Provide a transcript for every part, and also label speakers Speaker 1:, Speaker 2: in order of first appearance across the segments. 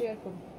Speaker 1: Sherpa.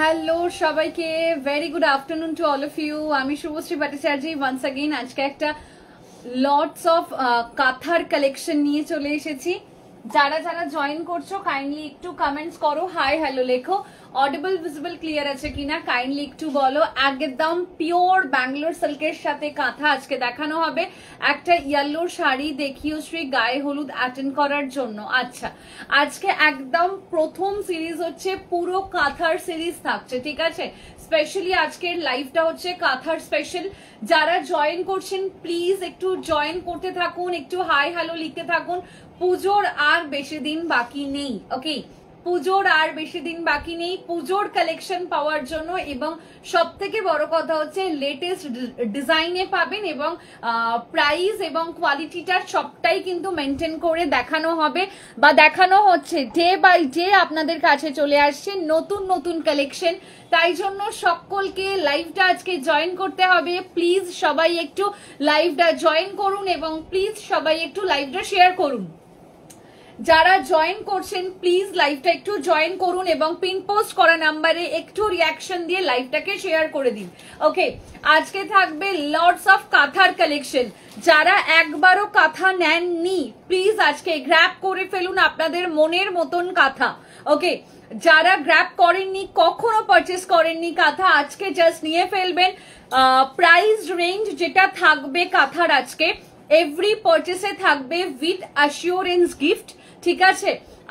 Speaker 1: Hello সবাইকে very good afternoon to all of you আমি Shubhashree Bhattacharya once again আজকে একটা লটস অফ কাথার কালেকশন নিয়ে চলে এসেছি যারা যারা জয়েন করছো কাইন্ডলি একটু কমেন্টস করো হাই হ্যালো লেখো অডিবল ভিজিবল ক্লিয়ার আছে কিনা কাইন্ডলি একটু বলো একদম পিওর ব্যাঙ্গালোর সিল্কের সাথে কাঁথা আজকে দেখানো হবে একটা ইয়েলোর শাড়ি দেখিও শ্রী গায়ে হলুদ অ্যাটেন্ড করার জন্য আচ্ছা আজকে একদম প্রথম সিরিজ হচ্ছে পুরো কাঁথার সিরিজ থাকছে ঠিক আছে স্পেশালি আজকের লাইভটা হচ্ছে কাঁথার স্পেশাল যারা জয়েন করছেন প্লিজ একটু জয়েন করতে থাকুন একটু হাই হ্যালো লিখতে থাকুন পুজোর আর বেশি দিন বাকি নেই ওকে পুজোর আর বেশি দিন বাকি নেই পুজোর কালেকশন পাওয়ার জন্য এবং সব থেকে বড় কথা হচ্ছে লেটেস্ট ডিজাইনে পাবেন এবং প্রাইস এবং কোয়ালিটিটা সবটাই কিন্তু মেনটেন করে দেখানো হবে বা দেখানো হচ্ছে ডে বাই ডে আপনাদের কাছে চলে আসছে নতুন নতুন কালেকশন তাই জন্য সকলকে লাইভটা আজকে জয়েন করতে হবে প্লিজ সবাই একটু লাইভটা জয়েন করুন এবং প্লিজ সবাই একটু লাইভটা শেয়ার করুন যারা জয়েন করছেন প্লিজ লাইভটা একটু জয়েন করুন এবং পিন পোস্ট করা নাম্বারে একটু রিয়াকশন দিয়ে লাইভটাকে শেয়ার করে দিন ওকে আজকে থাকবে লর্ডস অফ কাঁথার কালেকশন যারা একবারও কাঁথা নেননি প্লিজ আজকে গ্র্যাপ করে ফেলুন আপনাদের মনের মতন কাথা ওকে যারা গ্র্যাপ করেননি কখনো পারচেস করেননি কাঁথা আজকে জাস্ট নিয়ে ফেলবেন প্রাইস রেঞ্জ যেটা থাকবে কাঁথার আজকে এভরি পারচেসে থাকবে উইথ অ্যাসিওরেন্স গিফট ঠিক আছে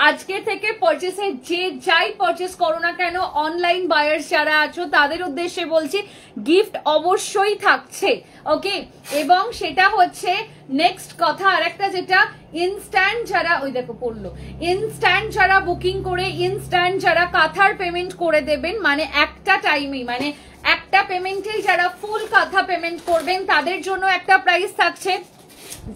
Speaker 1: আজকে থেকে পারচেসে যে যাই পারচেস করো না কেন অনলাইন বায়ার্স যারা আছো তাদের উদ্দেশ্যে বলছি গিফট অবশ্যই থাকছে ওকে এবং সেটা হচ্ছে নেক্সট কথা আর একটা যেটা ইনস্ট্যান্ট যারা ওই দেখো পড়লো ইনস্ট্যান্ট যারা বুকিং করে ইনস্ট্যান্ট যারা কাথার পেমেন্ট করে দেবেন মানে একটা টাইমেই মানে একটা পেমেন্টেই যারা ফুল কাথা পেমেন্ট করবেন তাদের জন্য একটা প্রাইস থাকছে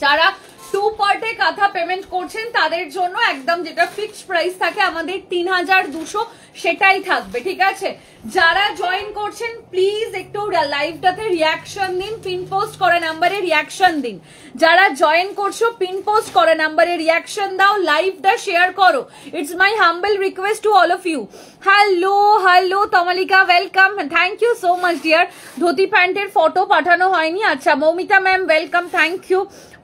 Speaker 1: যারা টু পার্টে কাঁথা পেমেন্ট করছেন তাদের জন্য একদম যেটা ফিক্সড প্রাইস থাকে আমাদের তিন হাজার দুশো সেটাই থাকবে ঠিক আছে যারা জয়েন করছেন প্লিজ একটু লাইভটাতে রিয়াকশন দিন পিন পোস্ট করা নাম্বারে রিয়াকশন দিন যারা জয়েন করছো পিন পোস্ট করা নাম্বারে রিয়াকশন দাও লাইভটা শেয়ার করো it's my humble request to all of you hello hello Tamalika welcome thank you so much dear dhoti প্যান্টের ফটো পাঠানো হয়নি আচ্ছা Moumita ma'am welcome thank you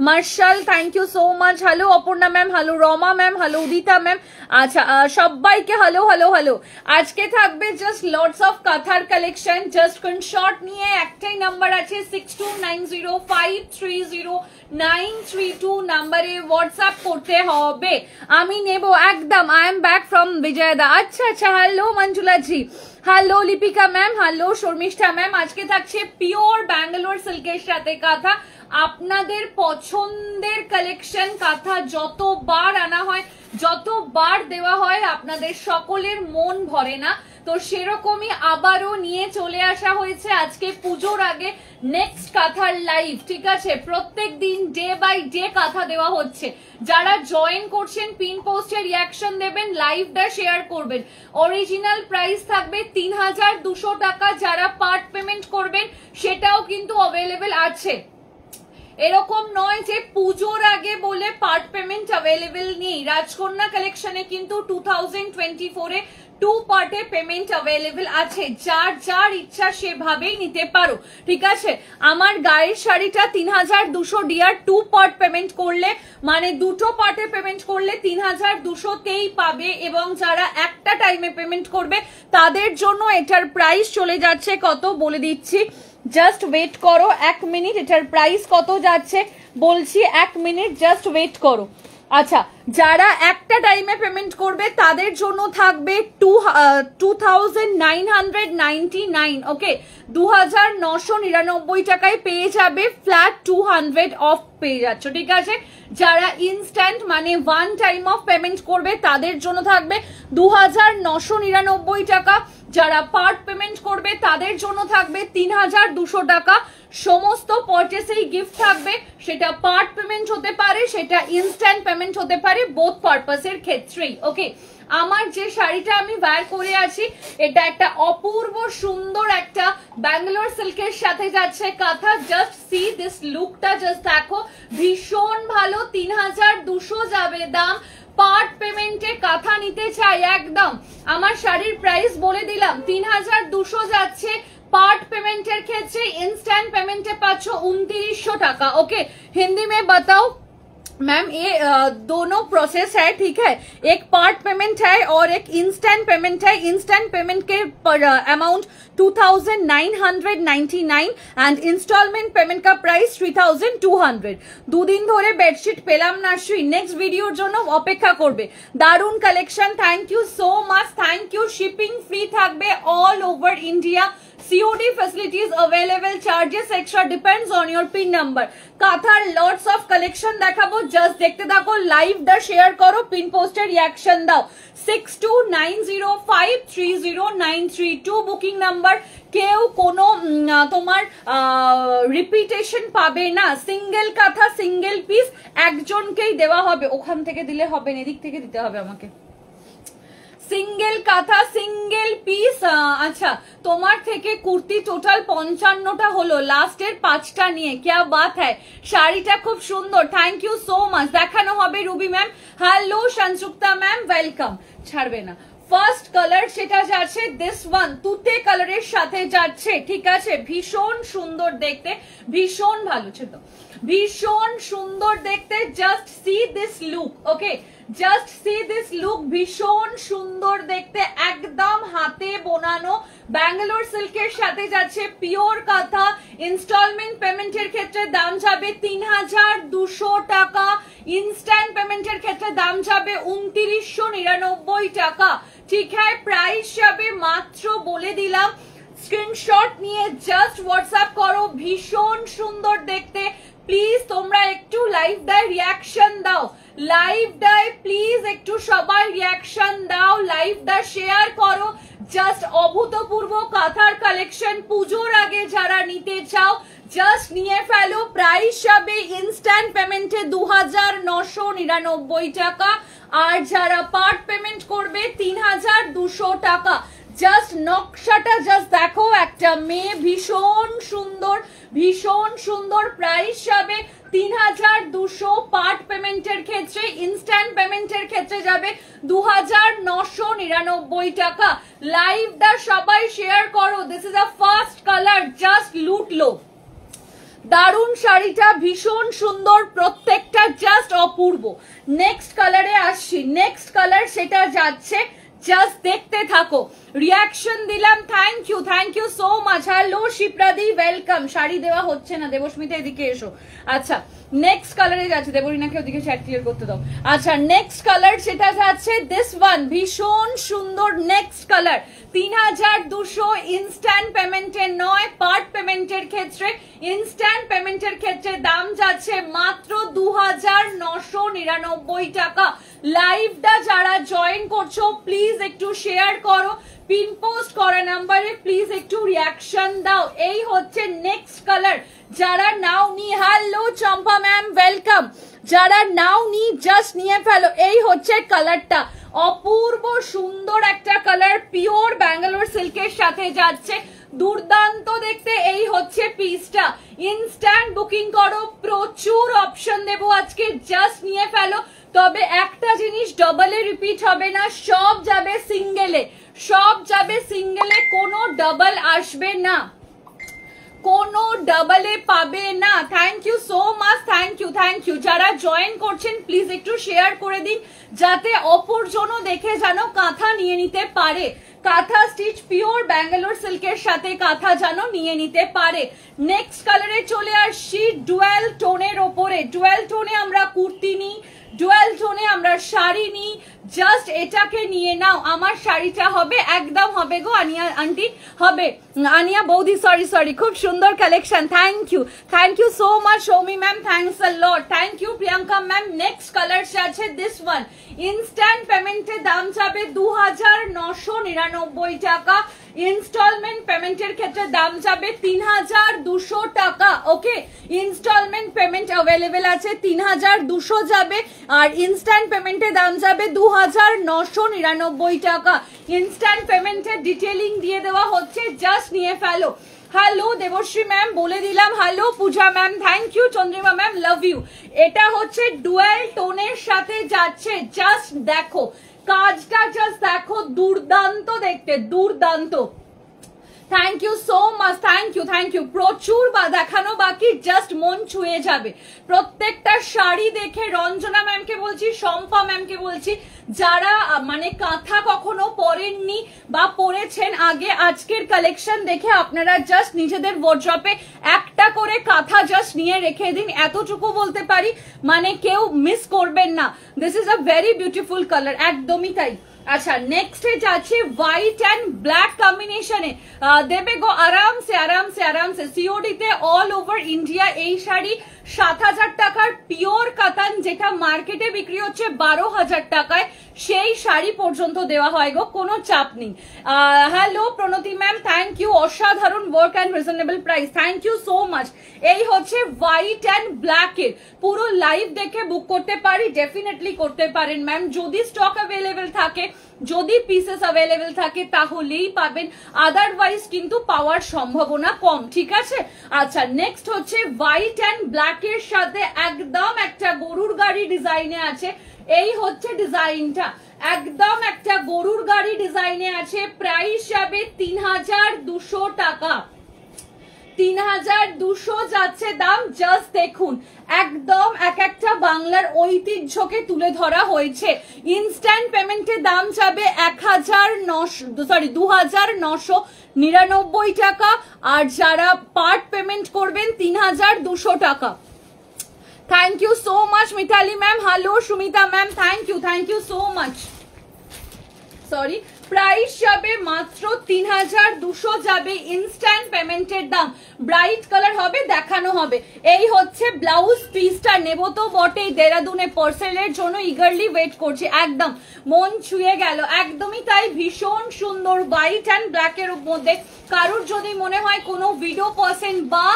Speaker 1: Marshal thank you so much hello Aparna ma'am hello Rama ma'am hello Udita ma'am আচ্ছা সবাইকে hello hello hello आज के थक बे जस्ट लॉट्स ऑफ कथर कलेक्शन जस्ट कौन शॉर्ट नहीं है एक्टे नंबर अच्छे six to nine zero five three zero nine three two number ए व्हाट्सएप करते हो बे आमी ने बो एकदम I am back from Vijayawada अच्छा अच्छा hello Manjula ji hello Lipika ma'am hello Sharmistha ma'am आज के थक छे प्योर बैंगलोर सिल्केश रहते का था আপনাদের পছন্দের কালেকশন কাঁথা যতবার আনা হয় যতবার দেওয়া হয় আপনাদের সকলের মন ভরে না তো সেরকমই আবারও নিয়ে চলে আসা হয়েছে আজকে পুজোর আগে নেক্সট কাথার লাইভ ঠিক আছে প্রত্যেক দিন ডে বাই ডে কাথা দেওয়া হচ্ছে যারা জয়েন করছেন পিন পোস্টে রিয়াকশন দেবেন লাইভটা শেয়ার করবেন অরিজিনাল প্রাইস থাকবে তিন হাজার দুশো টাকা যারা পার্ট পেমেন্ট করবেন সেটাও কিন্তু অ্যাভেলেবেল আছে এরকম নয় যে পুজোর আগে বলে পার্ট পেমেন্ট অ্যাভেলেবেল নেই রাজকন্যা কালেকশনে কিন্তু টু থাউজেন্ড টোয়েন্টি ফোরে টু পার্টে পেমেন্ট অ্যাভেলেবেল আছে যার যার ইচ্ছা সেভাবেই নিতে পারো ঠিক আছে আমার গায়ের শাড়িটা তিন হাজার দুশো ডিয়ার টু পার্ট পেমেন্ট করলে মানে দুটো পার্টে পেমেন্ট করলে তিন হাজার দুশোতেই পাবে এবং যারা একটা টাইমে পেমেন্ট করবে তাদের জন্য এটার প্রাইস চলে যাচ্ছে কত বলে দিচ্ছি জাস্ট ওয়েট করো এক মিনিট এটার প্রাইস কত যাচ্ছে বলছি এক মিনিট জাস্ট ওয়েট করো আচ্ছা যারা একটা টাইমে পেমেন্ট করবে তাদের জন্য থাকবে টু টু ওকে দু টাকায় পেয়ে যাবে ফ্ল্যাট টু অফ পেয়ে যাচ্ছ ঠিক আছে যারা ইনস্ট্যান্ট মানে ওয়ান টাইম অফ পেমেন্ট করবে তাদের জন্য থাকবে দু টাকা যারা পার্ট পেমেন্ট করবে তাদের জন্য থাকবে তিন হাজার দুশো টাকা সমস্ত পর্চেসেই গিফট থাকবে সেটা পার্ট পেমেন্ট হতে পারে সেটা ইনস্ট্যান্ট পেমেন্ট হতে পারে পারে বোথ পারপাসের ক্ষেত্রেই ওকে আমার যে শাড়িটা আমি ওয়্যার করে আছি এটা একটা অপূর্ব সুন্দর একটা ব্যাঙ্গালোর সিল্কের সাথে যাচ্ছে কাঁথা জাস্ট সি দিস লুকটা জাস্ট দেখো ভীষণ ভালো তিন হাজার দুশো যাবে দাম পার্ট পেমেন্টে কাঁথা নিতে চাই একদম আমার শাড়ির প্রাইস বলে দিলাম তিন হাজার দুশো যাচ্ছে পার্ট পেমেন্টের ক্ষেত্রে ইনস্ট্যান্ট পেমেন্টে পাচ্ছ উনত্রিশশো টাকা ওকে হিন্দি মে বাতাও मैम ये दोनों प्रोसेस है ठीक है एक पार्ट पेमेंट है और एक इंस्टेंट पेमेंट है इंस्टेंट पेमेंट के पर amount nine and installment payment का price three thousand two hundred दो दिन धोरे बेडशीट पेलम ना नाश्री नेक्स्ट वीडियो जोनो अपेक्षा करबे दारुण collection thank you so much thank you shipping free थकबे all over India COD facilities available, charges extra depends on your PIN number. কাথার লটস অফ কালেকশন দেখাবো জাস্ট দেখতে থাকো লাইভ দা শেয়ার করো পিন পোস্টের রিয়াকশন দাও six two nine zero five three zero nine three two booking number কেউ কোনো তোমার রিপিটেশন পাবে না সিঙ্গেল কাথা সিঙ্গেল পিস একজনকেই দেওয়া হবে ওখান থেকে দিলে হবে না এদিক থেকে দিতে হবে আমাকে সিঙ্গেল কাঁথা সিঙ্গেল পিস আচ্ছা তোমার থেকে কুর্তি টোটাল পঞ্চান্নটা হলো লাস্টের পাঁচটা নিয়ে কেয়া বাত হ্যায় শাড়িটা খুব সুন্দর থ্যাংক ইউ সো মাচ দেখানো হবে Ruby ma'am hello Sanjukta ma'am welcome ছাড়বে না ফার্স্ট কালার সেটা যাচ্ছে দিস ওয়ান তুতে কালারের সাথে যাচ্ছে ঠিক আছে ভীষণ সুন্দর দেখতে ভীষণ ভালো ছিল ভীষণ সুন্দর দেখতে just see this look okay just see this look ভীষণ সুন্দর দেখতে একদম হাতে বোনানো ব্যাঙ্গালোর সিল্কের সাথে যাচ্ছে পিওর কাঁথা ইনস্টলমেন্ট পেমেন্টের ক্ষেত্রে দাম যাবে তিন হাজার দুশো টাকা ইনস্ট্যান্ট পেমেন্টের ক্ষেত্রে দাম যাবে উনত্রিশশো নিরানব্বই টাকা ঠিক হ্যাঁ প্রাইস যাবে মাত্র বলে দিলাম স্ক্রিনশট নিয়ে জাস্ট হোয়াটসঅ্যাপ করো ভীষণ সুন্দর দেখতে প্লিজ তোমরা একটু লাইভ ডাই রিয়াকশন দাও লাইভ ডাই প্লিজ একটু সবাই রিয়াকশন দাও লাইভ দা শেয়ার করো জাস্ট অভূতপূর্ব কাথার কালেকশন পুজোর আগে যারা নিতে চাও জাস্ট নিয়ে ফেলো প্রাইস হবে ইনস্ট্যান্ট পেমেন্টে দু হাজার নশো নিরানব্বই টাকা আর যারা পার্ট পেমেন্ট করবে তিন হাজার দুশো টাকা জাস্ট নকশাটা জাস্ট দেখো একটা মেয়ে ভীষণ সুন্দর ভীষণ সুন্দর প্রাইস যাবে তিন হাজার দুশো পার্ট পেমেন্টের ক্ষেত্রে ইনস্ট্যান্ট পেমেন্টের ক্ষেত্রে যাবে দু হাজার নশো নিরানব্বই টাকা লাইভটা সবাই শেয়ার করো this is a first colour just লুটলো দারুণ শাড়িটা ভীষণ সুন্দর প্রত্যেকটা জাস্ট অপূর্ব নেক্সট কালারে আসছি নেক্সট কালার সেটা যাচ্ছে জাস্ট দেখতে থাকো রিয়াকশন দিলাম thank you thank you so much hello শিপ্রাদি ওয়েলকাম শাড়ি দেওয়া হচ্ছে না দেবস্মিতা এদিকে এসো আচ্ছা নেক্সট কালারে যাচ্ছে দেবরিনাকে ওদিকে শেয়ার ক্লিয়ার করতে দাও আচ্ছা নেক্সট কালার সেটা যাচ্ছে দিস ওয়ান ভীষণ সুন্দর নেক্সট কালার তিন হাজার দুশো ইনস্ট্যান্ট পেমেন্টের নয় পার্ট পেমেন্টের ক্ষেত্রে ইনস্ট্যান্ট পেমেন্টের ক্ষেত্রে দাম যাচ্ছে মাত্র দু হাজার নশো নিরানব্বই টাকা লাইভটা যারা জয়েন করছো প্লিজ একটু শেয়ার করো পিন পোস্ট করা নাম্বারে প্লিজ একটু রিয়াকশন দাও এই হচ্ছে নেক্সট কালার যারা নাও নি হ্যালো চম্পা ম্যাম ওয়েলকাম যারা নাও নি জাস্ট নিয়ে ফেলো এই হচ্ছে কালারটা অপূর্ব সুন্দর একটা কালার পিওর ব্যাঙ্গালোর সিল্কের সাথে যাচ্ছে দুর্দান্ত দেখতে এই হচ্ছে পিসটা ইনস্ট্যান্ট বুকিং করো প্রচুর অপশন দেবো আজকে জাস্ট নিয়ে ফেলো তবে একটা জিনিস ডবলে রিপিট হবে না সব যাবে সিঙ্গেলে সব যাবে সিঙ্গেলে কোনো ডাবল আসবে না কোনো ডাবলে পাবে না thank you so much thank you thank you যারা জয়েন করছেন প্লিজ একটু শেয়ার করে দিন যাতে অপরজনও দেখে যেন কাঁথা নিয়ে নিতে পারে কাঁথা স্টিচ পিওর ব্যাঙ্গালোর সিল্কের সাথে কাঁথা যেন নিয়ে নিতে পারে নেক্সট কালারে চলে আসছি ডুয়েল টোনের ওপরে ডুয়েল টোনে আমরা কুর্তি নিই ডুয়েল টোনে আমরা শাড়ি নিই জাস্ট এটাকে নিয়ে নাও আমার শাড়িটা হবে একদম হবে গো আনিয়া আন্টি হবে আনিয়া বৌদি সরি সরি খুব সুন্দর collection thank you thank you so much Soumi ma'am thanks a lot thank you Priyanka ma'am next colour আছে দিস ওয়ান ইনস্ট্যান্ট পেমেন্টের দাম যাবে দু টাকা ইনস্টলমেন্ট পেমেন্টের ক্ষেত্রে দাম যাবে তিন হাজার দুশো টাকা ওকে ইনস্টলমেন্ট পেমেন্ট অ্যাভেলেবেল আছে তিন হাজার দুশো যাবে আর ইনস্ট্যান্ট পেমেন্টে দাম যাবে দু হাজার নশো নিরানব্বই টাকা ইনস্ট্যান্ট পেমেন্টের ডিটেলিং দিয়ে দেওয়া হচ্ছে জাস্ট নিয়ে ফেলো হ্যালো দেবশ্রী ম্যাম বলে দিলাম hello Puja ma'am thank you Chandrima ma'am love you এটা হচ্ছে ডুয়েল টোনের সাথে যাচ্ছে জাস্ট দেখো কাজটা জাস্ট দেখো দুর্দান্ত দেখতে দুর্দান্ত thank you so much thank you thank you প্রচুর বা দেখানো বাকি জাস্ট মন ছুঁয়ে যাবে প্রত্যেকটা শাড়ি দেখে রঞ্জনা ম্যামকে বলছি শম্পা ম্যামকে বলছি যারা মানে কাঁথা কখনো পরেননি বা পরেছেন আগে আজকের কালেকশন দেখে আপনারা জাস্ট নিজেদের ওয়ার্ড্রপে একটা করে কাঁথা জাস্ট নিয়ে রেখে দিন এতটুকু বলতে পারি মানে কেউ মিস করবেন না this is a very beautiful colour একদমই তাই আচ্ছা নেক্সট এটা আছে হোয়াইট অ্যান্ড ব্ল্যাক কম্বিনেশনে দেবে গো আরামসে আরামসে আরামসে সিওডিতে অল ওভার ইন্ডিয়া এই শাড়ি সাত হাজার টাকার পিওর কাতান যেটা মার্কেটে বিক্রি হচ্ছে বারো হাজার টাকায় সেই শাড়ি পর্যন্ত দেওয়া হয় গো কোনো চাপ নেই hello Pranati ma'am thank you অসাধারণ work and reasonable price thank you so much এই হচ্ছে হোয়াইট অ্যান্ড ব্ল্যাকের পুরো লাইভ দেখে বুক করতে পারি ডেফিনেটলি করতে পারেন ম্যাম যদি স্টক অ্যাভেলেবেল থাকে যদি পিসেস অ্যাভেলেবেল থাকে তাহলেই পাবেন আদারওয়াইজ কিন্তু পাওয়ার সম্ভাবনা কম ঠিক আছে আচ্ছা নেক্সট হচ্ছে হোয়াইট অ্যান্ড ব্ল্যাক এর সাথে একদম একটা গরুর গাড়ি ডিজাইনে আছে এই হচ্ছে ডিজাইনটা একদম একটা গরুর গাড়ি ডিজাইনে আছে প্রাইস যাবে তিন হাজার দুশো টাকা তিন হাজার দুশো যাচ্ছে দাম জাস্ট দেখুন একদম এক একটা বাংলার ঐতিহ্যকে তুলে ধরা হয়েছে ইনস্ট্যান্ট পেমেন্টের দাম যাবে এক হাজার নশো সরি দু হাজার নশো নিরানব্বই টাকা আর যারা পার্ট পেমেন্ট করবেন তিন হাজার দুশো টাকা thank you so much Mitali ma'am hello Sumita ma'am thank you thank you so much sorry price যাবে মাত্র তিন হাজার দুশো যাবে ইনস্ট্যান্ট পেমেন্টের দাম ব্রাইট কালার হবে দেখানো হবে এই হচ্ছে ব্লাউজ পিসটা নেব তো বটেই দেরাদুনে পার্সেলের জন্য ইগারলি ওয়েট করছি একদম মন ছুঁয়ে গেল একদমই তাই ভীষণ সুন্দর হোয়াইট অ্যান্ড ব্ল্যাকের মধ্যে কারোর যদি মনে হয় কোনো ভিডিও পার্সেন বা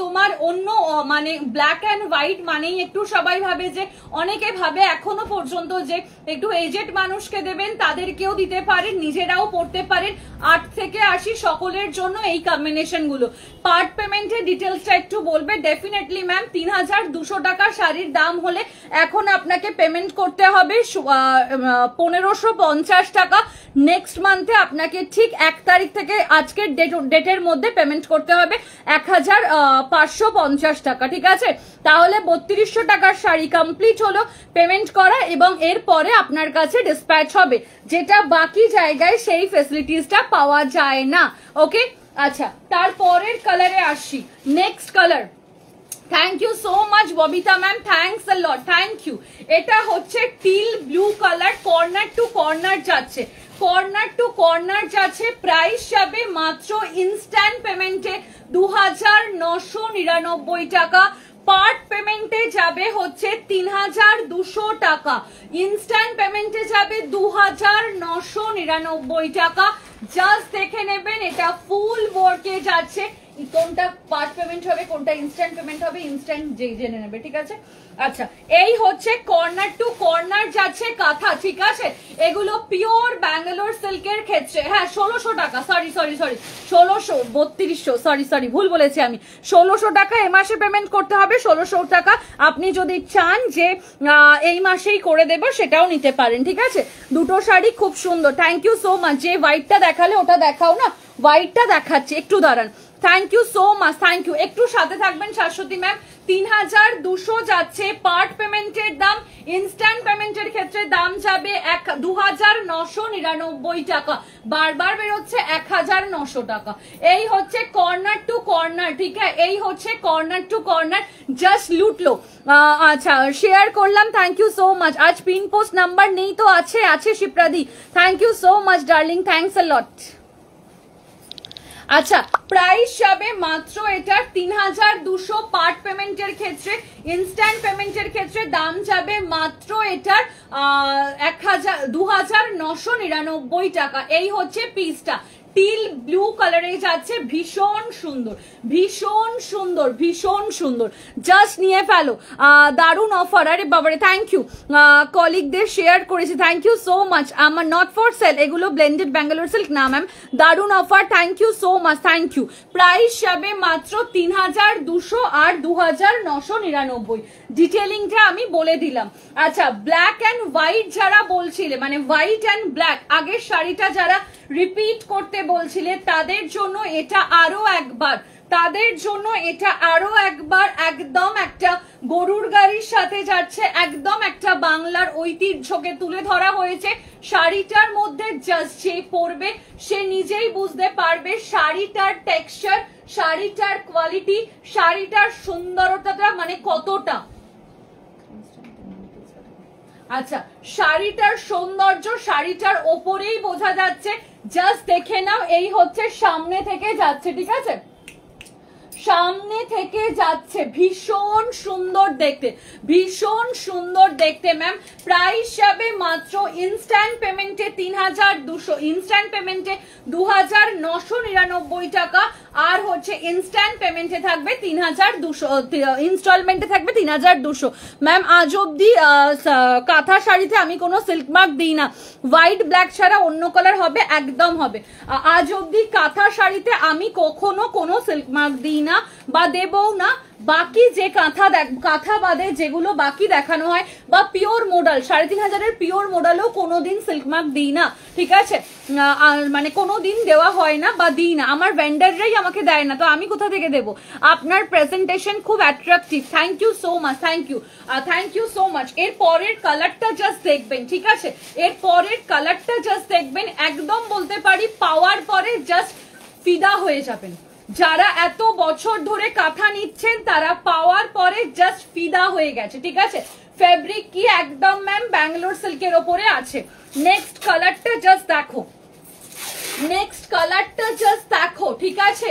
Speaker 1: তোমার অন্য মানে ব্ল্যাক অ্যান্ড হোয়াইট মানেই একটু সবাই ভাবে যে অনেকে ভাবে এখনো পর্যন্ত যে একটু এজেড মানুষকে দেবেন তাদেরকেও দিতে পারেন নিজেরাও পড়তে পারেন আট থেকে আশি সকলের জন্য এই কম্বিনেশন গুলো পার্ট পেমেন্টের ডিটেলসটা একটু বলবে ডেফিনেটলি ম্যাম তিন হাজার দুশো টাকা শাড়ির দাম হলে এখন আপনাকে পেমেন্ট করতে হবে পনেরোশো পঞ্চাশ টাকা নেক্সট মান্থে আপনাকে ঠিক এক তারিখ থেকে আজকের ডেটের মধ্যে পেমেন্ট করতে হবে এক হাজার পাঁচশো পঞ্চাশ টাকা ঠিক আছে তাহলে বত্রিশশো টাকার শাড়ি কমপ্লিট হলো পেমেন্ট করা এবং এরপরে আপনার কাছে ডিসপ্যাচ হবে যেটা বাকি জায়গায় সেই ফেসিলিটিসটা পাওয়া যায় না ওকে আচ্ছা তারপরের কালারে আসি next colour thank you so much Babita ma'am thanks a lot thank you এটা হচ্ছে teal blue colour corner to corner যাচ্ছে কর্নার টু কর্নার যাচ্ছে প্রাইস যাবে মাত্র ইনস্ট্যান্ট পেমেন্টে দু টাকা পার্ট পেমেন্টে যাবে হচ্ছে তিন হাজার দুশো টাকা ইনস্ট্যান্ট পেমেন্টে যাবে দু হাজার নশো নিরানব্বই টাকা জাস্ট দেখে নেবেন এটা ফুল ওয়ার্কে যাচ্ছে কোনটা পার্ট পেমেন্ট হবে কোনটা ইনস্ট্যান্ট পেমেন্ট হবে ইনস্ট্যান্ট যে জেনে নেবে ঠিক আছে আচ্ছা এই হচ্ছে কর্নার টু কর্নার যাচ্ছে কাঁথা ঠিক আছে এগুলো পিওর ব্যাঙ্গালোর সিল্কের ক্ষেত্রে হ্যাঁ ষোলোশো টাকা সরি সরি সরি ষোলোশো বত্রিশশো সরি সরি ভুল বলেছি আমি ষোলোশো টাকা এ মাসে পেমেন্ট করতে হবে ষোলোশো টাকা আপনি যদি চান যে এই মাসেই করে দেবো সেটাও নিতে পারেন ঠিক আছে দুটো শাড়ি খুব সুন্দর থ্যাংক ইউ সো মাচ যে হোয়াইটটা দেখালে ওটা দেখাও না হোয়াইটটা দেখাচ্ছি একটু দাঁড়ান thank you so much thank you একটু সাথে থাকবেন শাশ্বতী ম্যাম তিন হাজার দুশো যাচ্ছে পার্ট পেমেন্টের দাম ইনস্ট্যান্ট পেমেন্টের ক্ষেত্রে দাম যাবে এক দু হাজার নশো নিরানব্বই টাকা বারবার বেরোচ্ছে এক হাজার নশো টাকা এই হচ্ছে কর্নার টু কর্নার ঠিক আছে এই হচ্ছে কর্নার টু কর্নার জাস্ট লুটলো আচ্ছা শেয়ার করলাম থ্যাংক ইউ সো মাচ আজ পিন পোস্ট নাম্বার নেই তো আছে আছে শিপ্রাদি thank you so much darling thanks lot আচ্ছা প্রাইস যাবে মাত্র এটার তিন হাজার দুশো পার্ট পেমেন্টের ক্ষেত্রে ইনস্ট্যান্ট পেমেন্টের ক্ষেত্রে দাম যাবে মাত্র এটার এক হাজার দু হাজার নশো নিরানব্বই টাকা এই হচ্ছে পিসটা টিল ব্লু কালারে যাচ্ছে ভীষণ সুন্দর ভীষণ সুন্দর ভীষণ সুন্দর জাস্ট নিয়ে ফেলো দারুণ অফার আরে বাবারে থ্যাংক ইউ কলিগদের শেয়ার করেছি থ্যাংক ইউ সো মাচ আমার নট ফর সেল এগুলো ব্লেন্ডেড ব্যাঙ্গালোর সিল্ক না ম্যাম দারুণ offer thank you so much thank you price যাবে মাত্র তিন হাজার দুশো আর দু হাজার নশো নিরানব্বই ডিটেলিংটা আমি বলে দিলাম আচ্ছা ব্ল্যাক অ্যান্ড হোয়াইট যারা বলছিলে মানে হোয়াইট অ্যান্ড ব্ল্যাক আগের শাড়িটা যারা রিপিট করতে যে বলছিলে তাদের জন্য এটা আরো একবার তাদের জন্য এটা আরো একবার একদম একটা গরুর গাড়ির সাথে যাচ্ছে একদম একটা বাংলার ঐতিহ্যকে তুলে ধরা হয়েছে শাড়িটার মধ্যে জাস্ট যে পরবে সে নিজেই বুঝতে পারবে শাড়িটার টেক্সচার শাড়িটার কোয়ালিটি শাড়িটার সুন্দরতাটা মানে কতটা আচ্ছা শাড়িটার সৌন্দর্য শাড়িটার ওপরেই বোঝা যাচ্ছে জাস্ট দেখে নাও এই হচ্ছে সামনে থেকে যাচ্ছে ঠিক আছে সামনে থেকে যাচ্ছে ভীষণ সুন্দর দেখতে ভীষণ সুন্দর দেখতে ম্যাম প্রাইস যাবে মাত্র ইনস্ট্যান্ট পেমেন্টে তিন হাজার দুশো ইনস্ট্যান্ট পেমেন্টে দু হাজার নশো নিরানব্বই টাকা আর হচ্ছে ইনস্ট্যান্ট পেমেন্টে থাকবে তিন হাজার দুশো ইনস্টলমেন্টে থাকবে তিন হাজার দুশো ম্যাম আজ অব্দি কাঁথা শাড়িতে আমি কোনো সিল্ক মার্ক দিই না হোয়াইট ব্ল্যাক ছাড়া অন্য কালার হবে একদম হবে আজ অব্দি কাঁথা শাড়িতে আমি কখনো কোনো সিল্ক মার্ক দিই না না বা দেবও না বাকি যে কাঁথা কাঁথা বাদে যেগুলো বাকি দেখানো হয় বা পিওর মোডাল সাড়ে তিন হাজারের পিওর মোডালও কোনোদিন সিল্কমার্ক দিই না ঠিক আছে মানে কোনো দিন দেওয়া হয় না বা দিই না আমার ভেন্ডাররাই আমাকে দেয় না তো আমি কোথা থেকে দেব আপনার প্রেজেন্টেশন খুব attractive thank you so much thank you thank you so much এর পরের কালারটা জাস্ট দেখবেন ঠিক আছে এর পরের কালারটা জাস্ট দেখবেন একদম বলতে পারি পাওয়ার পরে জাস্ট ফিদা হয়ে যাবেন যারা এত বছর ধরে কাঁথা নিচ্ছেন তারা পাওয়ার পরে জাস্ট ফিদা হয়ে গেছে ঠিক আছে ফেব্রিক কি একদম ম্যাম ব্যাঙ্গালোর সিল্কের ওপরে আছে নেক্সট কালারটা জাস্ট দেখো নেক্সট কালারটা জাস্ট দেখো ঠিক আছে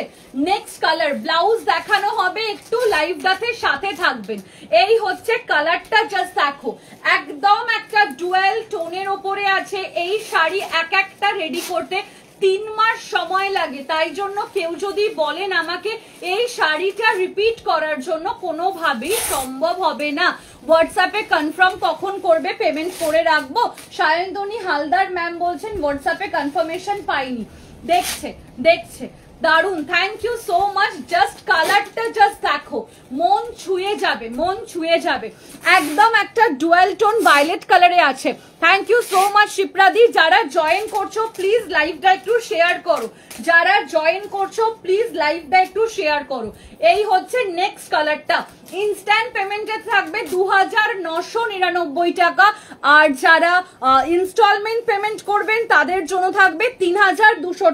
Speaker 1: নেক্সট কালার ব্লাউজ দেখানো হবে একটু লাইভ ডাতে সাথে থাকবেন এই হচ্ছে কালারটা জাস্ট দেখো একদম একটা ডুয়েল টোনের ওপরে আছে এই শাড়ি এক একটা রেডি করতে তিন মাস সময় লাগে তাই জন্য কেউ যদি বলেন আমাকে এই শাড়িটা রিপিট করার জন্য কোনোভাবেই সম্ভব হবে না হোয়াটসঅ্যাপে কনফার্ম কখন করবে পেমেন্ট করে রাখবো সায়ন্তনী হালদার ম্যাম বলছেন হোয়াটসঅ্যাপে কনফার্মেশন পাইনি দেখছে দেখছে দারুন thank you so much just কালারটা জাস্ট দেখো মন ছুঁয়ে যাবে মন ছুঁয়ে যাবে একদম একটা ডুয়েল টোন ভায়োলেট কালারে আছে থ্যাংক ইউ সো মাচ শিপ্রাদি যারা জয়েন করছো প্লিজ লাইভটা একটু শেয়ার করো যারা জয়েন করছো প্লিজ লাইভটা একটু শেয়ার করো এই হচ্ছে নেক্সট কালারটা ইনস্ট্যান্ট পেমেন্টে থাকবে দু টাকা আর যারা ইনস্টলমেন্ট পেমেন্ট করবেন তাদের জন্য থাকবে তিন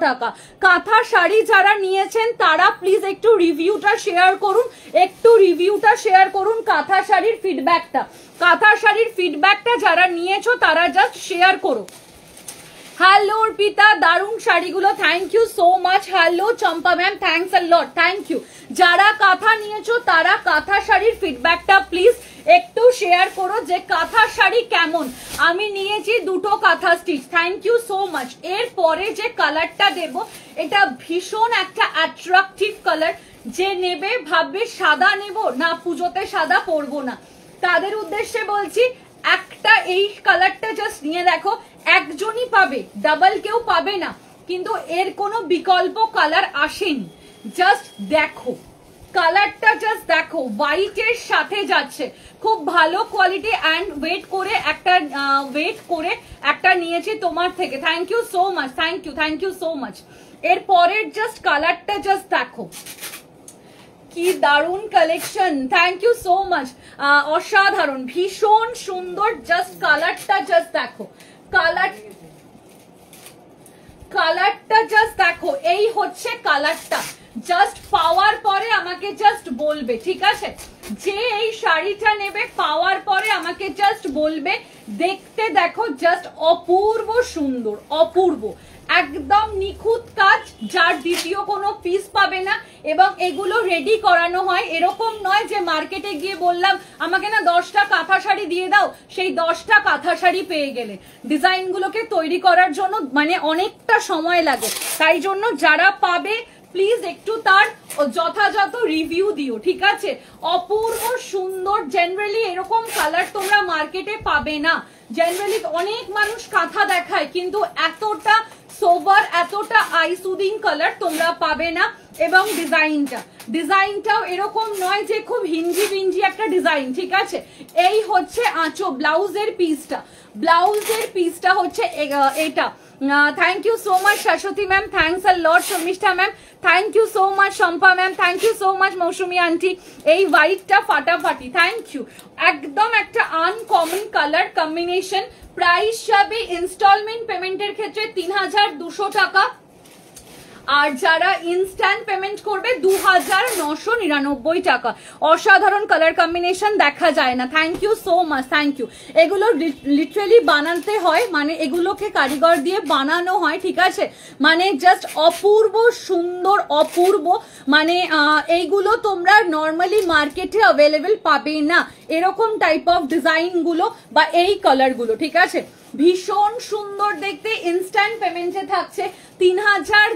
Speaker 1: টাকা কাঁথা শাড়ি যারা নিয়েছেন তারা প্লিজ একটু রিভিউটা শেয়ার করুন একটু রিভিউটা শেয়ার করুন কাঁথা শাড়ির ফিডব্যাকটা কাঁথা শাড়ির ফিডব্যাকটা যারা নিয়েছো তারা জাস্ট শেয়ার করো হ্যালো অর্পিতা দারুণ শাড়িগুলো thank you so much hello Champa ma'am thanks a lot thank you যারা কাঁথা নিয়েছো তারা কাঁথা শাড়ির ফিডব্যাকটা প্লিজ একটু শেয়ার করো যে কাঁথা শাড়ি কেমন আমি নিয়েছি দুটো kantha stitch thank you so much এর পরে যে কালারটা দেব এটা ভীষণ একটা অ্যাট্রাকটিভ কালার যে নেবে ভাববে সাদা নেব না পুজোতে সাদা পরবো না তাদের উদ্দেশ্যে বলছি একটা এই কালারটা জাস্ট নিয়ে দেখো একজনই পাবে ডাবল কেউ পাবে না কিন্তু এর কোনো বিকল্প কালার আসেনি জাস্ট দেখো কালারটা জাস্ট দেখো হোয়াইটের সাথে যাচ্ছে খুব ভালো কোয়ালিটি অ্যান্ড ওয়েট করে একটা ওয়েট করে একটা নিয়েছি তোমার থেকে thank you so much thank you thank you so much এর পরের জাস্ট কালারটা জাস্ট দেখো কি দারুন collection thank you so much অসাধারণ ভীষণ সুন্দর জাস্ট কালারটা জাস্ট দেখো কালারটা জাস্ট দেখো এই হচ্ছে কালারটা জাস্ট পাওয়ার পরে আমাকে জাস্ট বলবে ঠিক আছে যে এই শাড়িটা নেবে পাওয়ার পরে আমাকে জাস্ট বলবে দেখতে দেখো জাস্ট অপূর্ব সুন্দর অপূর্ব একদম নিখুঁত কাজ যার দ্বিতীয় কোনো পিস পাবে না এবং এগুলো রেডি করানো হয় এরকম নয় যে মার্কেটে গিয়ে বললাম আমাকে না দশটা কাঁথা শাড়ি দিয়ে দাও সেই দশটা কাঁথা শাড়ি পেয়ে গেলে ডিজাইনগুলোকে তৈরি করার জন্য মানে অনেকটা সময় লাগে তাই জন্য যারা পাবে প্লিজ একটু তার যথাযথ রিভিউ দিও ঠিক আছে অপূর্ব সুন্দর জেনারেলি এরকম কালার তোমরা মার্কেটে পাবে না জেনারেলি অনেক মানুষ কাঁথা দেখায় কিন্তু এতটা সোভার এতটা আই সুদিং কালার তোমরা পাবে না এবং ডিজাইনটা ডিজাইনটাও এরকম নয় যে খুব হিঞ্জি বিঞ্জি একটা ডিজাইন ঠিক আছে এই হচ্ছে আঁচো ব্লাউজের পিসটা ব্লাউজের পিসটা হচ্ছে এটা thank you so much Shashwati ma'am thanks a lot Sharmistha ma'am thank you so much Shampa ma'am thank you so much Mousumi aunty এই হোয়াইটটা ফাটাফাটি থ্যাংক ইউ একদম একটা আনকমন কালার কম্বিনেশন প্রাইস হিসাবে ইনস্টলমেন্ট পেমেন্টের ক্ষেত্রে তিন হাজার দুশো টাকা আর যারা ইনস্ট্যান্ট পেমেন্ট করবে দু হাজার নশো নিরানব্বই টাকা অসাধারণ কালার কম্বিনেশন দেখা যায় না thank you so much thank you এগুলো লিটারেলি বানাতে হয় মানে এগুলোকে কারিগর দিয়ে বানানো হয় ঠিক আছে মানে জাস্ট অপূর্ব সুন্দর অপূর্ব মানে এইগুলো তোমরা নর্মালি মার্কেটে অ্যাভেলেবেল পাবে না এরকম টাইপ অফ ডিজাইনগুলো বা এই কালারগুলো ঠিক আছে ভীষণ সুন্দর দেখতে ইনস্ট্যান্ট পেমেন্টে থাকছে তিন হাজার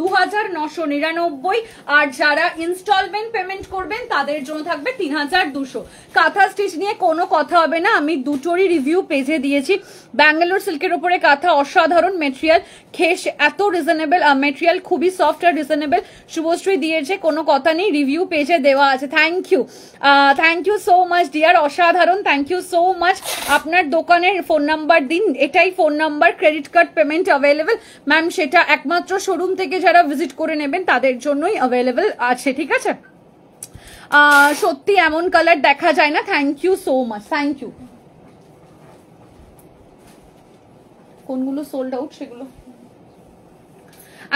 Speaker 1: দু হাজার নশো নিরানব্বই আর যারা ইনস্টলমেন্ট পেমেন্ট করবেন তাদের জন্য থাকবে তিন হাজার দুশো কাঁথা স্টিচ নিয়ে কোনো কথা হবে না আমি দুটোরই রিভিউ পেজে দিয়েছি ব্যাঙ্গালোর সিল্কের ওপরে কাঁথা অসাধারণ মেটেরিয়াল খেস এত রিজনেবল মেটেরিয়াল খুবই সফট আর রিজনেবল শুভশ্রী দিয়েছে কোনো কথা নেই রিভিউ পেজে দেওয়া আছে thank you thank you so much dear অসাধারণ থ্যাংক ইউ সো মাচ আপনার দোকানের ফোন নাম্বার দিন এটাই phone number credit card payment available ma'am সেটা এটা একমাত্র শোরুম থেকে যারা ভিজিট করে নেবেন তাদের জন্যই অ্যাভেলেবেল আছে আচ্ছা, ঠিক আছে সত্যি এমন কালার দেখা যায় না thank you so much thank you কোনগুলো সোল্ড আউট সেগুলো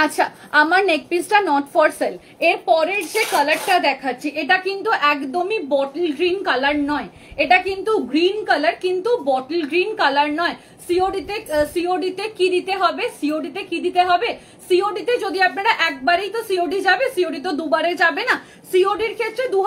Speaker 1: আচ্ছা আমার নেক পিসটা নট ফর সেল এর পরের যে কালারটা দেখাচ্ছি এটা কিন্তু একদমই বটল গ্রিন কালার নয় এটা কিন্তু গ্রিন কালার কিন্তু বটল গ্রিন কালার নয় সিওডিতে সিওডিতে কি দিতে হবে সিওডিতে কি দিতে হবে সিওডিতে যদি আপনারা একবারেই তো সিওডি যাবে সিওডি তো দুবারে যাবে না সিওডির ক্ষেত্রে দু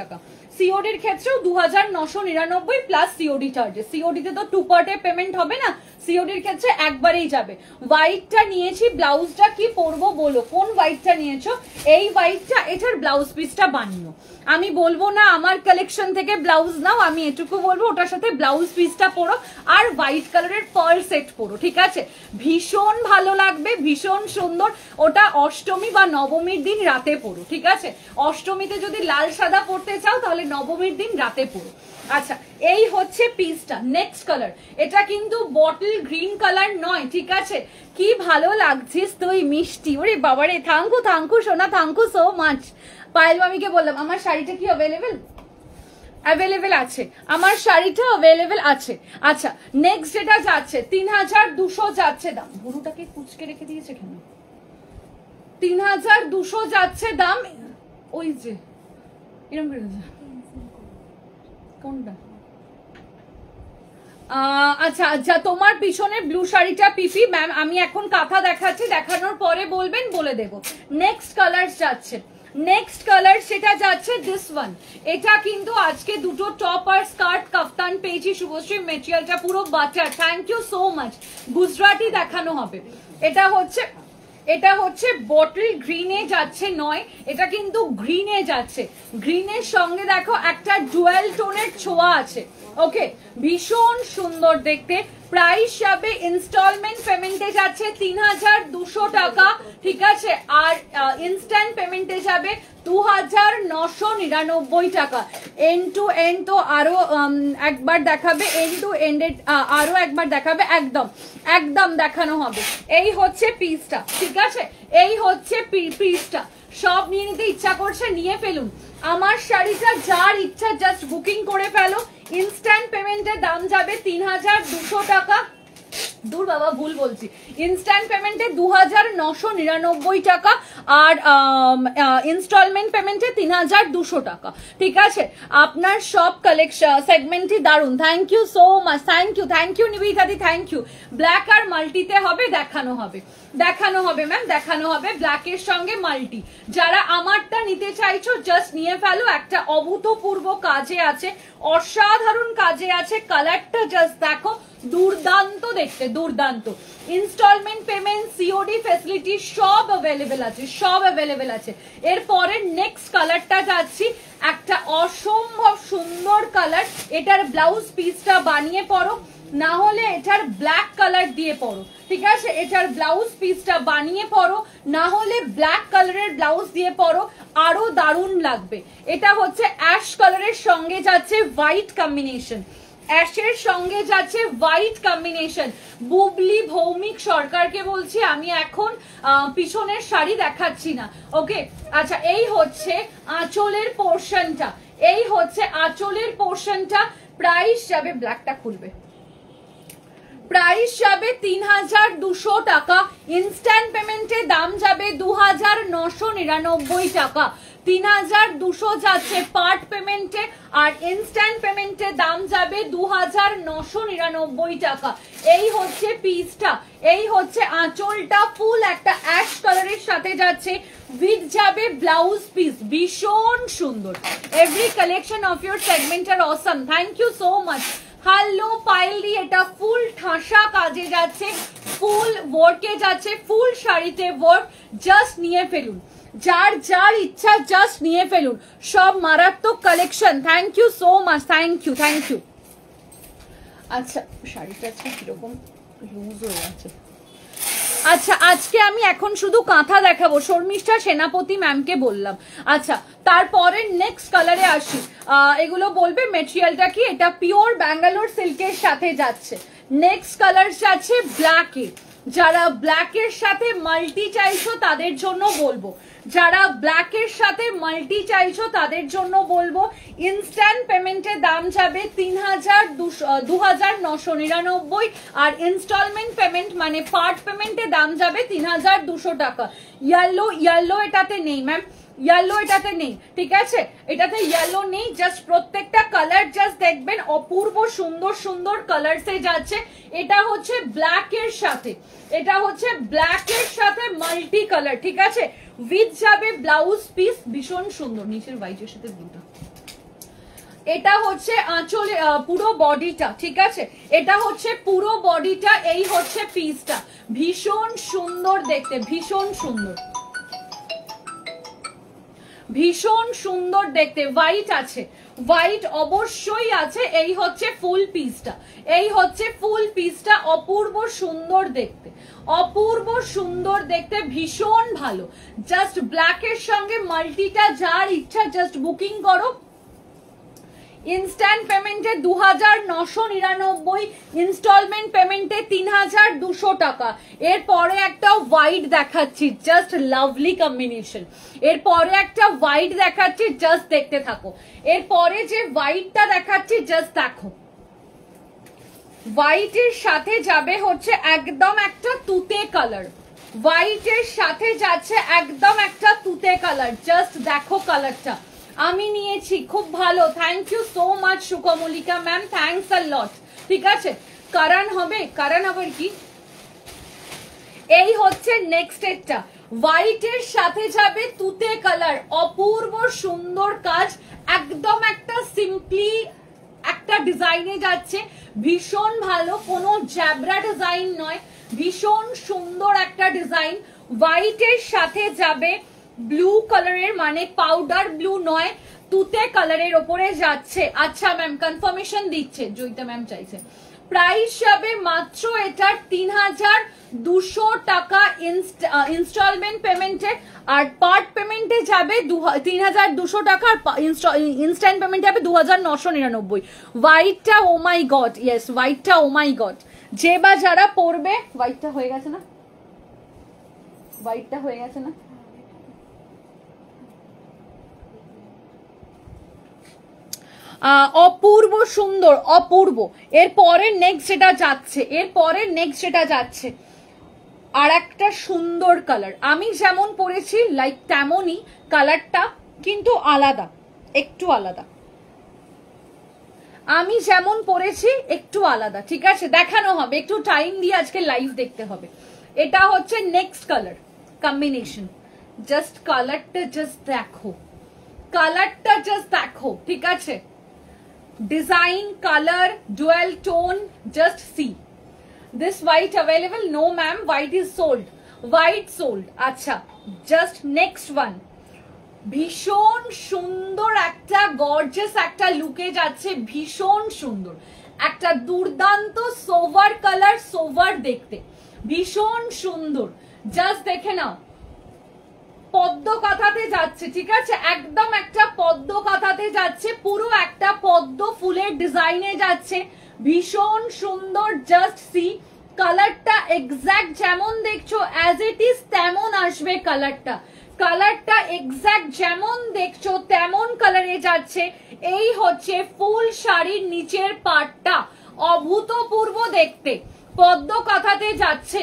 Speaker 1: টাকা সিওডির ক্ষেত্রেও দু হাজার নশো নিরানব্বই প্লাস সিওডি চার্জেস সিওডিতে তো টু পার্টে পেমেন্ট হবে না সিওডির ক্ষেত্রে একবারেই যাবে হোয়াইটটা নিয়েছি ব্লাউজটা কি পরবো বলো কোন হোয়াইটটা নিয়েছো এই হোয়াইটটা এটার ব্লাউজ পিসটা বানিও আমি বলবো না আমার কালেকশন থেকে ব্লাউজ নাও আমি এটুকু বলবো ওটার সাথে ব্লাউজ পিসটা পরো আর হোয়াইট কালারের পার্ল সেট পরো ঠিক আছে ভীষণ ভালো লাগবে ভীষণ সুন্দর ওটা অষ্টমী বা নবমীর দিন রাতে পরো ঠিক আছে অষ্টমীতে যদি লাল সাদা পরতে চাও তাহলে নবমীর দিন রাতে পরো আচ্ছা এই হচ্ছে পিসটা নেক্সট কালার এটা কিন্তু বটল গ্রিন কালার নয় ঠিক আছে কি ভালো লাগছিস তুই মিষ্টি ওরে বাবারে থাঙ্কু থাঙ্কু সোনা থাঙ্কু সো মাচ পায়েল মামিকে বললাম আমার শাড়িটা কি অ্যাভেলেবেল অ্যাভেলেবেল আছে আমার শাড়িটা অ্যাভেলেবেল আছে আচ্ছা নেক্সট যেটা যাচ্ছে তিন হাজার দুশো যাচ্ছে দাম ভুরুটাকে কুচকে রেখে দিয়েছে কেন তিন হাজার দুশো যাচ্ছে দাম ওই যে এরকম করে আচ্ছা আচ্ছা তোমার পিছনে ব্লু শাড়িটা পিপি ম্যাম আমি এখন কাঁথা দেখাচ্ছি দেখানোর পরে বলবেন বলে দেব নেক্সট কালার যাচ্ছে নেক্সট কালার সেটা যাচ্ছে দিস ওয়ান এটা কিন্তু আজকে দুটো টপ আর স্কার্ট কাফতান পেয়েছি শুভশ্রী মেটেরিয়ালটা পুরো butter thank you so much Gujarati দেখানো হবে এটা হচ্ছে এটা হচ্ছে বটল গ্রিনে যাচ্ছে নয় এটা কিন্তু গ্রিনে যাচ্ছে গ্রিনের সঙ্গে দেখো একটা ডুয়েল টোনের ছোঁয়া আছে ওকে ভীষণ সুন্দর দেখতে প্রাইস যাবে ইনস্টলমেন্ট পেমেন্টে যাচ্ছে তিন হাজার দুশো টাকা ঠিক আছে আর ইনস্ট্যান্ট পেমেন্টে যাবে দু হাজার নশো নিরানব্বই টাকা এন্ড টু এন্ড তো আরো একবার দেখাবে এন্ড টু এন্ডেড আরও একবার দেখাবে একদম একদম দেখানো হবে এই হচ্ছে পিসটা ঠিক আছে এই হচ্ছে পিসটা সব নিয়ে নিতে ইচ্ছা করছে নিয়ে ফেলুন আমার শাড়িটা যার ইচ্ছা জাস্ট বুকিং করে ফেলো ইনস্ট্যান্ট পেমেন্টের দাম যাবে তিন হাজার দুশো টাকা দূর বাবা ভুল বলছি ইনস্ট্যান্ট পেমেন্টে দু হাজার নশো নিরানব্বই টাকা আর ইনস্টলমেন্ট পেমেন্টে তিন হাজার দুশো টাকা ঠিক আছে আপনার সব কালেকশন সেগমেন্টই দারুণ thank you so much thank you thank you নিবিদাদি থ্যাংক ইউ ব্ল্যাক আর মাল্টিতে হবে দেখানো হবে দেখানো হবে ম্যাম দেখানো হবে ব্ল্যাকের সঙ্গে মাল্টি যারা আমারটা নিতে চাইছো জাস্ট নিয়ে ফেলো একটা অভূতপূর্ব কাজে আছে অসাধারণ কাজে আছে কালারটা জাস্ট দেখো দুর্দান্ত দেখতে দুর্দান্ত ইনস্টলমেন্ট পেমেন্ট সিওডি ফেসিলিটি সব অ্যাভেলেবেল আছে সব অ্যাভেলেবেল আছে এরপরে নেক্সট কালারটা যাচ্ছি একটা অসম্ভব সুন্দর কালার এটার ব্লাউজ পিসটা বানিয়ে পরো না হলে এটার ব্ল্যাক কালার দিয়ে পরো ঠিক আছে এটার ব্লাউজ পিসটা বানিয়ে পরো না হলে ব্ল্যাক কালারের ব্লাউজ দিয়ে পরো আরো দারুণ লাগবে এটা হচ্ছে অ্যাশ কালারের সঙ্গে যাচ্ছে হোয়াইট কম্বিনেশন অ্যাশের সঙ্গে যাচ্ছে হোয়াইট কম্বিনেশন বুবলি ভৌমিক সরকারকে বলছি আমি এখন পিছনের শাড়ি দেখাচ্ছি না ওকে আচ্ছা এই হচ্ছে আঁচলের পোর্শনটা এই হচ্ছে আঁচলের পোর্শনটা প্রাইস যাবে ব্ল্যাকটা খুলবে প্রাইস যাবে তিন হাজার দুশো টাকা ইনস্ট্যান্ট পেমেন্টে দাম যাবে দু হাজার নশো নিরানব্বই টাকা তিন হাজার দুশো যাচ্ছে পার্ট পেমেন্টে আর ইনস্ট্যান্ট পেমেন্টে দাম যাবে দু হাজার নশো নিরানব্বই টাকা এই হচ্ছে পিসটা এই হচ্ছে আঁচলটা ফুল একটা অ্যাশ কালারের সাথে যাচ্ছে উইথ যাবে ব্লাউজ পিস ভীষণ সুন্দর every collection of your segment আর awesome thank you so much hello Paili এটা ফুল ঠাসা কাজে যাচ্ছে ফুল ওয়ার্কে যাচ্ছে ফুল শাড়িতে ওয়ার্ক জাস্ট নিয়ে ফেলুন যার যার ইচ্ছা জাস্ট নিয়ে ফেলুন সব মারাত্মক collection thank you so much thank you thank you আচ্ছা শাড়িটা আজকে লুজ হয়ে আছে আচ্ছা আজকে আমি এখন শুধু কাঁথা দেখাবো শর্মিষ্ঠা সেনাপতি ম্যামকে বললাম আচ্ছা তারপরে নেক্সট কালারে আসি এগুলো বলবে মেটেরিয়ালটা কি এটা পিওর ব্যাঙ্গালোর সিল্কের সাথে যাচ্ছে নেক্সট কালার যাচ্ছে ব্ল্যাকে যারা ব্ল্যাকের সাথে মাল্টি চাইছো তাদের জন্য বলবো যারা ব্ল্যাকের সাথে মাল্টি চাইছো তাদের জন্য বলবো ইনস্ট্যান্ট পেমেন্টের দাম যাবে তিন হাজার দু হাজার নশো নিরানব্বই আর ইনস্টলমেন্ট পেমেন্ট মানে পার্ট পেমেন্টের দাম যাবে তিন হাজার দুশো টাকা ইয়ালো ইয়েলো এটাতে নেই ম্যাম ইয়েলো এটাতে নেই ঠিক আছে এটাতে ইয়েলো নেই জাস্ট প্রত্যেকটা কালার জাস্ট দেখবেন অপূর্ব সুন্দর সুন্দর কালারসে যাচ্ছে এটা হচ্ছে ব্ল্যাক এর সাথে এটা হচ্ছে ব্ল্যাক এর সাথে মাল্টি কালার ঠিক আছে উইথ যাবে ব্লাউজ পিস ভীষণ সুন্দর নিচের হোয়াইটের সাথে দুটা এটা হচ্ছে আঁচলে পুরো বডিটা ঠিক আছে এটা হচ্ছে পুরো বডিটা এই হচ্ছে পিসটা ভীষণ সুন্দর দেখতে ভীষণ সুন্দর ভীষণ সুন্দর দেখতে হোয়াইট আছে হোয়াইট অবশ্যই আছে এই হচ্ছে ফুল পিসটা এই হচ্ছে ফুল পিসটা অপূর্ব সুন্দর দেখতে অপূর্ব সুন্দর দেখতে ভীষণ ভালো জাস্ট ব্ল্যাকের সঙ্গে মাল্টিটা যার ইচ্ছা জাস্ট বুকিং করো ইনস্ট্যান্ট পেমেন্টে দু হাজার নশো নিরানব্বই ইনস্টলমেন্ট পেমেন্টে তিন হাজার দুশো টাকা এরপরে একটা হোয়াইট দেখাচ্ছি জাস্ট লাভলি কম্বিনেশন এরপরে একটা হোয়াইট দেখাচ্ছি জাস্ট দেখতে থাকো এরপরে যে হোয়াইটটা দেখাচ্ছি জাস্ট দেখো হোয়াইটের সাথে যাবে হচ্ছে একদম একটা তুতে কালার হোয়াইটের সাথে যাচ্ছে একদম একটা তুতে কালার জাস্ট দেখো কালারটা আমি নিয়েছি খুব ভালো thank you so much Sukamalika ma'am thanks a lot ঠিক আছে কারণ হবে কারণ আবার কি এই হচ্ছে নেক্সট এরটা হোয়াইটের সাথে যাবে তুতে কালার অপূর্ব সুন্দর কাজ একদম একটা সিম্পলি একটা ডিজাইনে যাচ্ছে ভীষণ ভালো কোনো জ্যাবরা ডিজাইন নয় ভীষণ সুন্দর একটা ডিজাইন হোয়াইটের সাথে যাবে ব্লু কালারের মানে পাউডার ব্লু নয় তুতে কালারের ওপরে যাচ্ছে আচ্ছা ম্যাম কনফার্মেশন দিচ্ছে জয়িতা ম্যাম চাইছে প্রাইস যাবে মাত্র এটার তিন হাজার দুশো টাকা ইনস্টলমেন্ট পেমেন্টে আর পার্ট পেমেন্টে যাবে তিন হাজার দুশো টাকা আর ইনস্ট্যান্ট পেমেন্টে যাবে দু হাজার নশো নিরানব্বই হোয়াইটটা ও মাই গড ইয়েস হোয়াইটটা ও মাই গড যে বা যারা পড়বে হোয়াইটটা হয়ে গেছে না হোয়াইটটা হয়ে গেছে না অপূর্ব সুন্দর অপূর্ব এর নেক্সট যেটা যাচ্ছে এর নেক্সট যেটা যাচ্ছে আর একটা সুন্দর কালার আমি যেমন পরেছি লাইক তেমনই কালারটা কিন্তু আলাদা একটু আলাদা আমি যেমন পরেছি একটু আলাদা ঠিক আছে দেখানো হবে একটু টাইম দিয়ে আজকে লাইভ দেখতে হবে এটা হচ্ছে নেক্সট কালার কম্বিনেশন জাস্ট কালারটা জাস্ট দেখো কালারটা জাস্ট দেখো ঠিক আছে design color dual tone just see this white available no ma'am white is sold white sold আচ্ছা just next one ভীষণ সুন্দর একটা গর্জেস একটা লুকে যাচ্ছে ভীষণ সুন্দর একটা durdanto sober color, sober dekhte. ভীষণ সুন্দর Just dekhe নাও পদ্ম কথাতে যাচ্ছে ঠিক আছে একদম একটা পদ্ম কথাতে যাচ্ছে পুরো একটা পদ্ম ফুলের ডিজাইনে যাচ্ছে ভীষণ সুন্দর জাস্ট সি কালারটা এক্স্যাক্ট যেমন দেখছো অ্যাজ ইট ইজ তেমন আসবে কালারটা কালারটা এক্স্যাক্ট যেমন দেখছো তেমন কালারে যাচ্ছে এই হচ্ছে ফুল শাড়ির নিচের পার্টটা অভূতপূর্ব দেখতে পদ্ম কথাতে যাচ্ছে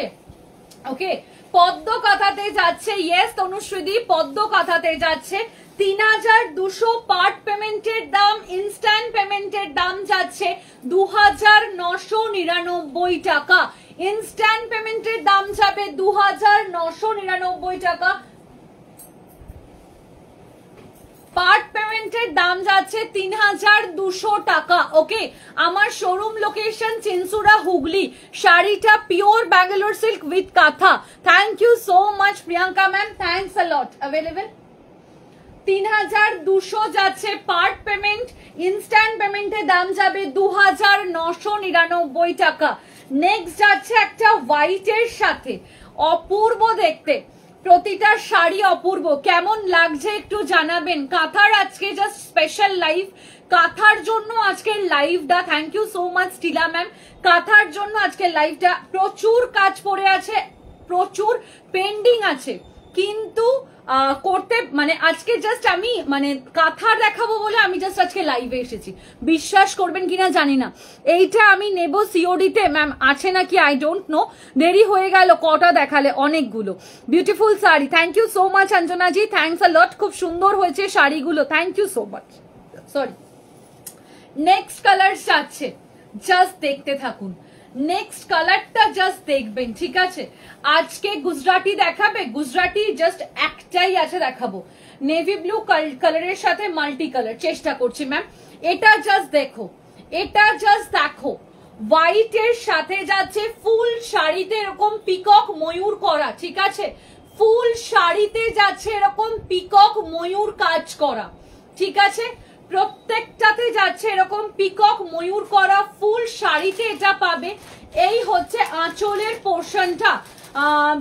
Speaker 1: ওকে পদ্ম কথাতে যাচ্ছে ইয়েস তনুশ্রী পদ্ম কথাতে যাচ্ছে তিন হাজার দুশো পার্ট পেমেন্টের দাম ইনস্ট্যান্ট পেমেন্টের দাম যাচ্ছে দু হাজার নশো নিরানব্বই টাকা ইনস্ট্যান্ট পেমেন্টের দাম যাবে দু হাজার নশো নিরানব্বই টাকা পার্ট পেমেন্টের দাম যাচ্ছে তিন হাজার দুশো টাকা ওকে আমার শোরুম লোকেশন চিনসুরা হুগলি শাড়িটা pure Bangalore silk with kantha thank you so much Priyanka ma'am thanks a lot available তিন হাজার দুশো যাচ্ছে পার্ট পেমেন্ট ইনস্ট্যান্ট পেমেন্টের দাম যাবে দু হাজার নশো নিরানব্বই টাকা নেক্সট যাচ্ছে একটা হোয়াইটের সাথে অপূর্ব দেখতে প্রতিটা শাড়ি অপূর্ব কেমন লাগছে একটু জানাবেন কাথার আজকে জাস্ট স্পেশাল লাইভ কাথার জন্য আজকের লাইভটা thank you so much Tila ma'am কাথার জন্য আজকের লাইভটা প্রচুর কাজ পড়ে আছে প্রচুর পেন্ডিং আছে কিন্তু করতে মানে আজকে জাস্ট আমি মানে কাথার দেখাবো বলে আমি জাস্ট আজকে লাইভে এসেছি বিশ্বাস করবেন কিনা জানি না এইটা আমি নেব সিওডিতে ম্যাম আছে নাকি আই ডোন্ট নো দেরি হয়ে গেল কটা দেখালে অনেকগুলো beautiful sari thank you so much অঞ্জনাজি থ্যাংকস আ লট খুব সুন্দর হয়েছে শাড়িগুলো thank you so much sorry next colour যাচ্ছে জাস্ট দেখতে থাকুন নেক্সট কালারটা জাস্ট দেখবেন ঠিক আছে আজকে গুজরাটি দেখাবে গুজরাটি জাস্ট একটাই আছে দেখাবো নেভি ব্লু কালারের সাথে মাল্টি কালার চেষ্টা করছি ম্যাম এটা জাস্ট দেখো এটা জাস্ট দেখো হোয়াইটের সাথে যাচ্ছে ফুল শাড়িতে এরকম পিকক ময়ূর করা ঠিক আছে ফুল শাড়িতে যাচ্ছে এরকম পিকক ময়ূর কাজ করা ঠিক আছে প্রত্যেকটাতে যাচ্ছে এরকম পিকক ময়ূর করা ফুল শাড়িতে এটা পাবে এই হচ্ছে আঁচলের পোর্শনটা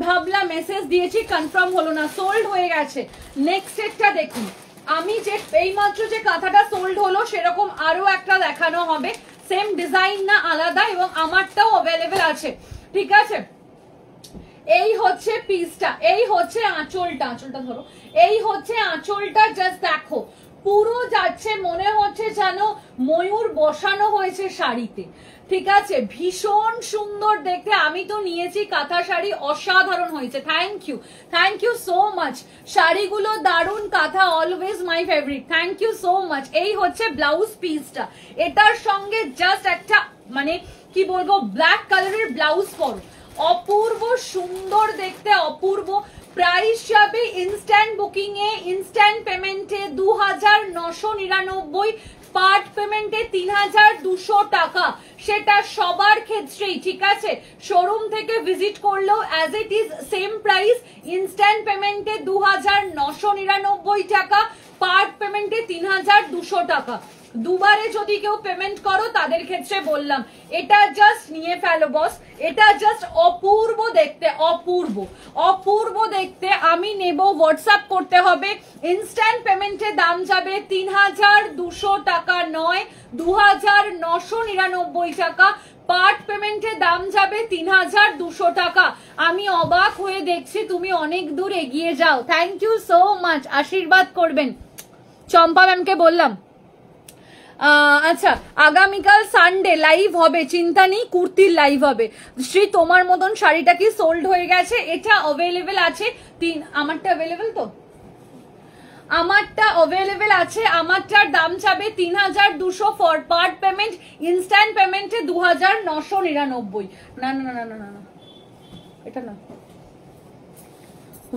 Speaker 1: ভাবলা মেসেজ দিয়েছি কনফার্ম হলো না সোল্ড হয়ে গেছে নেক্সট সেটটা দেখুন আমি যে এইমাত্র যে কাঁথাটা সোল্ড হলো সেরকম আরও একটা দেখানো হবে সেম ডিজাইন না আলাদা এবং আমারটাও অ্যাভেলেবেল আছে ঠিক আছে এই হচ্ছে পিসটা এই হচ্ছে আঁচলটা আঁচলটা ধরো এই হচ্ছে আঁচলটা জাস্ট দেখো পুরো যাচ্ছে মনে হচ্ছে যেন ময়ূর বসানো হয়েছে শাড়িতে ঠিক আছে ভীষণ সুন্দর দেখতে আমি তো নিয়েছি কাঁথা শাড়ি অসাধারণ হয়েছে thank you thank you so much শাড়িগুলো দারুণ kantha always my favourite thank you so much এই হচ্ছে ব্লাউজ পিসটা এটার সঙ্গে জাস্ট একটা মানে কি বলবো ব্ল্যাক কালারের ব্লাউজ পরো অপূর্ব সুন্দর দেখতে অপূর্ব প্রাইস যাবে ইনস্ট্যান্ট বুকিং এ ইনস্ট্যান্ট পেমেন্টে দু হাজার নশো নিরানব্বই পার্ট পেমেন্টে তিন হাজার দুশো টাকা সেটা সবার ক্ষেত্রেই ঠিক আছে শোরুম থেকে ভিজিট করলেও as it is same price instant পেমেন্টে দু হাজার নশো নিরানব্বই টাকা পার্ট পেমেন্টে তিন হাজার দুশো টাকা দুবারে যদি কেউ পেমেন্ট করো তাদের ক্ষেত্রে বললাম এটা জাস্ট নিয়ে ফেলো বস এটা জাস্ট অপূর্ব দেখতে অপূর্ব অপূর্ব দেখতে আমি নেব হোয়াটসঅ্যাপ করতে হবে ইনস্ট্যান্ট পেমেন্টে দাম যাবে তিন হাজার দুশো টাকা নয় দু হাজার নশো নিরানব্বই টাকা পার্ট পেমেন্টে দাম যাবে তিন হাজার দুশো টাকা আমি অবাক হয়ে দেখছি তুমি অনেক দূর এগিয়ে যাও থ্যাংক ইউ সো মাচ আশীর্বাদ করবেন চম্পা ম্যামকে বললাম আচ্ছা আগামীকাল সানডে লাইভ হবে চিন্তা নেই কুর্তির লাইভ হবে শ্রী তোমার মতন শাড়িটা কি সোল্ড হয়ে গেছে এটা অভেলেবেল আছে তিন আমারটা অ্যাভেলেবেল তো আমারটা অভেলেবেল আছে আমারটার দাম চাবে তিন হাজার দুশো ফর পার্ট পেমেন্ট ইনস্ট্যান্ট পেমেন্টে দু হাজার নশো নিরানব্বই না না না না না না এটা না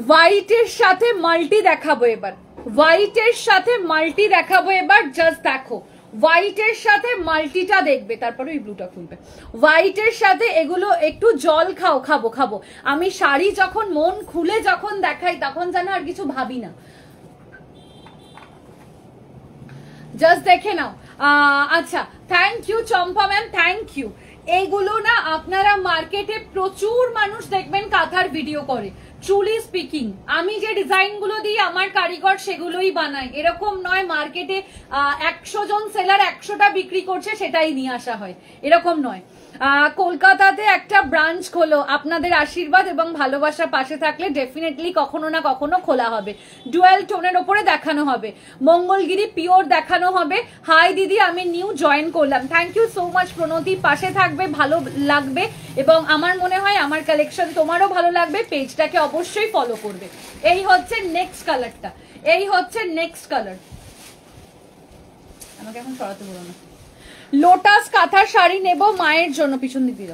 Speaker 1: হোয়াইটের সাথে মাল্টি দেখাবো এবার হোয়াইটের সাথে মাল্টি দেখাবো এবার জাস্ট দেখো হোয়াইটের সাথে মাল্টিটা দেখবে তারপরে ওই ব্লুটা খুলবে হোয়াইটের সাথে এগুলো একটু জল খাও খাবো খাবো আমি শাড়ি যখন মন খুলে যখন দেখাই তখন যেন আর কিছু ভাবি না জাস্ট দেখে নাও আচ্ছা thank you Champa ma'am thank you এইগুলো না আপনারা মার্কেটে প্রচুর মানুষ দেখবেন কাঁথার ভিডিও করে ট্রুলি স্পিকিং আমি যে ডিজাইন গুলো দিই আমার কারিগর সেগুলোই বানায় এরকম নয় মার্কেটে একশো জন সেলার একশোটা বিক্রি করছে সেটাই নিয়ে আসা হয় এরকম নয় কলকাতাতে একটা ব্রাঞ্চ খোলো আপনাদের আশীর্বাদ এবং ভালোবাসা পাশে থাকলে ডেফিনেটলি কখনো না কখনো খোলা হবে ডুয়েল টোনের ওপরে দেখানো হবে মঙ্গলগিরি পিওর দেখানো হবে হাই দিদি আমি নিউ জয়েন করলাম thank you so much Pranati পাশে থাকবে ভালো লাগবে এবং আমার মনে হয় আমার কালেকশন তোমারও ভালো লাগবে পেজটাকে অবশ্যই ফলো করবে এই হচ্ছে নেক্সট কালারটা এই হচ্ছে নেক্সট কালার আমাকে এখন সরাতে বলো না লোটাস কাঁথা শাড়ি নেব মায়ের জন্য পিছন দিদি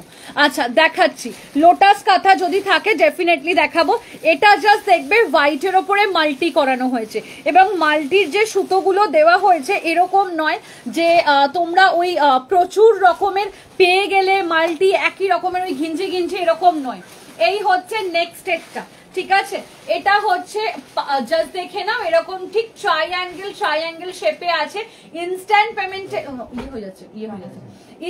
Speaker 1: আচ্ছা দেখাচ্ছি লোটাস কাঁথা যদি থাকে ডেফিনেটলি দেখাবো এটা জাস্ট দেখবে হোয়াইটের ওপরে মাল্টি করানো হয়েছে এবং মাল্টির যে সুতোগুলো দেওয়া হয়েছে এরকম নয় যে তোমরা ওই প্রচুর রকমের পেয়ে গেলে মাল্টি একই রকমের ওই ঘিঞ্জি ঘিঞ্জি এরকম নয় এই হচ্ছে নেক্সট স্টেপটা ঠিক আছে এটা হচ্ছে জাস্ট দেখে নাও এরকম ঠিক ট্রাইঅ্যাঙ্গেল ট্রাইঅ্যাঙ্গেল শেপে আছে ইনস্ট্যান্ট পেমেন্ট ইয়ে হয়ে যাচ্ছে ইয়ে হয়ে যাচ্ছে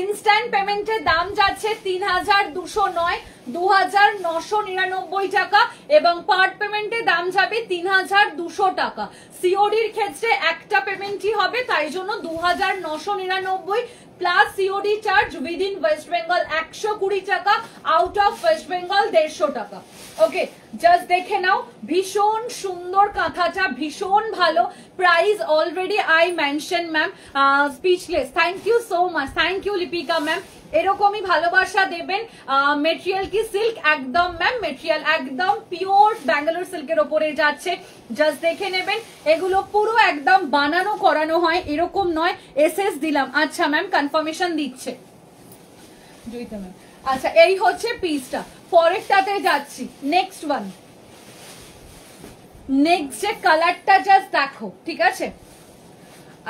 Speaker 1: ইনস্ট্যান্ট পেমেন্টের দাম যাচ্ছে তিন হাজার দুশো নয় দু হাজার নশো নিরানব্বই টাকা এবং পার্ট পেমেন্টের দাম যাবে তিন হাজার দুশো টাকা সিওডির ক্ষেত্রে একটা পেমেন্টই হবে তাই জন্য দু হাজার নশো নিরানব্বই plus COD charge within West Bengal একশো কুড়ি টাকা আউট অফ ওয়েস্ট বেঙ্গল দেড়শো টাকা ওকে জাস্ট দেখে নাও ভীষণ সুন্দর কাঁথাটা ভীষণ ভালো price already I mention ma'am speechless thank you so much thank you Lipika ma'am এরকমই ভালোবাসা দেবেন মেটেরিয়াল কি সিল্ক একদম ম্যাম মেটেরিয়াল একদম পিওর ব্যাঙ্গালোর সিল্কের ওপরে যাচ্ছে জাস্ট দেখে নেবেন এগুলো পুরো একদম বানানো করানো হয় এরকম নয় এস এস দিলাম আচ্ছা ম্যাম কনফার্মেশন দিচ্ছে আচ্ছা এই হচ্ছে পিসটা পরেরটাতে যাচ্ছি নেক্সট ওয়ান নেক্সট যে কালারটা জাস্ট দেখো ঠিক আছে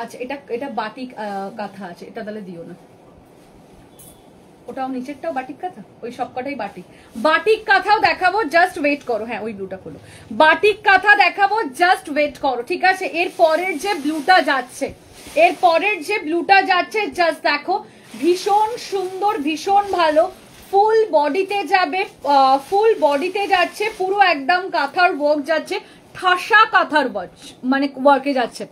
Speaker 1: আচ্ছা এটা এটা বাটিক কথা আছে এটা তাহলে দিও না ওটাও নিচেরটাও বাটিক কাঁথা ওই সবকটাই বাটিক বাটিক কাঁথাও দেখাবো জাস্ট ওয়েট করো হ্যাঁ ওই ব্লুটা খোলো বাটিক কাঁথা দেখাবো জাস্ট ওয়েট করো ঠিক আছে এর পরের যে ব্লুটা যাচ্ছে এর পরের যে ব্লুটা যাচ্ছে জাস্ট দেখো ভীষণ সুন্দর ভীষণ ভালো ফুল বডিতে যাবে ফুল বডিতে যাচ্ছে পুরো একদম কাঁথার ওয়ার্ক যাচ্ছে ঠাসা কাঁথার ওয়ার্ক মানে ওয়ার্কে যাচ্ছে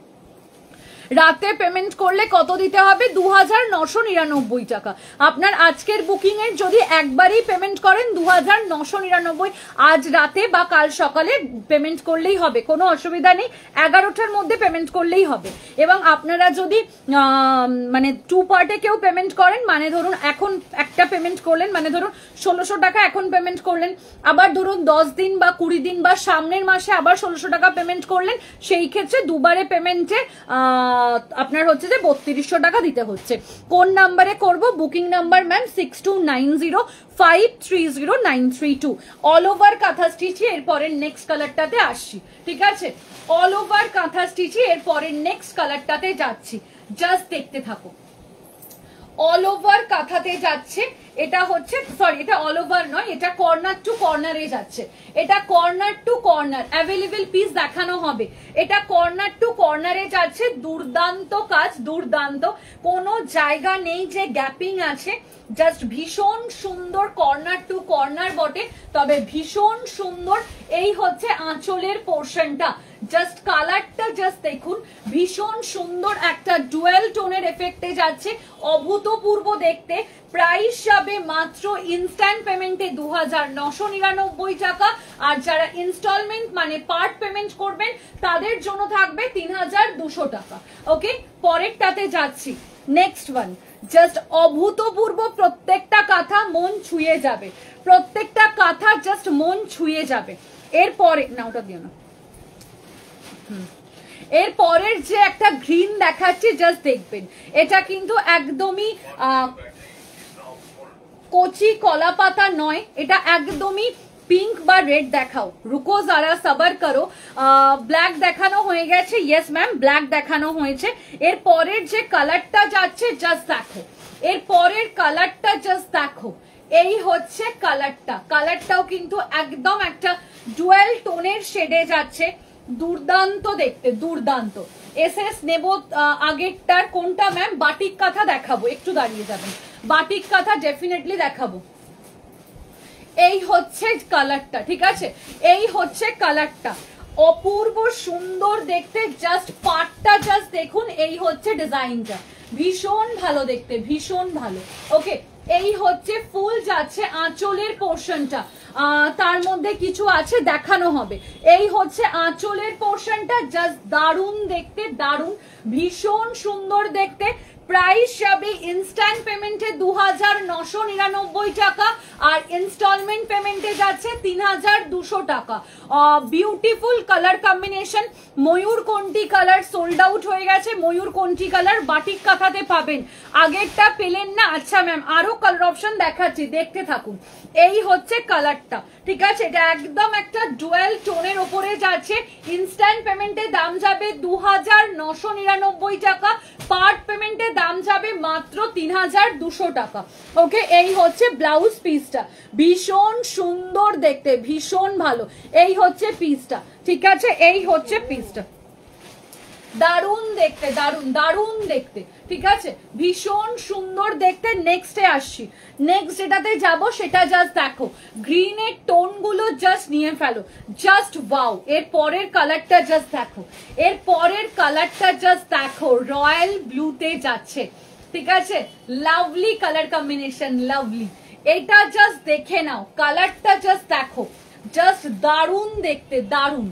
Speaker 1: রাতে পেমেন্ট করলে কত দিতে হবে দু হাজার নশো নিরানব্বই টাকা আপনার আজকের বুকিংয়ের যদি একবারেই পেমেন্ট করেন দু হাজার নশো নিরানব্বই আজ রাতে বা কাল সকালে পেমেন্ট করলেই হবে কোনো অসুবিধা নেই এগারোটার মধ্যে পেমেন্ট করলেই হবে এবং আপনারা যদি মানে টু পার্টে কেউ পেমেন্ট করেন মানে ধরুন এখন একটা পেমেন্ট করলেন মানে ধরুন ষোলোশো টাকা এখন পেমেন্ট করলেন আবার ধরুন দশ দিন বা কুড়ি দিন বা সামনের মাসে আবার ষোলোশো টাকা পেমেন্ট করলেন সেই ক্ষেত্রে দুবারে পেমেন্টে আপনার হচ্ছে যে বত্রিশশো টাকা দিতে হচ্ছে কোন নাম্বারে করব booking number ma'am six two nine zero five three zero nine three two all over kantha স্টিচি এরপরের নেক্সট কালারটাতে আসছি ঠিক আছে অল ওভার কাঁথা স্টিচি এরপরের নেক্সট কালারটাতে যাচ্ছি জাস্ট দেখতে থাকো অল ওভার কাঁথাতে যাচ্ছে এটা হচ্ছে সরি এটা অল ওভার নয় এটা কর্নার টু কর্নারে যাচ্ছে এটা corner to corner available piece দেখানো হবে এটা কর্নার টু কর্নারে যাচ্ছে দুর্দান্ত কাজ দুর্দান্ত কোনো জায়গা নেই যে গ্যাপিং আছে জাস্ট ভীষণ সুন্দর কর্নার টু কর্নার বটে তবে ভীষণ সুন্দর এই হচ্ছে আঁচলের পোর্শনটা জাস্ট কালারটা জাস্ট দেখুন ভীষণ সুন্দর একটা ডুয়েল টোনের এফেক্টে যাচ্ছে অভূতপূর্ব দেখতে প্রাইস যাবে মাত্র ইনস্ট্যান্ট পেমেন্টে দু টাকা আর যারা ইনস্টলমেন্ট মানে পার্ট পেমেন্ট করবেন তাদের জন্য থাকবে তিন টাকা ওকে পরেরটাতে যাচ্ছি নেক্সট ওয়ান জাস্ট অভূতপূর্ব প্রত্যেকটা কথা মন ছুঁয়ে যাবে প্রত্যেকটা কথা জাস্ট মন ছুঁয়ে যাবে এরপরে না ওটা দিও না এর পরের যে একটা গ্রিন দেখাচ্ছে জাস্ট দেখবেন এটা কিন্তু একদমই আহ কচি কলা পাতা নয় এটা একদমই পিঙ্ক বা রেড দেখাও রুকো যারা সাবার করো ব্ল্যাক দেখানো হয়ে গেছে ইয়েস ম্যাম ব্ল্যাক দেখানো হয়েছে এর পরের যে কালারটা যাচ্ছে জাস্ট দেখো এর পরের কালারটা জাস্ট দেখো এই হচ্ছে কালারটা কালারটাও কিন্তু একদম একটা ডুয়েল টোনের শেডে যাচ্ছে দুর্দান্ত দেখতে দুর্দান্ত এস এস নেবো আগেরটার কোনটা ম্যাম বাটিক কাঁথা দেখাবো একটু দাঁড়িয়ে যাবেন বাটিক কাঁথা ডেফিনেটলি দেখাবো এই হচ্ছে কালারটা ঠিক আছে এই হচ্ছে কালারটা অপূর্ব সুন্দর দেখতে জাস্ট পাটটা জাস্ট দেখুন এই হচ্ছে ডিজাইনটা ভীষণ ভালো দেখতে ভীষণ ভালো ওকে এই হচ্ছে ফুল যাচ্ছে আঁচলের পোর্শনটা তার মধ্যে কিছু আছে দেখানো হবে এই হচ্ছে আঁচলের পোর্শনটা জাস্ট দারুণ দেখতে দারুণ ভীষণ সুন্দর দেখতে প্রাইস যাবে ইনস্ট্যান্ট পেমেন্টে দু হাজার নশো নিরানব্বই টাকা আর ইনস্টলমেন্ট পেমেন্টে যাচ্ছে তিন হাজার দুশো টাকা বিউটিফুল কালার কম্বিনেশন ময়ূর কোনটি কালার সোল্ড আউট হয়ে গেছে ময়ূর কোনটি কালার বাটিক কাঁথাতে পাবেন আগেরটা পেলেন না আচ্ছা ম্যাম আরও কালার অপশন দেখাচ্ছি দেখতে থাকুন এই হচ্ছে কালারটা ঠিক আছে এটা একদম একটা ডুয়েল টোনের ওপরে যাচ্ছে ইনস্ট্যান্ট পেমেন্টে দাম যাবে দু টাকা পার্ট পেমেন্টে দাম যাবে মাত্র তিন টাকা ওকে এই হচ্ছে ব্লাউজ পিসটা ভীষণ সুন্দর দেখতে ভীষণ ভালো এই হচ্ছে পিসটা ঠিক আছে এই হচ্ছে পিসটা দারুণ দেখতে দারুণ দারুণ দেখতে ঠিক আছে ভীষণ সুন্দর দেখতে নেক্সটে আসছি নেক্সট যেটাতে যাব সেটা জাস্ট দেখো গ্রিনের টোনগুলো জাস্ট নিয়ে ফেলো জাস্ট ওয়াও এর পরের কালারটা জাস্ট দেখো এর পরের কালারটা জাস্ট দেখো রয়্যাল ব্লুতে যাচ্ছে ঠিক আছে লাভলি কালার কম্বিনেশন লাভলি এটা জাস্ট দেখে নাও কালারটা জাস্ট দেখো জাস্ট দারুণ দেখতে দারুণ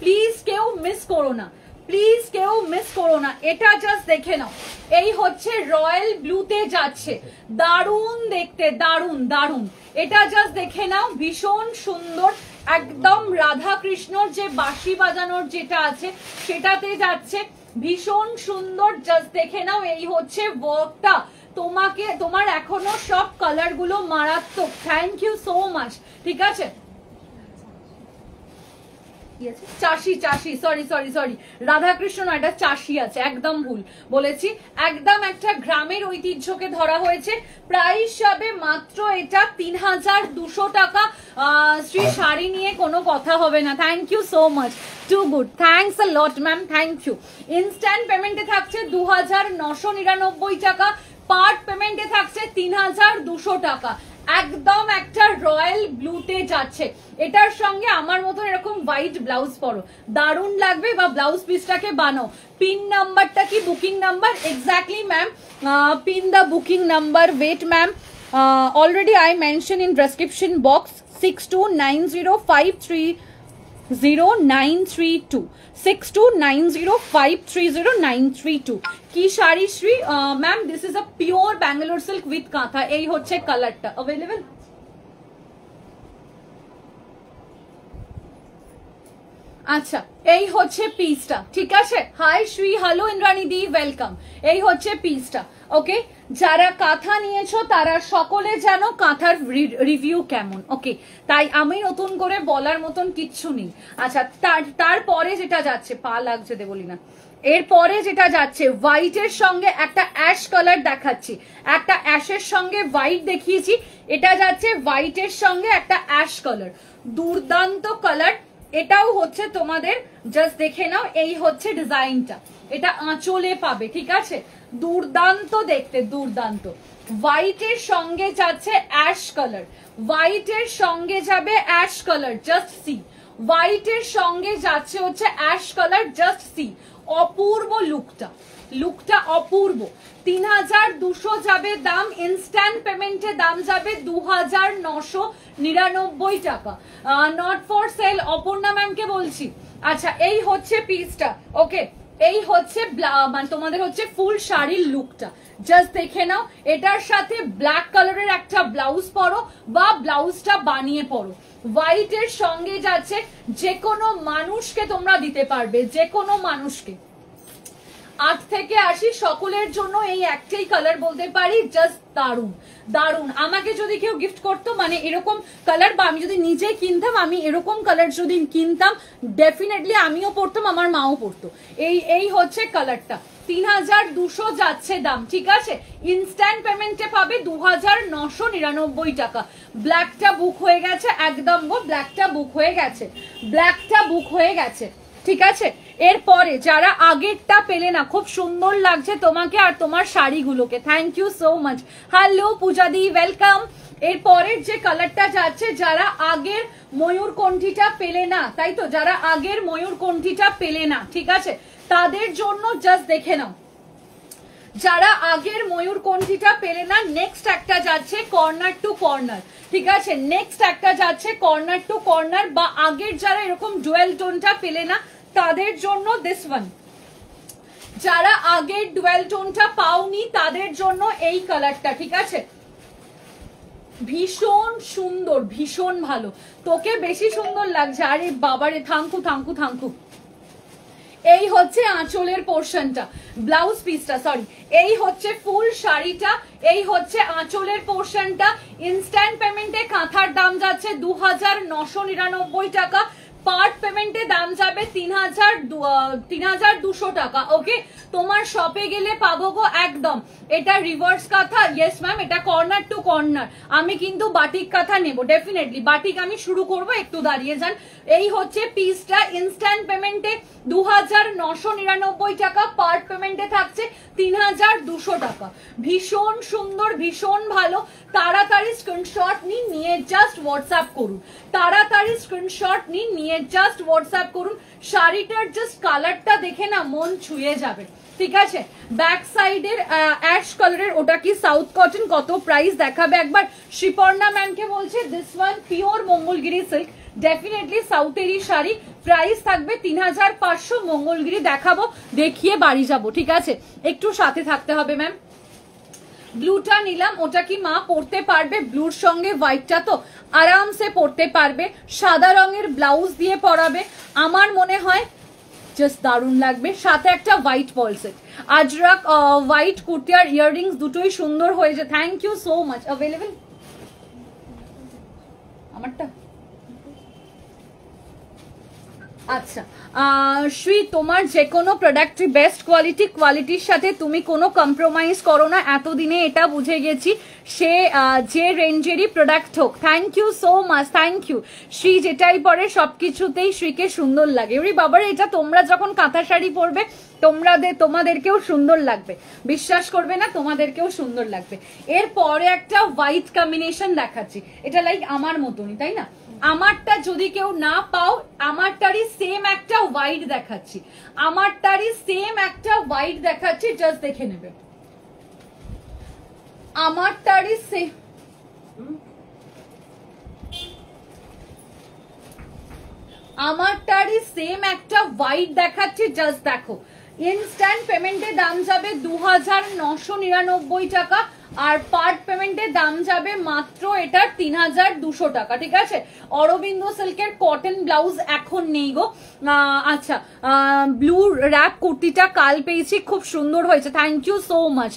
Speaker 1: প্লিজ কেউ মিস করো না প্লিজ কেউ মিস করো না এটা জাস্ট দেখে নাও এই হচ্ছে রয়্যাল ব্লুতে যাচ্ছে দারুণ দেখতে দারুণ দারুণ এটা জাস্ট দেখে নাও ভীষণ সুন্দর একদম রাধা কৃষ্ণর যে বাঁশি বাজানোর যেটা আছে সেটাতে যাচ্ছে ভীষণ সুন্দর জাস্ট দেখে নাও এই হচ্ছে ওয়ার্কটা তোমাকে তোমার এখনো সব কালারগুলো মারাত্মক থ্যাংক ইউ সো মাচ ঠিক আছে চাষি চাষি সরি সরি সরি রাধাকৃষ্ণ একটা চাষি আছে একদম ভুল বলেছি একদম একটা গ্রামের ঐতিহ্যকে ধরা হয়েছে প্রায় হিসাবে মাত্র এটা তিন হাজার দুশো টাকা শ্রী শাড়ি নিয়ে কোনো কথা হবে না thank you so much too good thanks a lot ma'am thank you instant পেমেন্টে থাকছে দু হাজার নশো নিরানব্বই টাকা পার্ট পেমেন্টে থাকছে তিন হাজার দুশো টাকা একদম একটা রয়্যাল ব্লুতে যাচ্ছে এটার সঙ্গে আমার মতন এরকম হোয়াইট ব্লাউজ পরো দারুণ লাগবে বা ব্লাউজ পিসটাকে বানো পিন নাম্বারটা কি booking number exactly ma'am pin the booking number wait ma'am already I mention in description box six two nine zero five three zero nine three two six two nine zero five three zero nine three two কি sari Shree ma'am this is a pure Bangalore silk with kantha এই হচ্ছে কালারটা available আচ্ছা এই হচ্ছে পিসটা ঠিক আছে hi Shree hello Indrani di welcome এই হচ্ছে পিসটা ওকে যারা কাঁথা নিয়েছো তারা সকলে যেন কাঁথার রিভিউ কেমন ওকে তাই আমি নতুন করে বলার মতন কিচ্ছু নেই আচ্ছা তার তারপরে যেটা যাচ্ছে পা লাগছে দে বলি না এরপরে যেটা যাচ্ছে হোয়াইটের সঙ্গে একটা অ্যাশ কালার দেখাচ্ছি একটা অ্যাশের সঙ্গে হোয়াইট দেখিয়েছি এটা যাচ্ছে হোয়াইটের সঙ্গে একটা অ্যাশ কালার দুর্দান্ত কালার এটাও হচ্ছে তোমাদের জাস্ট দেখে নাও এই হচ্ছে ডিজাইনটা এটা আঁচলে পাবে ঠিক আছে দুর্দান্ত দেখতে দুর্দান্ত হোয়াইটের সঙ্গে যাচ্ছে অ্যাশ কালার হোয়াইটের সঙ্গে যাবে অ্যাশ কালার জাস্ট সি হোয়াইটের সঙ্গে যাচ্ছে হচ্ছে অ্যাশ কালার জাস্ট সি অপূর্ব লুকটা লুকটা অপূর্ব তিন হাজার দুশো যাবে দাম ইনস্ট্যান্ট পেমেন্টে দাম যাবে দু হাজার নশো নিরানব্বই টাকা নট ফর সেল অপর্ণা ম্যামকে বলছি আচ্ছা এই হচ্ছে পিসটা ওকে এই হচ্ছে মানে তোমাদের হচ্ছে ফুল শাড়ির লুকটা জাস্ট দেখে নাও এটার সাথে ব্ল্যাক কালারের একটা ব্লাউজ পরো বা ব্লাউজটা বানিয়ে পরো হোয়াইটের সঙ্গে যাচ্ছে যে কোনো মানুষকে তোমরা দিতে পারবে যে কোনো মানুষকে আট থেকে আসি সকলের জন্য এই একটাই কালার বলতে পারি জাস্ট দারুন দারুন আমাকে যদি কেউ গিফট করতো মানে এরকম কালার বা আমি যদি নিজে কিনতাম আমি এরকম কালার যদি কিনতাম ডেফিনেটলি আমিও পরতাম আমার মাও পরতো এই এই হচ্ছে কালারটা তিন হাজার দুশো যাচ্ছে দাম ঠিক আছে ইনস্ট্যান্ট পেমেন্টে পাবে দু হাজার নশো নিরানব্বই টাকা ব্ল্যাকটা বুক হয়ে গেছে একদম গো ব্ল্যাকটা বুক হয়ে গেছে ব্ল্যাকটা বুক হয়ে গেছে ঠিক আছে এরপরে যারা আগেরটা পেলে না খুব সুন্দর লাগছে তোমাকে আর তোমার শাড়িগুলোকে thank you so much hello পূজাদি ওয়েলকাম এরপরে যে কালারটা যাচ্ছে যারা আগের ময়ূর কণ্ঠিটা পেলে না তাই তো যারা আগের ময়ূর কণ্ঠিটা পেলে না ঠিক আছে তাদের জন্য জাস্ট দেখে নাও যারা আগের ময়ূর কণ্ঠিটা পেলে না নেক্সট একটা যাচ্ছে কর্নার টু কর্নার ঠিক আছে নেক্সট একটা যাচ্ছে কর্নার টু কর্নার বা আগের যারা এরকম ডুয়েল টোনটা পেলে না তাদের জন্য দিস ওয়ান যারা আগের ডুয়েল টোনটা পাওনি তাদের জন্য এই কালারটা ঠিক আছে ভীষণ সুন্দর ভীষণ ভালো তোকে বেশি সুন্দর লাগছে আরে বাবারে থাঙ্কু থাঙ্কু থাঙ্কু এই হচ্ছে আঁচলের পোর্শনটা ব্লাউজ পিসটা সরি এই হচ্ছে ফুল শাড়িটা এই হচ্ছে আঁচলের পোর্শনটা ইনস্ট্যান্ট পেমেন্টে কাঁথার দাম যাচ্ছে দু টাকা পার্ট পেমেন্টে দাম যাবে তিন হাজার তিন হাজার দুশো টাকা ওকে তোমার শপে গেলে পাবো গো একদম এটা রিভার্স কথা ইয়েস ম্যাম এটা কর্নার টু কর্নার আমি কিন্তু বাটিক কথা নেব ডেফিনেটলি বাটিক আমি শুরু করব একটু দাঁড়িয়ে যান এই হচ্ছে পিসটা ইনস্ট্যান্ট পেমেন্টে দু হাজার নশো নিরানব্বই টাকা পার্ট পেমেন্টে থাকছে তিন হাজার দুশো টাকা ভীষণ সুন্দর ভীষণ ভালো তাড়াতাড়ি স্ক্রিনশট নিয়ে জাস্ট হোয়াটসঅ্যাপ করুন তাড়াতাড়ি স্ক্রিনশট নিন নিয়ে জাস্ট হোয়াটসঅ্যাপ করুন শাড়িটার জাস্ট কালারটা দেখে না মন ছুঁয়ে যাবে ঠিক আছে ব্যাক সাইডের অ্যাশ কালারের ওটা কি সাউথ কটন কত প্রাইস দেখাবে একবার শ্রীপর্ণা ম্যামকে বলছে this one pure Mangalagiri silk definitely সাউথেরই শাড়ি প্রাইস থাকবে তিন হাজার পাঁচশো মঙ্গলগিরি দেখাবো দেখিয়ে বাড়ি যাব ঠিক আছে একটু সাথে থাকতে হবে ম্যাম ব্লুটা নিলাম ওটা কি মা পড়তে পারবে ব্লুর সঙ্গে হোয়াইটটা তো আরামসে পরতে পারবে সাদা রঙের ব্লাউজ দিয়ে পরাবে আমার মনে হয় জাস্ট দারুণ লাগবে সাথে একটা হোয়াইট পলসেট আজরাক হোয়াইট কুর্তি আর ইয়াররিংস দুটোই সুন্দর হয়েছে thank you so much available আমারটা আচ্ছা শ্রী তোমার যে কোনো প্রোডাক্টই বেস্ট কোয়ালিটি কোয়ালিটির সাথে তুমি কোনো কম্প্রোমাইজ করো না এতদিনে এটা বুঝে গেছি সে যে রেঞ্জেরই প্রোডাক্ট হোক thank you so much thank you Shree যেটাই পরে সব কিছুতেই শ্রীকে সুন্দর লাগে ওরে বাবার এটা তোমরা যখন কাঁথা শাড়ি পরবে তোমরা তোমাদেরকেও সুন্দর লাগবে বিশ্বাস করবে না তোমাদেরকেও সুন্দর লাগবে এরপরে একটা হোয়াইট কম্বিনেশন দেখাচ্ছি এটা লাইক আমার মতনই তাই না আমারটা যদি কেউ না পাও আমারটারই সেম একটা হোয়াইট দেখাচ্ছি আমারটারই সেম একটা হোয়াইট দেখাচ্ছি জাস্ট দেখে নেবে আমারটারই সেম আমারটারই সেম একটা হোয়াইট দেখাচ্ছি জাস্ট দেখো ইনস্ট্যান্ট পেমেন্টে দাম যাবে দু টাকা আর পার্ট পেমেন্টের দাম যাবে মাত্র এটার তিন হাজার দুশো টাকা ঠিক আছে অরবিন্দ সিল্কের কটন ব্লাউজ এখন নেই গো আচ্ছা ব্লু র্যাপ কুর্তিটা কাল পেয়েছি খুব সুন্দর হয়েছে থ্যাংক ইউ সো মাচ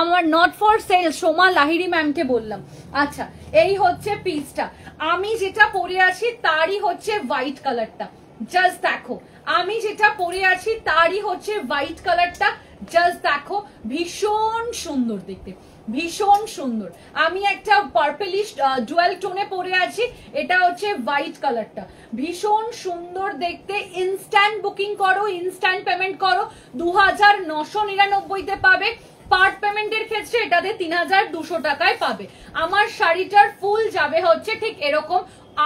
Speaker 1: আমার not for sale Soma Lahiri ম্যামকে বললাম আচ্ছা এই হচ্ছে পিসটা আমি যেটা পরে আছি তারই হচ্ছে হোয়াইট কালারটা জাস্ট দেখো আমি যেটা পরে আছি তারই হচ্ছে হোয়াইট কালারটা জাস্ট দেখো ভীষণ সুন্দর দেখতে ভীষণ সুন্দর আমি একটা পার্পেলিশ ডুয়েল টোনে পরে আছি এটা হচ্ছে হোয়াইট কালারটা ভীষণ সুন্দর দেখতে ইনস্ট্যান্ট বুকিং করো ইনস্ট্যান্ট পেমেন্ট করো দু হাজার নশো নিরানব্বইতে পাবে পার্ট পেমেন্টের ক্ষেত্রে এটাতে তিন হাজার দুশো টাকায় পাবে আমার শাড়িটার ফুল যাবে হচ্ছে ঠিক এরকম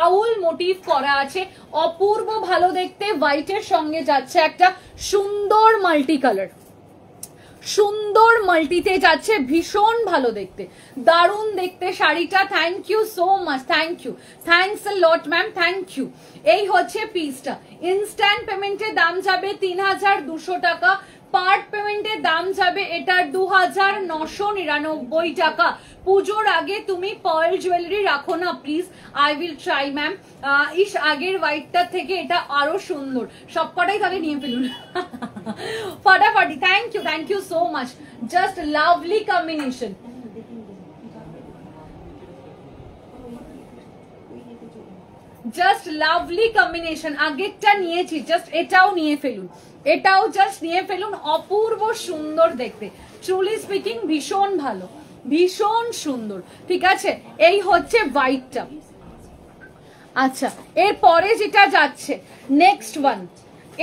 Speaker 1: আউল মোটিভ করা আছে অপূর্ব ভালো দেখতে হোয়াইটের সঙ্গে যাচ্ছে একটা সুন্দর মাল্টি কালার সুন্দর মাল্টিতে যাচ্ছে ভীষণ ভালো দেখতে দারুণ দেখতে শাড়িটা thank you so much thank you thanks lot ma'am thank you এই হচ্ছে পিসটা ইনস্ট্যান্ট পেমেন্টের দাম যাবে তিন হাজার দুশো টাকা পার্ট পেমেন্টের দাম যাবে এটা দু হাজার নশো নিরানব্বই টাকা পুজোর আগে তুমি পয়েল জুয়েলারি রাখো না please I will try ma'am ইস আগের হোয়াইটটার থেকে এটা আরো সুন্দর সবকটাই তাহলে নিয়ে ফেলুন ফাটাফাটি thank you thank you so much just lovely combination just lovely combination আগেরটা নিয়েছি জাস্ট এটাও নিয়ে ফেলুন এটাও জাস্ট নিয়ে ফেলুন অপূর্ব সুন্দর দেখতে ট্রুলি স্পিকিং ভীষণ ভালো ভীষণ সুন্দর ঠিক আছে এই হচ্ছে হোয়াইটটা আচ্ছা এরপরে যেটা যাচ্ছে নেক্সট ওয়ান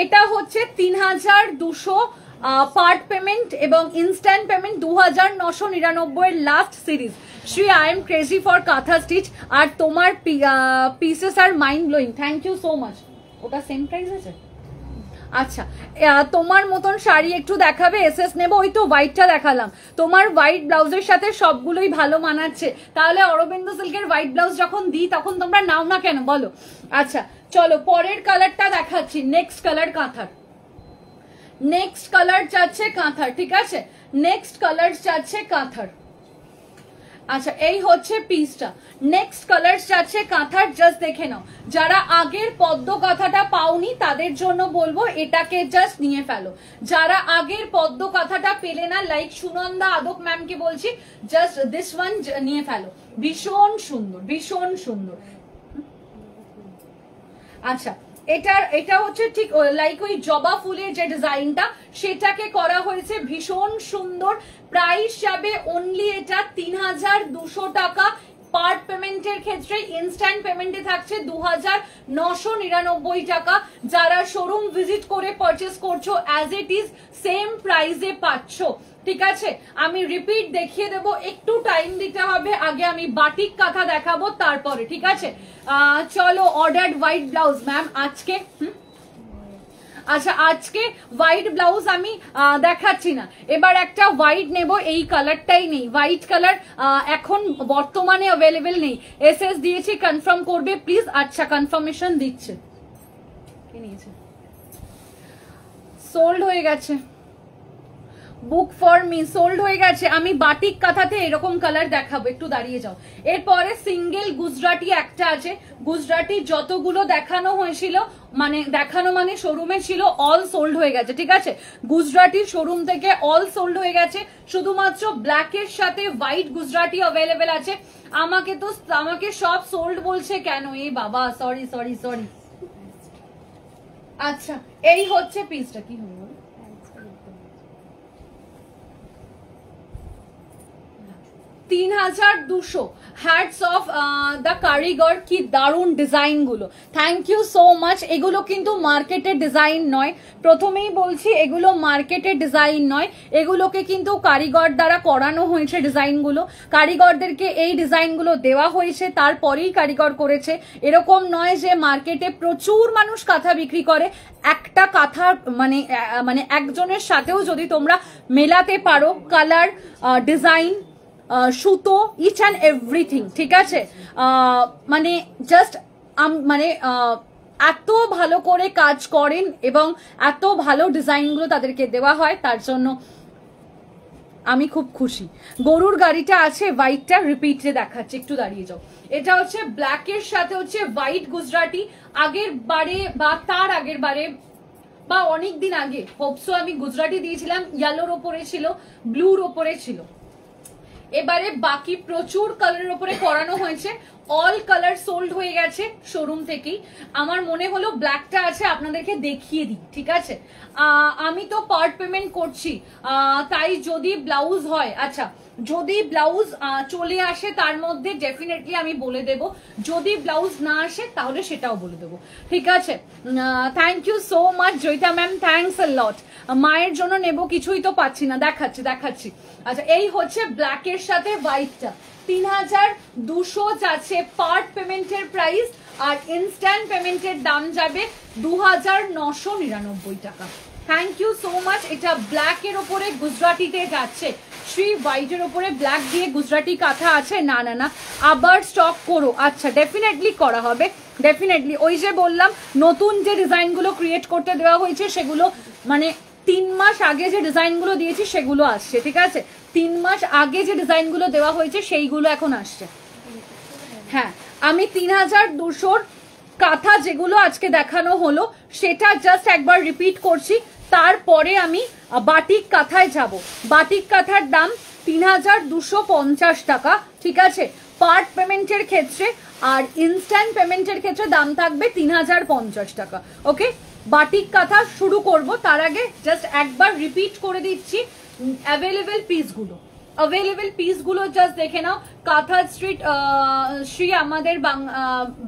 Speaker 1: এটা হচ্ছে তিন হাজার দুশো পার্ট পেমেন্ট এবং ইনস্ট্যান্ট পেমেন্ট দু হাজার নশো নিরানব্বইয়ের last series Shree I am crazy for kantha stitch আর তোমার pieces are mind blowing thank you so much ওটা সেম প্রাইস আছে আচ্ছা তোমার মতন শাড়ি একটু দেখাবে এস নেবো ওই তো হোয়াইটটা দেখালাম তোমার হোয়াইট ব্লাউজের সাথে সবগুলোই ভালো মানাচ্ছে তাহলে অরবিন্দ সিল্কের হোয়াইট ব্লাউজ যখন দিই তখন তোমরা নাও না কেন বলো আচ্ছা চলো পরের কালারটা দেখাচ্ছি নেক্সট কালার কাঁথার নেক্সট কালার যাচ্ছে কাঁথার ঠিক আছে নেক্সট কালার যাচ্ছে কাঁথার আচ্ছা এই হচ্ছে পিসটা নেক্সট কালার যাচ্ছে কাঁথার জাস্ট দেখে নাও যারা আগের পদ্ম কথাটা পাওনি তাদের জন্য বলবো এটাকে জাস্ট নিয়ে ফেলো যারা আগের পদ্ম কথাটা পেলে না লাইক সুনন্দা আদক ম্যামকে বলছি জাস্ট দিস ওয়ান নিয়ে ফেলো ভীষণ সুন্দর ভীষণ সুন্দর আচ্ছা এটা এটা হচ্ছে ঠিক লাইক ওই জবা ফুলের যে ডিজাইনটা সেটাকে করা হয়েছে ভীষণ সুন্দর প্রাইস যাবে অনলি এটা তিন হাজার দুশো টাকা পার্ট পেমেন্টের ক্ষেত্রে ইনস্ট্যান্ট পেমেন্টে থাকছে দু টাকা যারা শোরুম ভিজিট করে পারচেস করছো অ্যাজ ইট ইজ সেম প্রাইসে পাচ্ছ ঠিক আছে আমি রিপিট দেখিয়ে দেব একটু টাইম দিতে হবে আগে আমি বাটিক কাঁথা দেখাবো তারপরে ঠিক আছে চলো অর্ডার হোয়াইট ব্লাউজ ম্যাম আজকে হুম আচ্ছা আজকে হোয়াইট ব্লাউজ আমি দেখাচ্ছি না এবার একটা হোয়াইট নেব এই কালারটাই নেই হোয়াইট কালার এখন বর্তমানে অ্যাভেলেবেল নেই এস এস দিয়েছি কনফার্ম করবে প্লিজ আচ্ছা কনফার্মেশন দিচ্ছে সোল্ড হয়ে গেছে বুক ফর মি সোল্ড হয়ে গেছে আমি বাটিক কাঁথাতে এরকম কালার দেখাবো একটু দাঁড়িয়ে যাও এরপরে সিঙ্গেল গুজরাটি একটা আছে গুজরাটি যতগুলো দেখানো হয়েছিল মানে দেখানো মানে শোরুমে ছিল অল সোল্ড হয়ে গেছে ঠিক আছে গুজরাটির শোরুম থেকে অল সোল্ড হয়ে গেছে শুধুমাত্র ব্ল্যাকের সাথে হোয়াইট গুজরাটি অ্যাভেলেবেল আছে আমাকে তো আমাকে সব সোল্ড বলছে কেন এই বাবা সরি সরি সরি আচ্ছা এই হচ্ছে পিসটা কি হলো তিন হাজার দুশো হ্যাটস অফ দ্য কারিগর কি দারুণ ডিজাইনগুলো থ্যাংক ইউ সো মাচ এগুলো কিন্তু মার্কেটের ডিজাইন নয় প্রথমেই বলছি এগুলো মার্কেটের ডিজাইন নয় এগুলোকে কিন্তু কারিগর দ্বারা করানো হয়েছে ডিজাইনগুলো কারিগরদেরকে এই ডিজাইনগুলো দেওয়া হয়েছে তারপরেই কারিগর করেছে এরকম নয় যে মার্কেটে প্রচুর মানুষ কাঁথা বিক্রি করে একটা কাঁথা মানে মানে একজনের সাথেও যদি তোমরা মেলাতে পারো কালার ডিজাইন uh, সুতো ইচ অ্যান্ড এভরিথিং ঠিক আছে মানে জাস্ট মানে এত ভালো করে কাজ করেন এবং এত ভালো ডিজাইনগুলো তাদেরকে দেওয়া হয় তার জন্য আমি খুব খুশি গরুর গাড়িটা আছে হোয়াইটটা রিপিটে দেখাচ্ছে একটু দাঁড়িয়ে যাও এটা হচ্ছে ব্ল্যাকের সাথে হচ্ছে হোয়াইট গুজরাটি আগের বারে বা তার আগের বারে বা অনেক দিন আগে হোপসো আমি গুজরাটি দিয়েছিলাম ইয়েলোর ওপরে ছিল ব্লুর ওপরে ছিল এবারে বাকি প্রচুর কালারের ওপরে করানো হয়েছে অল কালার সোল্ড হয়ে গেছে শোরুম থেকেই আমার মনে হলো ব্ল্যাকটা আছে আপনাদেরকে দেখিয়ে দিই ঠিক আছে আমি তো পার্ট পেমেন্ট করছি তাই যদি ব্লাউজ হয় আচ্ছা যদি ব্লাউজ চলে আসে তার মধ্যে ডেফিনেটলি আমি বলে দেব যদি ব্লাউজ না আসে তাহলে সেটাও বলে দেব ঠিক আছে thank you so much Joyita ma'am thanks a lot মায়ের জন্য নেব কিছুই তো পাচ্ছি না দেখাচ্ছি দেখাচ্ছি আচ্ছা এই হচ্ছে ব্ল্যাকের সাথে হোয়াইটটা তিন হাজার দুশো যাচ্ছে পার্ট পেমেন্টের প্রাইস আর ইনস্ট্যান্ট পেমেন্টের দাম যাবে দু হাজার নশো নিরানব্বই টাকা থ্যাংক ইউ সো মাচ এটা ব্ল্যাকের ওপরে গুজরাটিতে যাচ্ছে শ্রী হোয়াইটের ওপরে ব্ল্যাক দিয়ে গুজরাটি কাঁথা আছে না না না আবার স্টক করো আচ্ছা ডেফিনেটলি করা হবে ডেফিনেটলি ওই যে বললাম নতুন যে ডিজাইনগুলো ক্রিয়েট করতে দেওয়া হয়েছে সেগুলো মানে তিন মাস আগে যে ডিজাইনগুলো দিয়েছি সেগুলো আসছে ঠিক আছে তিন মাস আগে যে ডিজাইনগুলো দেওয়া হয়েছে সেইগুলো এখন আসছে হ্যাঁ আমি তিন হাজার দুশোর কাঁথা যেগুলো আজকে দেখানো হলো সেটা জাস্ট একবার রিপিট করছি তারপরে আমি বাটিক কাঁথায় যাব বাটিক কাঁথার দাম তিন হাজার দুশো পঞ্চাশ টাকা ঠিক আছে পার্ট পেমেন্টের ক্ষেত্রে আর ইনস্ট্যান্ট পেমেন্টের ক্ষেত্রে দাম থাকবে তিন হাজার পঞ্চাশ টাকা ওকে বাটিক কাঁথা শুরু করব তার আগে জাস্ট একবার রিপিট করে দিচ্ছি অ্যাভেলেবেল পিসগুলো অ্যাভেলেবেল পিসগুলো জাস্ট দেখে নাও কাঁথা স্ট্রিট শ্রী আমাদের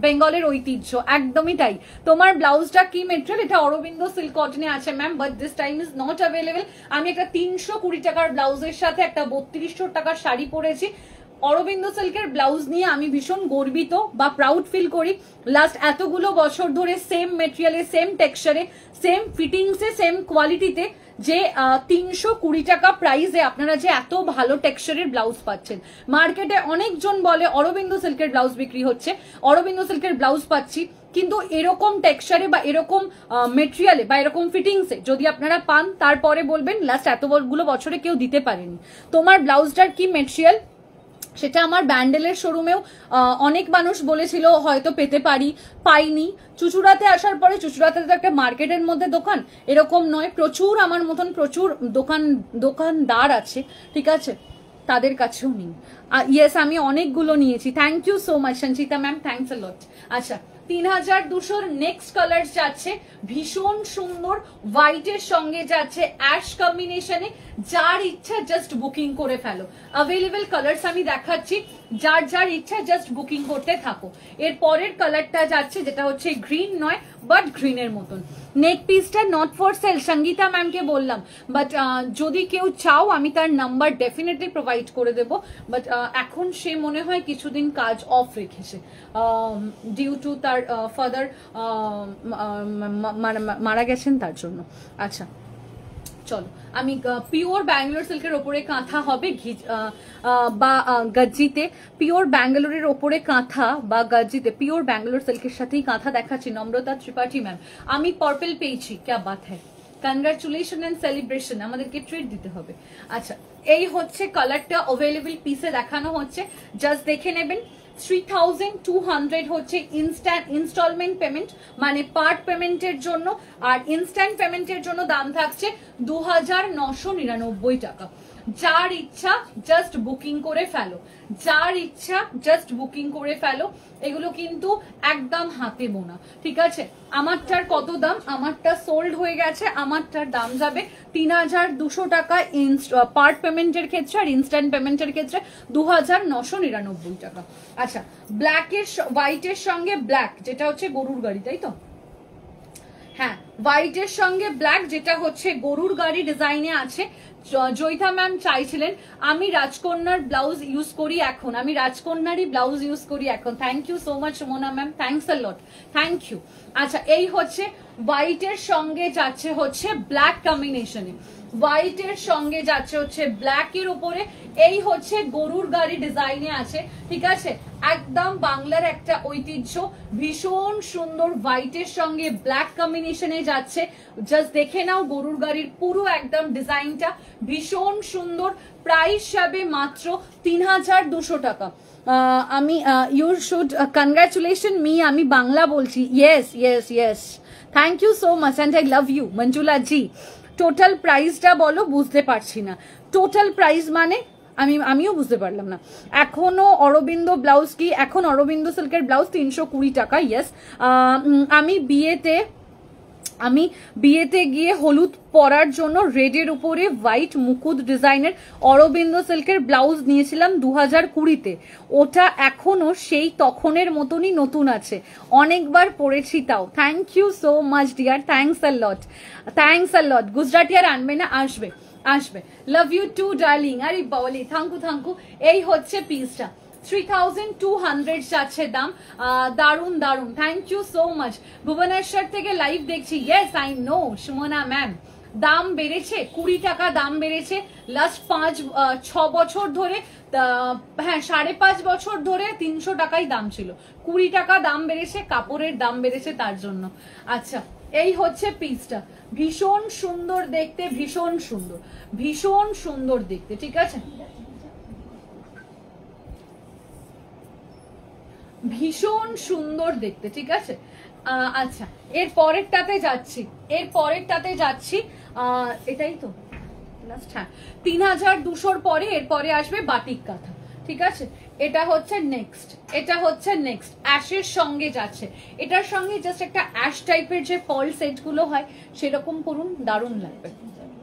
Speaker 1: বেঙ্গলের ঐতিহ্য একদমই তাই তোমার ব্লাউজটা কি মেটেরিয়াল এটা অরবিন্দ সিল্ক কটনে আছে ma'am but this time is not available আমি একটা তিনশো কুড়ি টাকার ব্লাউজের সাথে একটা বত্রিশশো টাকার শাড়ি পরেছি অরবিন্দ সিল্কের ব্লাউজ নিয়ে আমি ভীষণ গর্বিত বা প্রাউড ফিল করি লাস্ট এতগুলো বছর ধরে সেম মেটেরিয়ালে সেম টেক্সচারে সেম ফিটিংসে সেম কোয়ালিটিতে যে তিনশো কুড়ি টাকা প্রাইসে আপনারা যে এত ভালো টেক্সচারের ব্লাউজ পাচ্ছেন মার্কেটে অনেকজন বলে অরবিন্দ সিল্কের ব্লাউজ বিক্রি হচ্ছে অরবিন্দ সিল্কের ব্লাউজ পাচ্ছি কিন্তু এরকম টেক্সচারে বা এরকম মেটেরিয়ালে বা এরকম ফিটিংসে যদি আপনারা পান তারপরে বলবেন লাস্ট এতগুলো বছরে কেউ দিতে পারেনি তোমার ব্লাউজটার কি মেটেরিয়াল সেটা আমার ব্যান্ডেলের শোরুমেও অনেক মানুষ বলেছিল হয়তো পেতে পারি পাইনি চুচুড়াতে আসার পরে চুচুড়াতে তো একটা মার্কেটের মধ্যে দোকান এরকম নয় প্রচুর আমার মতন প্রচুর দোকান দোকানদার আছে ঠিক আছে তাদের কাছেও নিই ইয়েস আমি অনেকগুলো নিয়েছি thank you so much Sanchita ma'am thanks a lot আচ্ছা তিন হাজার দুশোর নেক্সট কালার যাচ্ছে ভীষণ সুন্দর হোয়াইটের সঙ্গে যাচ্ছে অ্যাশ কম্বিনেশনে যার ইচ্ছা জাস্ট বুকিং করে ফেলো অ্যাভেলেবেল কালার আমি দেখাচ্ছি যার যার ইচ্ছা জাস্ট বুকিং করতে থাকো এর পরের কালারটা যাচ্ছে যেটা হচ্ছে গ্রিন নয় বাট গ্রিনের মতন নেক পিসটা নট ফর সেল সঙ্গীতা ম্যামকে বললাম বাট যদি কেউ চাও আমি তার নাম্বার ডেফিনেটলি প্রোভাইড করে দেব বাট এখন সে মনে হয় কিছুদিন কাজ অফ রেখেছে ডিউ টু তার ফাদার মারা গেছেন তার জন্য আচ্ছা চলো আমি পিওর ব্যাঙ্গালোর সিল্কের ওপরে কাঁথা হবে বা গজ্জিতে পিওর ব্যাঙ্গালোরের ওপরে কাঁথা বা গজ্জিতে পিওর ব্যাঙ্গালোর সিল্কের সাথেই কাঁথা দেখাচ্ছি নম্রতা ত্রিপাঠী ম্যাম আমি পার্পেল পেয়েছি ক্যা বাত হ্যাঁ কনগ্রাচুলেশন অ্যান্ড সেলিব্রেশন আমাদেরকে ট্রিট দিতে হবে আচ্ছা এই হচ্ছে কালারটা অভেলেবেল পিসে দেখানো হচ্ছে জাস্ট দেখে নেবেন থ্রি থাউজেন্ড টু হান্ড্রেড হচ্ছে ইনস্ট্যান্ট ইনস্টলমেন্ট পেমেন্ট মানে পার্ট পেমেন্টের জন্য আর ইনস্ট্যান্ট পেমেন্টের জন্য দাম থাকছে দু হাজার নশো নিরানব্বই টাকা যার ইচ্ছা জাস্ট বুকিং করে ফেলো যার ইচ্ছা জাস্ট বুকিং করে ফেলো এগুলো কিন্তু একদম হাতে বোনা ঠিক আছে আমারটার কত দাম আমারটা সোল্ড হয়ে গেছে আমারটার দাম যাবে তিন হাজার দুশো টাকা পার্ট পেমেন্টের ক্ষেত্রে আর ইনস্ট্যান্ট পেমেন্টের ক্ষেত্রে দু হাজার নশো নিরানব্বই টাকা আচ্ছা ব্ল্যাকের হোয়াইটের সঙ্গে ব্ল্যাক যেটা হচ্ছে গরুর গাড়ি তাই তো হ্যাঁ হোয়াইটের সঙ্গে ব্ল্যাক যেটা হচ্ছে গরুর গাড়ি ডিজাইনে আছে জয়িতা ম্যাম চাইছিলেন আমি রাজকন্যার ব্লাউজ ইউজ করি এখন আমি রাজকন্যারই ব্লাউজ ইউজ করি এখন thank you so much Mona ma'am thanks a lot thank you আচ্ছা এই হচ্ছে হোয়াইটের সঙ্গে যাচ্ছে হচ্ছে ব্ল্যাক কম্বিনেশনে হোয়াইটের সঙ্গে যাচ্ছে হচ্ছে ব্ল্যাক এর উপরে এই হচ্ছে গরুর গাড়ি ডিজাইনে আছে ঠিক আছে একদম বাংলার একটা ঐতিহ্য ভীষণ সুন্দর হোয়াইটের সঙ্গে ব্ল্যাক কম্বিনেশনে যাচ্ছে জাস্ট দেখে নাও গরুর গাড়ির পুরো একদম ডিজাইনটা ভীষণ সুন্দর প্রাইস হবে মাত্র তিন হাজার দুশো টাকা আমি ইউ শুড কনগ্রাচুলেশন মি আমি বাংলা বলছি yes yes yes thank you so much and I love you Manjula ji total প্রাইসটা বলো বুঝতে পারছি না টোটাল প্রাইস মানে আমি আমিও বুঝতে পারলাম না এখনও অরবিন্দ ব্লাউজ কি এখন অরবিন্দ সিল্কের ব্লাউজ তিনশো কুড়ি টাকা ইয়েস আমি বিয়েতে আমি বিয়েতে গিয়ে হলুদ পরার জন্য রেডের উপরে হোয়াইট মুকুদ ডিজাইনের অরবিন্দ সিল্কের ব্লাউজ নিয়েছিলাম দু হাজার কুড়িতে ওটা এখনও সেই তখনের মতনই নতুন আছে অনেকবার পড়েছি তাও thank you so much dear thanks a lot thanks a lot Gujarati আর আনবে না আসবে আসবে লাভ ইউ টু ডার্লিং আরে বলি থাঙ্কু থাঙ্কু এই হচ্ছে পিসটা থ্রি থাউজেন্ড টু হান্ড্রেড যাচ্ছে দাম দারুন দারুন thank you so much Bhubaneswar থেকে লাইভ দেখছি yes I know Sumana ma'am দাম বেড়েছে কুড়ি টাকা দাম বেড়েছে লাস্ট পাঁচ ছ বছর ধরে হ্যাঁ সাড়ে পাঁচ বছর ধরে তিনশো টাকাই দাম ছিল কুড়ি টাকা দাম বেড়েছে কাপড়ের দাম বেড়েছে তার জন্য আচ্ছা এই হচ্ছে পিসটা ভীষণ সুন্দর দেখতে ভীষণ সুন্দর ভীষণ সুন্দর দেখতে ঠিক আছে ভীষণ সুন্দর দেখতে ঠিক আছে আচ্ছা এর পরেরটাতে যাচ্ছি এর পরেরটাতে যাচ্ছি এটাই তো হ্যাঁ তিন হাজার দুশোর পরে এরপরে আসবে বাটিক কাঁথা ঠিক আছে এটা হচ্ছে নেক্সট এটা হচ্ছে নেক্সট অ্যাশের সঙ্গে যাচ্ছে এটার সঙ্গে জাস্ট একটা অ্যাশ টাইপের যে পল সেটগুলো হয় সেরকম করুন দারুণ লাগবে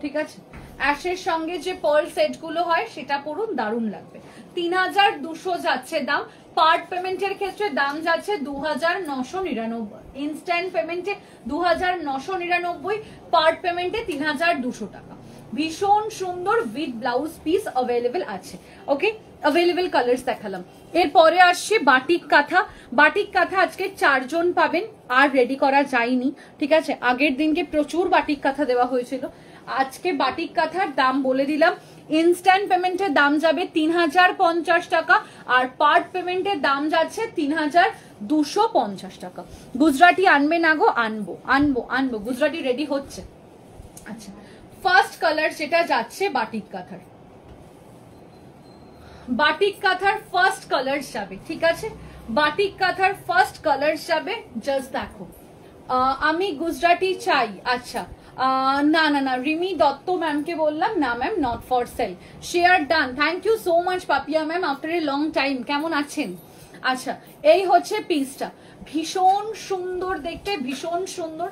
Speaker 1: ঠিক আছে অ্যাশের সঙ্গে যে পল সেটগুলো হয় সেটা পড়ুন দারুণ লাগবে তিন হাজার দুশো যাচ্ছে দাম পার্ট পেমেন্টের ক্ষেত্রে দাম যাচ্ছে দু হাজার নশো নিরানব্বই ইনস্ট্যান্ট পেমেন্টে দু হাজার নশো নিরানব্বই পার্ট পেমেন্টে তিন হাজার দুশো টাকা ভীষণ সুন্দর উইথ ব্লাউজ পিস অ্যাভেলেবেল আছে ওকে অ্যাভেলেবেল কালার্স দেখালাম এরপরে আসছে বাটিক কাঁথা বাটিক কাঁথা আজকে চারজন পাবেন আর রেডি করা যায়নি ঠিক আছে আগের দিনকে প্রচুর বাটিক কাঁথা দেওয়া হয়েছিল আজকে বাটিক কাঁথার দাম বলে দিলাম ইনস্ট্যান্ট পেমেন্টের দাম যাবে তিন হাজার পঞ্চাশ টাকা আর পার্ট পেমেন্টের দাম যাচ্ছে তিন হাজার দুশো পঞ্চাশ টাকা গুজরাটি আনবে না গো আনবো আনবো আনবো গুজরাটি রেডি হচ্ছে আচ্ছা ফার্স্ট কালার যেটা যাচ্ছে বাটিক কাঁথার বাটিক কাঁথার ফার্স্ট কালার যাবে ঠিক আছে বাটিক কাঁথার ফার্স্ট কালার যাবে জাস্ট দেখো আমি গুজরাটি চাই আচ্ছা না না না রিমি দত্ত ম্যামকে বললাম না ma'am not for sale share done thank you so much Papiya ma'am after a long time কেমন আছেন আচ্ছা এই হচ্ছে পিসটা ভীষণ সুন্দর দেখতে ভীষণ সুন্দর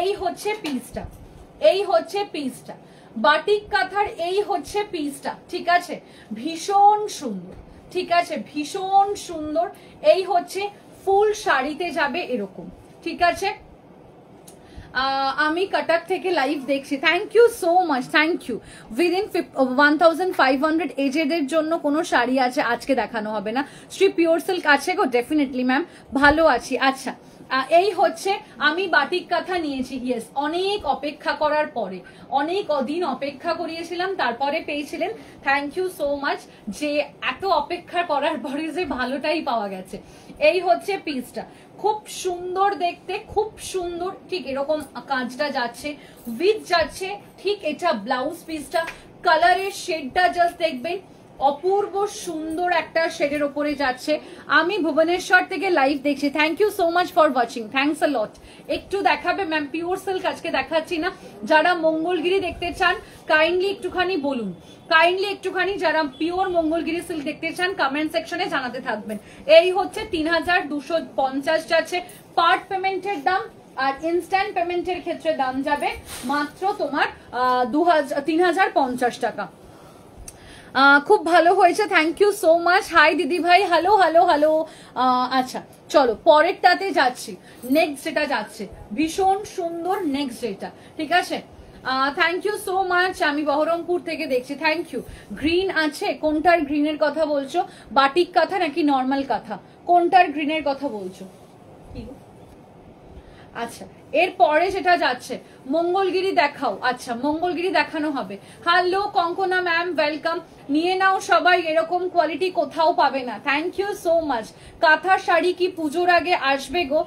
Speaker 1: এই হচ্ছে পিসটা এই হচ্ছে পিসটা বাটিক কাঁথার এই হচ্ছে পিসটা ঠিক আছে ভীষণ সুন্দর ঠিক আছে ভীষণ সুন্দর এই হচ্ছে ফুল শাড়িতে যাবে এরকম ঠিক আছে আমি কটক থেকে লাইভ দেখছি thank you so much thank you within one thousand five hundred এজেডের জন্য কোনো শাড়ি আছে আজকে দেখানো হবে না শ্রী পিওর সিল্ক আছে গো ডেফিনেটলি ম্যাম ভালো আছি আচ্ছা এই হচ্ছে আমি বাটিক কাঁথা নিয়েছি ইয়েস অনেক অপেক্ষা করার পরে অনেক অদিন অপেক্ষা করিয়েছিলাম তারপরে পেয়েছিলেন থ্যাংক ইউ সো মাচ যে এত অপেক্ষা করার পরে যে ভালোটাই পাওয়া গেছে এই হচ্ছে পিসটা খুব সুন্দর দেখতে খুব সুন্দর ঠিক এরকম কাজটা যাচ্ছে উইথ যাচ্ছে ঠিক এটা ব্লাউজ পিসটা কালারের শেডটা জাস্ট দেখবেন অপূর্ব সুন্দর একটা শেডের ওপরে যাচ্ছে আমি ভুবনেশ্বর থেকে লাইভ দেখছি thank you so much for watching thanks a lot একটু দেখাবে ম্যাম পিওর সিল্ক আজকে দেখাচ্ছি না যারা মঙ্গলগিরি দেখতে চান কাইন্ডলি একটুখানি বলুন কাইন্ডলি একটুখানি যারা পিওর মঙ্গলগিরি সিল্ক দেখতে চান কমেন্ট সেকশনে জানাতে থাকবেন এই হচ্ছে তিন হাজার দুশো পঞ্চাশ যাচ্ছে পার্ট পেমেন্টের দাম আর ইনস্ট্যান্ট পেমেন্টের ক্ষেত্রে দাম যাবে মাত্র তোমার দু হাজার তিন হাজার পঞ্চাশ টাকা খুব ভালো হয়েছে thank you so much hi দিদি ভাই হ্যালো হ্যালো হ্যালো আচ্ছা চলো পরেরটাতে যাচ্ছি নেক্সট যেটা যাচ্ছে ভীষণ সুন্দর নেক্সট যেটা ঠিক আছে থ্যাংক ইউ সো মাচ আমি বহরমপুর থেকে দেখছি থ্যাংক ইউ গ্রিন আছে কোনটার গ্রিনের কথা বলছো বাটিক কথা নাকি নর্মাল কথা কোনটার গ্রিনের কথা বলছো কি আচ্ছা এরপরে সেটা যাচ্ছে মঙ্গলগিরি দেখাও আচ্ছা মঙ্গলগিরি দেখানো হবে হ্যালো কঙ্কনা ম্যাম ওয়েলকাম নিয়ে নাও সবাই এরকম কোয়ালিটি কোথাও পাবে না থ্যাংক ইউ সো মাচ কাঁথা শাড়ি কি পুজোর আগে আসবে গো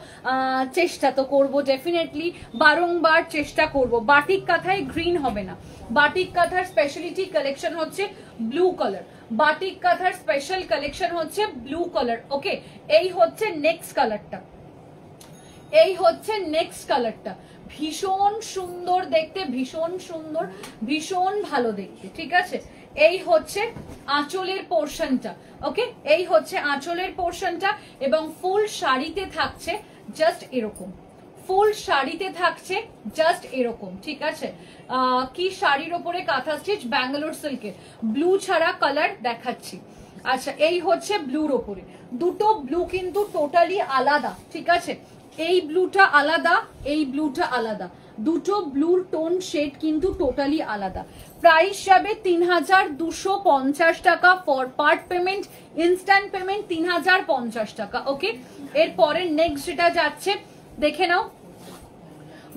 Speaker 1: চেষ্টা তো করবো ডেফিনেটলি বারংবার চেষ্টা করব বাটিক কাঁথায় গ্রিন হবে না বাটিক কাঁথার স্পেশালিটি কালেকশন হচ্ছে ব্লু কালার বাটিক কাঁথার স্পেশাল কালেকশন হচ্ছে ব্লু কালার ওকে এই হচ্ছে নেক্সট কালারটা এই হচ্ছে নেক্সট কালারটা ভীষণ সুন্দর দেখতে ভীষণ সুন্দর ভীষণ ভালো দেখতে ঠিক আছে এই হচ্ছে আঁচলের পোর্শনটা ওকে এই হচ্ছে আঁচলের পোর্শনটা এবং ফুল শাড়িতে থাকছে জাস্ট এরকম ফুল শাড়িতে থাকছে জাস্ট এরকম ঠিক আছে কি শাড়ির ওপরে কাঁথা স্টিচ ব্যাঙ্গালোর সিল্কের ব্লু ছাড়া কালার দেখাচ্ছি আচ্ছা এই হচ্ছে ব্লুর ওপরে দুটো ব্লু কিন্তু টোটালি আলাদা ঠিক আছে এই ব্লুটা আলাদা এই ব্লুটা আলাদা দুটো ব্লুর টোন শেড কিন্তু টোটালি আলাদা প্রাইস যাবে তিন হাজার দুশো পঞ্চাশ টাকা for part payment instant payment তিন হাজার পঞ্চাশ টাকা ওকে এরপরে নেক্সট যেটা যাচ্ছে দেখে নাও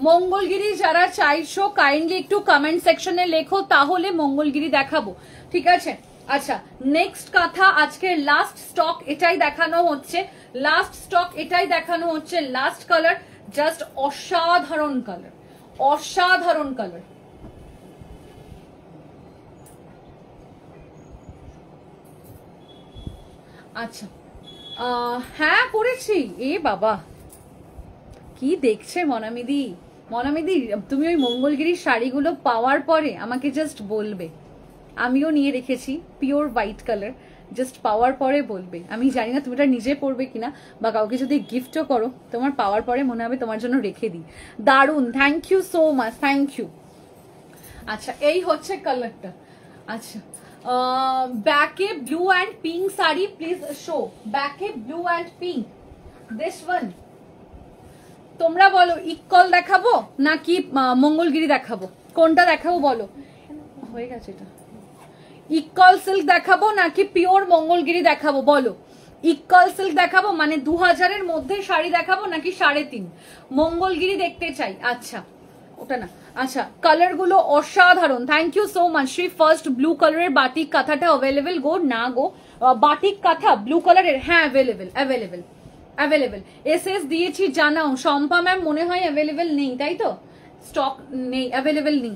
Speaker 1: মঙ্গলগিরি যারা চাইছো কাইন্ডলি একটু কমেন্ট সেকশনে লেখো তাহলে মঙ্গলগিরি দেখাবো ঠিক আছে আচ্ছা নেক্সট কথা আজকের লাস্ট স্টক এটাই দেখানো হচ্ছে লাস্ট স্টক এটাই দেখানো হচ্ছে লাস্ট কালার জাস্ট অসাধারণ কালার অসাধারণ কালার আচ্ছা হ্যাঁ করেছি এ বাবা কি দেখছে মনামিদি মনামিদি তুমি ওই মঙ্গলগিরির শাড়িগুলো পাওয়ার পরে আমাকে জাস্ট বলবে আমিও নিয়ে রেখেছি পিওর হোয়াইট কালার জাস্ট পাওয়ার পরে বলবে আমি জানি না তুমি এটা নিজে পড়বে কিনা বা কাউকে যদি গিফটও করো তোমার পাওয়ার পরে মনে হবে তোমার জন্য রেখে দিই দারুণ thank you so much thank you আচ্ছা এই হচ্ছে কালারটা আচ্ছা ব্যাকে blue and pink sari please show ব্যাকে blue and pink this one তোমরা বলো ইকল দেখাবো নাকি মঙ্গলগিরি দেখাবো কোনটা দেখাবো বলো হয়ে গেছে এটা ইকল সিল্ক দেখাবো নাকি পিওর মঙ্গলগিরি দেখাবো বলো ইকল সিল্ক দেখাবো মানে দু হাজারের মধ্যে শাড়ি দেখাবো নাকি সাড়ে তিন মঙ্গলগিরি দেখতে চাই আচ্ছা ওটা না আচ্ছা কালার গুলো অসাধারণ thank you so much Shree first blue কালারের বাটিক কাঁথাটা অ্যাভেলেবেল গো না গো বাটিক কাঁথা ব্লু কালারের হ্যাঁ available available available S S দিয়েছি জানাও শম্পা ম্যাম মনে হয় অ্যাভেলেবেল নেই তাই তো স্টক নেই অ্যাভেলেবেল নেই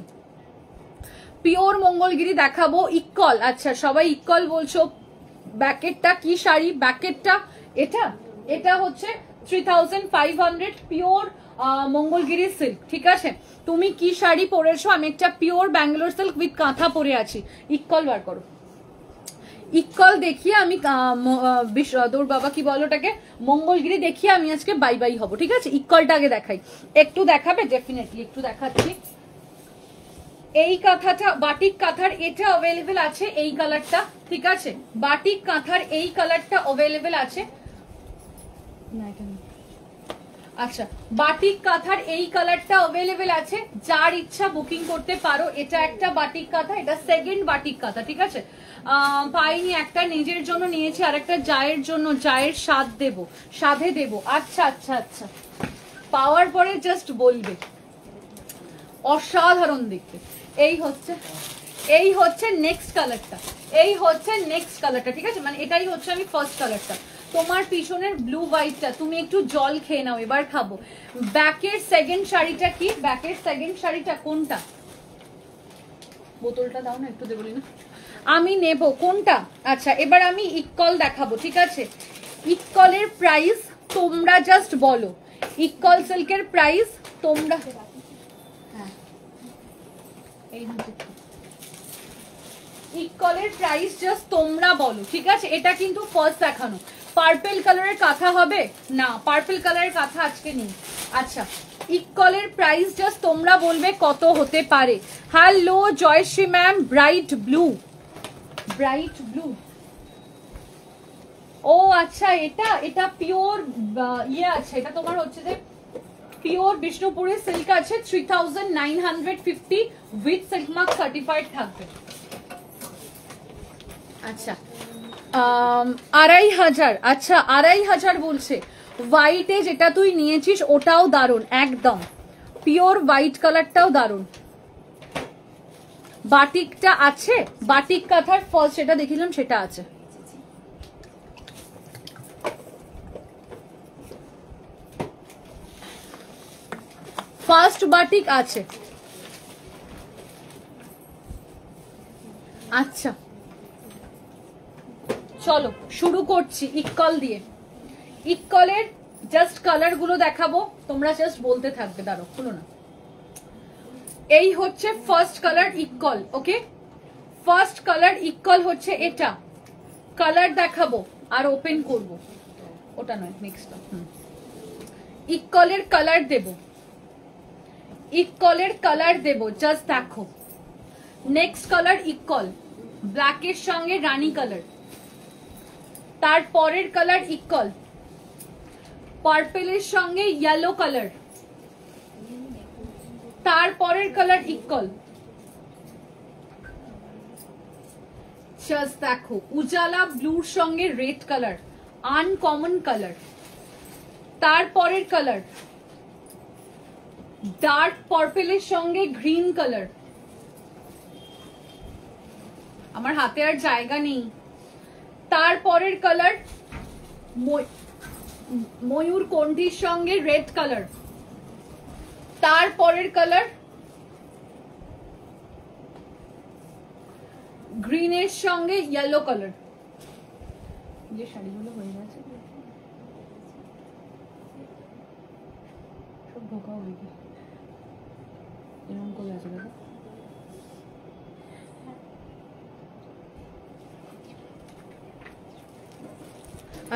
Speaker 1: পিওর মঙ্গলগিরি দেখাবো ইকল আচ্ছা সবাই ইকল বলছো ব্যাকেটটা কি শাড়ি ব্যাকেটটা এটা এটা হচ্ছে three thousand five hundred pure Mangalagiri silk ঠিক আছে তুমি কি শাড়ি পরেছো আমি একটা পিওর ব্যাঙ্গালোর সিল্ক উইথ কাঁথা পরে আছি ইকল বার করো ইকল দেখিয়ে আমি দৌড় বাবা কি বলো ওটাকে মঙ্গলগিরি দেখিয়ে আমি আজকে বাই বাই হব ঠিক আছে ইকলটা আগে দেখাই একটু দেখাবে ডেফিনেটলি একটু দেখাচ্ছি এই কাঁথাটা বাটিক কাঁথার এটা অ্যাভেলেবেল আছে এই কালারটা ঠিক আছে বাটিক কাঁথার এই কালারটা অ্যাভেলেবেল আছে আচ্ছা বাটিক কাঁথার এই কালারটা অ্যাভেলেবেল আছে যার ইচ্ছা বুকিং করতে পারো এটা একটা বাটিক কাঁথা এটা সেকেন্ড বাটিক কাঁথা ঠিক আছে পাইনি একটা নিজের জন্য নিয়েছি আর একটা জায়ের জন্য জায়ের স্বাদ দেব সাধে দেব আচ্ছা আচ্ছা আচ্ছা পাওয়ার পরে জাস্ট বলবে অসাধারণ দেখতে এই হচ্ছে এই হচ্ছে নেক্সট কালারটা এই হচ্ছে নেক্সট কালারটা ঠিক আছে মানে এটাই হচ্ছে আমি ফার্স্ট কালারটা তোমার পিছনের ব্লু হোয়াইটটা তুমি একটু জল খেয়ে নাও এবার খাবো ব্যাকের সেকেন্ড শাড়িটা কি ব্যাকের সেকেন্ড শাড়িটা কোনটা বোতলটা দাও না একটু দেবো না আমি নেব কোনটা আচ্ছা এবার আমি ইকল দেখাবো ঠিক আছে ইকলের প্রাইস তোমরা জাস্ট বলো ইকল সিল্কের প্রাইস তোমরা এই ইকলের প্রাইস জাস্ট তোমরা বলো ঠিক আছে এটা কিন্তু ফার্স্ট দেখানো পার্পল কালারের কাঁথা হবে না পার্পল কালারের কাঁথা আজকে নেই আচ্ছা ইকলের প্রাইস জাস্ট তোমরা বলবে কত হতে পারে hello Joyshree ma'am bright blue bright blue ও আচ্ছা এটা এটা পিওর ইয়ে আছে এটা তোমার হচ্ছে যে পিওর বিষ্ণুপুরের সিল্ক আছে three thousand nine hundred fifty with silk mark certified থাকবে আচ্ছা আড়াই হাজার আচ্ছা আড়াই হাজার বলছে হোয়াইটে যেটা তুই নিয়েছিস ওটাও দারুণ একদম পিওর হোয়াইট কালারটাও দারুণ বাটিকটা আছে বাটিক কাঁথার ফল সেটা দেখিলাম সেটা আছে ফার্স্ট বাটিক আছে আচ্ছা চলো শুরু করছি ইকল দিয়ে ইকলের জাস্ট কালার গুলো দেখাবো তোমরা জাস্ট বলতে থাকবে দাঁড়ো খুলো না এই হচ্ছে first colour Ilkal okay first colour Ilkal হচ্ছে এটা কালার দেখাবো আর ওপেন করব ওটা নয় নেক্সট ইকলের কালার দেবো ইকলের কালার দেব জাস্ট দেখো নেক্সট কালার ইকল ব্ল্যাক এর সঙ্গে রানি কালার তারপরের কালার ইকল পার্পেলের সঙ্গে ইয়েলো কালার তারপরের কালার ইকল জাস্ট দেখো উজালা ব্লুর সঙ্গে রেড কালার আনকমন কালার তারপরের কালার ডার্ক পার্পেলের সঙ্গে গ্রিন কালার আমার হাতে আর জায়গা নেই তারপরের কালার ময়ূর কণ্ঠির সঙ্গে রেড কালার তারপরের কালার গ্রিনের সঙ্গে ইয়েলো কালার যে শাড়িগুলো হয়ে গেছে সব হয়ে গেছে এরকম করে আছে দাদা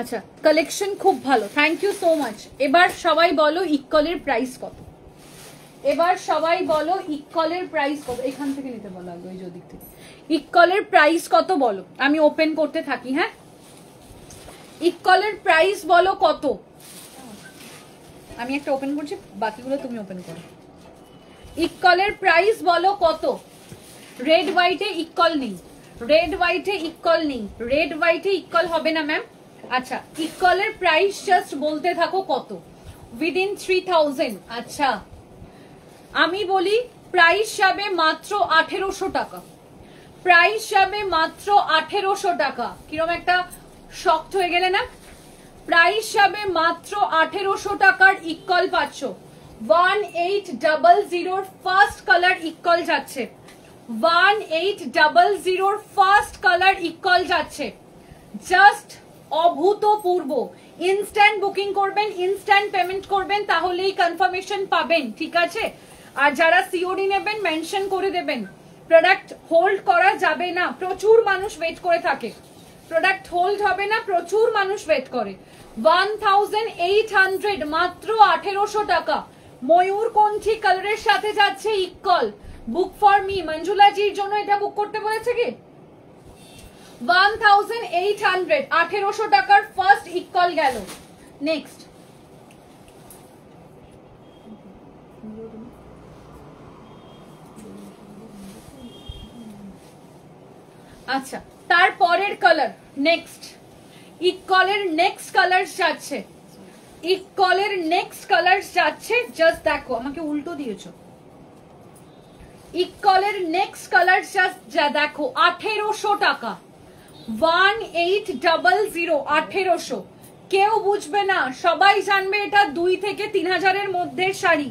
Speaker 1: আচ্ছা কালেকশন খুব ভালো থ্যাংক ইউ সো মাচ এবার সবাই বলো ইকলের প্রাইস কত এবার সবাই বলো ইকলের প্রাইস কত এখান থেকে নিতে বলো আগে ওই দিক ইকলের প্রাইস কত বলো আমি ওপেন করতে থাকি হ্যাঁ ইকলের প্রাইস বলো কত আমি একটা ওপেন করছি বাকিগুলো তুমি ওপেন করো ইকলের প্রাইস বলো কত রেড হোয়াইটে ইকল নেই রেড হোয়াইটে ইকল নেই রেড হোয়াইটে ইকল হবে না ম্যাম আচ্ছা ইকলের প্রাইস জাস্ট বলতে থাকো কত উইদিন থ্রি থাউজেন্ড আচ্ছা আমি বলি প্রাইস যাবে মাত্র আঠেরোশো টাকা প্রাইস যাবে মাত্র আঠেরোশো টাকা কিরম একটা শক্ত হয়ে গেলে না প্রাইস যাবে মাত্র আঠেরোশো টাকার ইকল পাচ্ছ ওয়ান এইট ডাবল জিরোর ফার্স্ট কালার ইকল যাচ্ছে ওয়ান এইট ডাবল জিরোর ফার্স্ট কালার ইকল যাচ্ছে জাস্ট অভূতপূর্ব বুকিং করবেন পেমেন্ট করবেন তাহলেই কনফার্মেশন পাবেন ঠিক আছে আর যারা নেবেন মেনশন করে দেবেন প্রোডাক্ট হোল্ড করা যাবে না প্রচুর মানুষ ওয়েট করে থাকে প্রোডাক্ট হোল্ড হবে না প্রচুর মানুষ ওয়েট করে ওয়ান মাত্র আঠেরোশো টাকা ময়ূরকণ্ঠী কালারের সাথে যাচ্ছে ইকল বুক ফর মি মঞ্জুলাজির জন্য এটা বুক করতে বলেছে কি ওয়ান থাউজেন্ড এইট হান্ড্রেড আঠেরোশো টাকার ফার্স্ট ইকল গেল নেক্সট আচ্ছা তারপরের কালার নেক্সট ইকলের নেক্সট কালার যাচ্ছে এই কলের নেক্সট কালার যাচ্ছে জাস্ট দেখো আমাকে উল্টো দিয়েছো ইকলের নেক্সট কালার যা দেখো আঠেরোশো টাকা ওয়ান এইট ডাবল জিরো আঠেরোশো কেউ বুঝবে না সবাই জানবে এটা দুই থেকে তিন হাজারের মধ্যে শাড়ি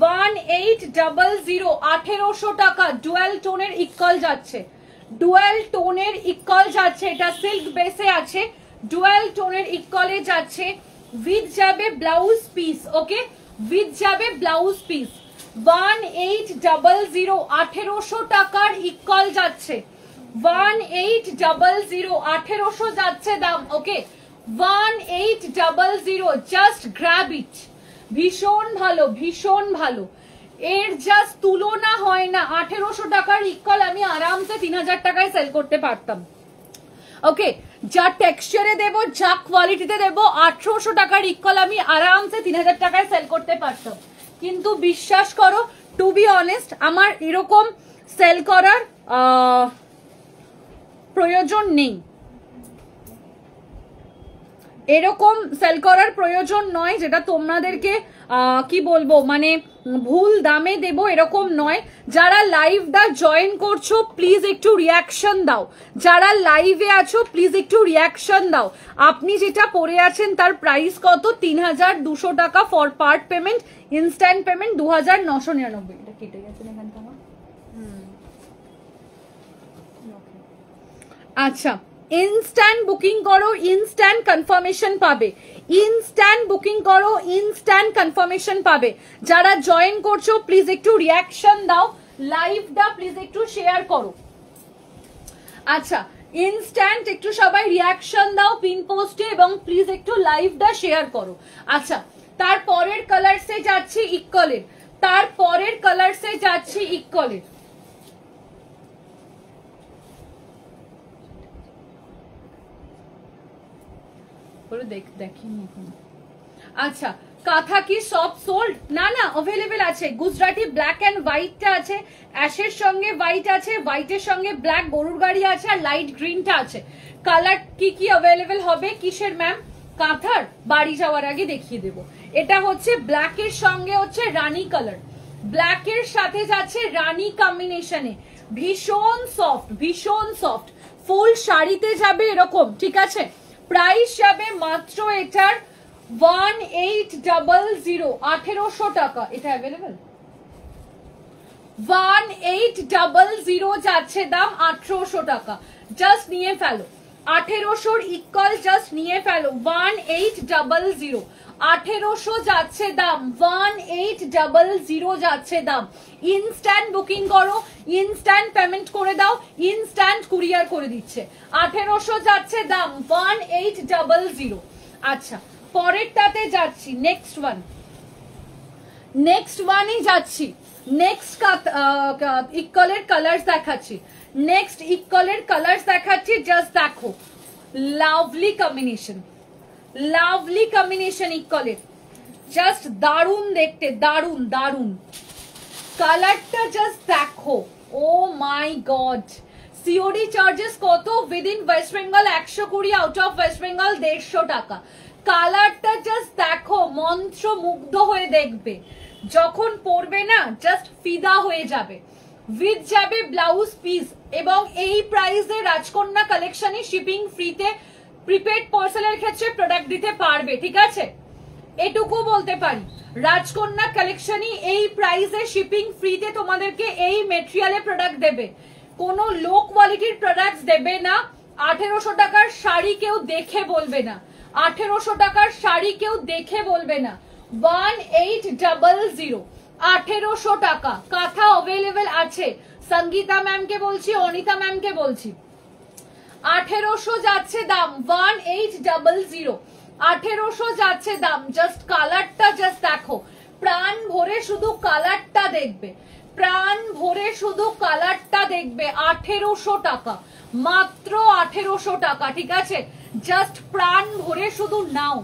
Speaker 1: ওয়ান এইট ডাবল জিরো আঠেরোশো টাকা ডুয়েল টোনের ইকল যাচ্ছে ডুয়েল টোনের ইকল যাচ্ছে এটা সিল্ক বেসে আছে ডুয়েল টোনের ইকলে যাচ্ছে উইথ যাবে ব্লাউজ পিস ওকে উইথ যাবে blouse piece one eight double zero আঠেরোশো টাকার ইকল যাচ্ছে ওয়ান এইট ডাবল জিরো আঠেরোশো যাচ্ছে দাম okay one eight double zero just grab it ভীষণ ভালো ভীষণ ভালো এর জাস্ট তুলনা হয় না আঠেরোশো টাকার ইকল আমি আরামসে তিন হাজার টাকায় সেল করতে পারতাম ওকে যা টেক্সচারে দেবো যা কোয়ালিটিতে দেবো আঠারোশো টাকার ইকল আমি আরামসে তিন হাজার টাকায় সেল করতে পারতাম কিন্তু বিশ্বাস করো টু বি অনেস্ট আমার এরকম সেল করার প্রয়োজন নেই এরকম সেল করার প্রয়োজন নয় যেটা তোমাদেরকে কি বলবো মানে ভুল দামে দেব এরকম নয় যারা লাইভটা জয়েন করছো প্লিজ একটু রিয়াকশন দাও যারা লাইভে আছো প্লিজ একটু রিয়াকশন দাও আপনি যেটা পরে আছেন তার প্রাইস কত তিন হাজার দুশো টাকা for part payment instant payment দু হাজার নশো নিরানব্বই আচ্ছা ইনস্ট্যান্ট বুকিং করো ইনস্ট্যান্ট কনফার্মেশন পাবে ইনস্ট্যান্ট বুকিং করো ইনস্ট্যান্ট কনফার্মেশন পাবে যারা জয়েন করছো প্লিজ একটু রিয়াকশন দাও লাইভটা প্লিজ একটু শেয়ার করো আচ্ছা ইনস্ট্যান্ট একটু সবাই রিয়াকশন দাও পিন পোস্টে এবং প্লিজ একটু লাইভটা শেয়ার করো আচ্ছা তারপরের কালারসে যাচ্ছি ইকলের তারপরের কালারসে যাচ্ছি ইকলের করে দেখিনি এখন আচ্ছা কাঁথা কি সব সোল্ড না না অ্যাভেলেবেল আছে গুজরাটি ব্ল্যাক অ্যান্ড হোয়াইটটা আছে অ্যাশের সঙ্গে হোয়াইট আছে হোয়াইটের সঙ্গে ব্ল্যাক গরুর গাড়ি আছে আর লাইট গ্রিনটা আছে কালার কি কি অ্যাভেলেবেল হবে কিসের ম্যাম কাঁথার বাড়ি যাওয়ার আগে দেখিয়ে দেব এটা হচ্ছে ব্ল্যাকের সঙ্গে হচ্ছে রানী কালার ব্ল্যাকের সাথে যাচ্ছে রানী কম্বিনেশনে ভীষণ সফট ভীষণ সফট ফুল শাড়িতে যাবে এরকম ঠিক আছে প্রাইস যাবে মাত্র এটার ওয়ান এইট ডাবল জিরো আঠেরোশো টাকা এটা available one eight double zero যাচ্ছে দাম আঠেরোশো টাকা জাস্ট নিয়ে ফেলো আঠেরোশোর ইকল জাস্ট নিয়ে ফেলো ওয়ান এইট ডাবল জিরো আঠেরোশো যাচ্ছে দাম ওয়ান এইট ডাবল জিরো যাচ্ছে দাম ইনস্ট্যান্ট বুকিং করো ইনস্ট্যান্ট পেমেন্ট করে দাও ইনস্ট্যান্ট কুরিয়ার করে দিচ্ছে আঠেরোশো যাচ্ছে দাম ওয়ান এইট ডাবল জিরো আচ্ছা পরেরটাতে যাচ্ছি নেক্সট ওয়ান নেক্সট ওয়ানই যাচ্ছি নেক্সট ইকলের কালার্স দেখাচ্ছি নেক্সট ইকলের কালার্স দেখাচ্ছি জাস্ট দেখো লাভলি কম্বিনেশন লাভলি কম্বিনেশন ইকলের জাস্ট দারুন দেখতে দারুন দারুন কালারটা জাস্ট দেখো oh my god COD charges কত উইদিন ওয়েস্ট বেঙ্গল একশো কুড়ি আউট অফ ওয়েস্ট বেঙ্গল দেড়শো টাকা কালারটা জাস্ট দেখো মন্ত্র মুগ্ধ হয়ে দেখবে যখন পরবে না জাস্ট ফিদা হয়ে যাবে উইথ যাবে ব্লাউজ পিস এবং এই প্রাইসে রাজকন্যা কালেকশনে শিপিং ফ্রিতে তে প্রিপেড পার্সেলের ক্ষেত্রে প্রোডাক্ট দিতে পারবে ঠিক আছে এটুকু বলতে পারি রাজকন্যা কালেকশনই এই প্রাইসে শিপিং ফ্রিতে তোমাদেরকে এই মেটেরিয়ালে প্রোডাক্ট দেবে কোনো লো কোয়ালিটির প্রোডাক্ট দেবে না আঠেরোশো টাকার শাড়ি কেউ দেখে বলবে না আঠেরোশো টাকার শাড়ি কেউ দেখে বলবে না ওয়ান এইট ডাবল জিরো আঠেরোশো টাকা কাঁথা অভেলেবেল আছে সঙ্গীতা ম্যামকে বলছি অনিতা ম্যামকে বলছি আঠেরোশো যাচ্ছে দাম ওয়ান এইট ডাবল জিরো আঠেরোশো যাচ্ছে দাম জাস্ট কালারটা জাস্ট দেখো প্রাণ ভরে শুধু কালারটা দেখবে প্রাণ ভরে শুধু কালারটা দেখবে আঠেরোশো টাকা মাত্র আঠেরোশো টাকা ঠিক আছে জাস্ট প্রাণ ভরে শুধু নাও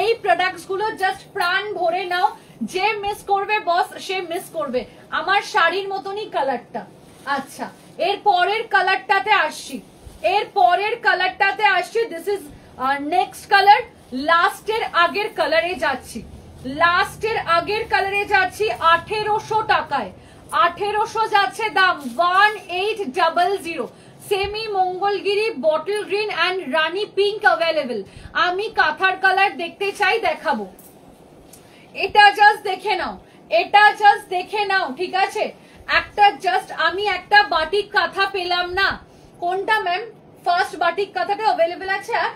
Speaker 1: এই প্রোডাক্টস গুলো জাস্ট প্রাণ ভরে নাও যে মিস করবে বস সে মিস করবে আমার শাড়ির মতনই কালারটা আচ্ছা এর পরের কালারটাতে আসছি এর পরের কালারটাতে আসছে দিস ইজ নেক্সট কালার লাস্টের আগের কালারে যাচ্ছি লাস্টের আগের কালারে যাচ্ছি আঠেরোশো টাকায় আঠেরোশো যাচ্ছে দাম one eight double zero semi Mangalagiri bottle green and rani pink available আমি কাঁথার কালার দেখতে চাই দেখাবো এটা জাস্ট দেখে নাও এটা জাস্ট দেখে নাও ঠিক আছে একটা জাস্ট আমি একটা বাটিক কাঁথা পেলাম না কোনটা ম্যাম ফার্স্ট বাটিক কাঁথাটা অ্যাভেলেবেল আছে আর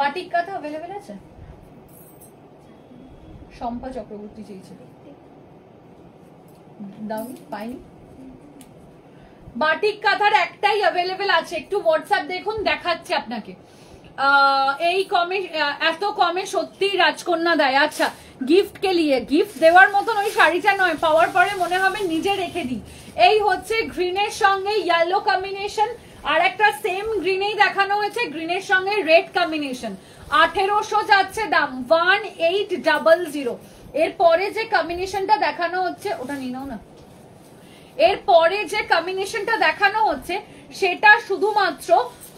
Speaker 1: বাটিক কাঁথা অ্যাভেলেবেল আছে শম্পা চক্রবর্তী চেয়েছিল দাম পাইনি বাটিক কাঁথার একটাই অ্যাভেলেবেল আছে একটু হোয়াটসঅ্যাপ দেখুন দেখাচ্ছি আপনাকে এই কমে এত কমে সত্যি রাজকন্যা দেয় আচ্ছা গিফট কে লিয়ে গিফট দেওয়ার মতন ওই শাড়িটা নয় পাওয়ার পরে মনে হবে নিজে রেখে দিই এই হচ্ছে গ্রিনের সঙ্গে ইয়েলো কম্বিনেশন আর একটা সেম গ্রিনেই দেখানো হয়েছে গ্রিনের সঙ্গে রেড কম্বিনেশন আঠেরোশো যাচ্ছে দাম ওয়ান এইট ডাবল জিরো এরপরে যে কম্বিনেশনটা দেখানো হচ্ছে ওটা নিয়ে নাও না এরপরে যে কম্বিনেশনটা দেখানো হচ্ছে সেটা শুধুমাত্র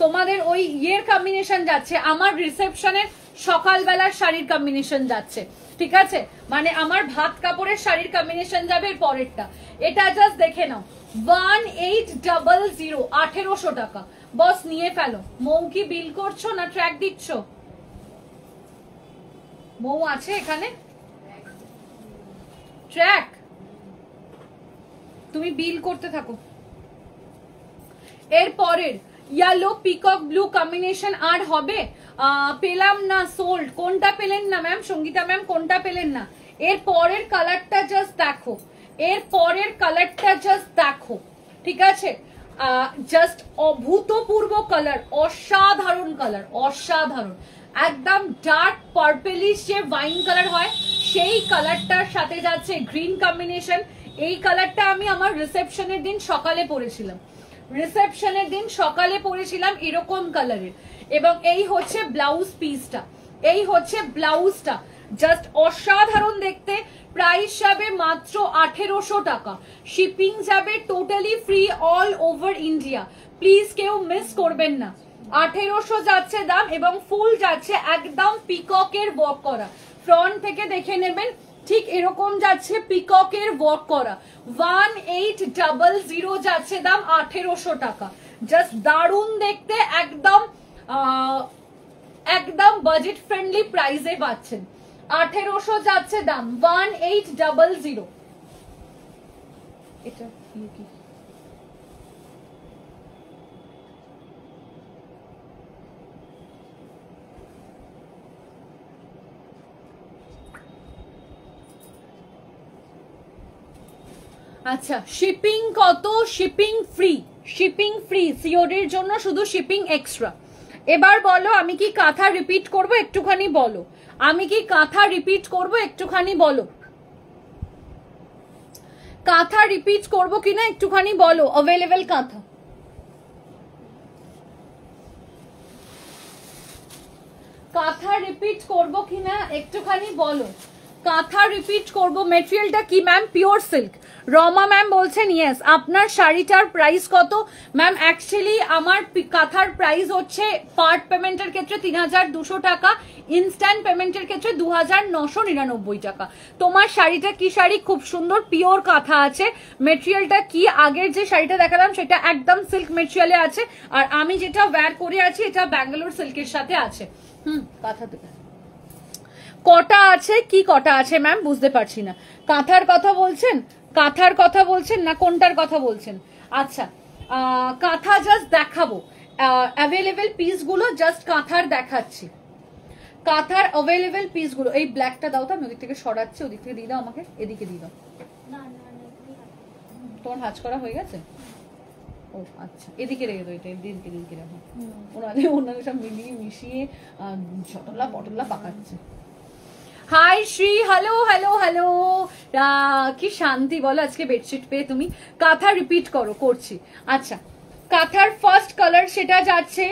Speaker 1: তোমাদের ওই ইয়ের কম্বিনেশন যাচ্ছে আমার রিসেপশনের সকালবেলার শাড়ির কম্বিনেশন যাচ্ছে ঠিক আছে মানে আমার ভাত কাপড়ের শাড়ির কম্বিনেশন যাবে এর পরেরটা এটা জাস্ট দেখে নাও ওয়ান এইট ডাবল জিরো আঠেরোশো টাকা বস নিয়ে ফেলো মৌ কি বিল করছো না ট্র্যাক দিচ্ছ মৌ আছে এখানে ট্র্যাক তুমি বিল করতে থাকো এর পরের ইয়ালো পিকক ব্লু কম্বিনেশন আর হবে পেলাম না সোল্ড কোনটা পেলেন না ম্যাম সঙ্গীতা ম্যাম কোনটা পেলেন না এর পরের কালারটা জাস্ট দেখো এর পরের কালারটা জাস্ট দেখো ঠিক আছে জাস্ট অভূতপূর্ব কালার অসাধারণ কালার অসাধারণ একদম ডার্ক পার্পেলিশ যে ওয়াইন কালার হয় সেই কালারটার সাথে যাচ্ছে গ্রিন কম্বিনেশন এই কালারটা আমি আমার রিসেপশনের দিন সকালে পরেছিলাম রিসেপশনের দিন সকালে পরেছিলাম এরকম কালারের এবং এই হচ্ছে ব্লাউজ পিসটা এই হচ্ছে ব্লাউজটা জাস্ট অসাধারণ দেখতে প্রাইস যাবে মাত্র আঠেরোশো টাকা শিপিং যাবে totally free all over India please কেউ মিস করবেন না আঠেরোশো যাচ্ছে দাম এবং ফুল যাচ্ছে একদম পিককের ওয়ার্ক করা ফ্রন্ট থেকে দেখে নেবেন ঠিক এরকম যাচ্ছে পিককের ওয়ার্ক করা ওয়ান এইট ডাবল জিরো যাচ্ছে দাম আঠেরোশো টাকা জাস্ট দারুণ দেখতে একদম একদম বাজেট ফ্রেন্ডলি প্রাইসে পাচ্ছেন আঠেরোশো যাচ্ছে দাম ওয়ান এইট ডাবল জিরো এটা কি আচ্ছা শিপিং কত শিপিং ফ্রি শিপিং ফ্রি সিওডির জন্য শুধু শিপিং এক্সট্রা এবার বলো আমি কি কাঁথা রিপিট করব একটুখানি বলো আমি কি কাঁথা রিপিট করব একটুখানি বলো কাঁথা রিপিট করব কিনা একটুখানি বলো অ্যাভেলেবেল কাঁথা কাঁথা রিপিট করব কিনা একটুখানি বলো কাঁথা রিপিট করব মেটেরিয়ালটা কি ma'am pure silk Rama ma'am বলছেন ইয়েস আপনার শাড়িটার প্রাইস কত ম্যাম অ্যাকচুয়ালি আমার কাঁথার প্রাইস হচ্ছে পার্ট পেমেন্টের ক্ষেত্রে তিন টাকা ইনস্ট্যান্ট পেমেন্টের ক্ষেত্রে দু টাকা তোমার শাড়িটা কি শাড়ি খুব সুন্দর পিওর কাঁথা আছে মেটেরিয়ালটা কি আগের যে শাড়িটা দেখালাম সেটা একদম সিল্ক মেটেরিয়ালে আছে আর আমি যেটা ওয়্যার করে আছি এটা ব্যাঙ্গালোর সিল্কের সাথে আছে হুম কাঁথা দোকান কটা আছে কি কটা আছে ম্যাম বুঝতে পারছি না কাঁথার কথা বলছেন কাঁথার কথা বলছেন না কোনটার কথা বলছেন আচ্ছা কাঁথা জাস্ট দেখাবো অ্যাভেলেবেল পিসগুলো জাস্ট কাঁথার দেখাচ্ছি কাঁথার অ্যাভেলেবেল পিসগুলো এই ব্ল্যাকটা দাও তো আমি ওদিক থেকে সরাচ্ছি ওদিক থেকে দিয়ে দাও আমাকে এদিকে দিয়ে দাও তোমার হাজ করা হয়ে গেছে ও আচ্ছা এদিকে রেখে দাও এটা এদিকে এদিকে রাখো ওনাদের সব মিলিয়ে মিশিয়ে চটলা পটলা পাকাচ্ছে hi Shree hello hello hello কি শান্তি বলো আজকে বেডশিট পেয়ে তুমি কাঁথা রিপিট করো করছি আচ্ছা কাঁথার ফার্স্ট কালার সেটা যাচ্ছে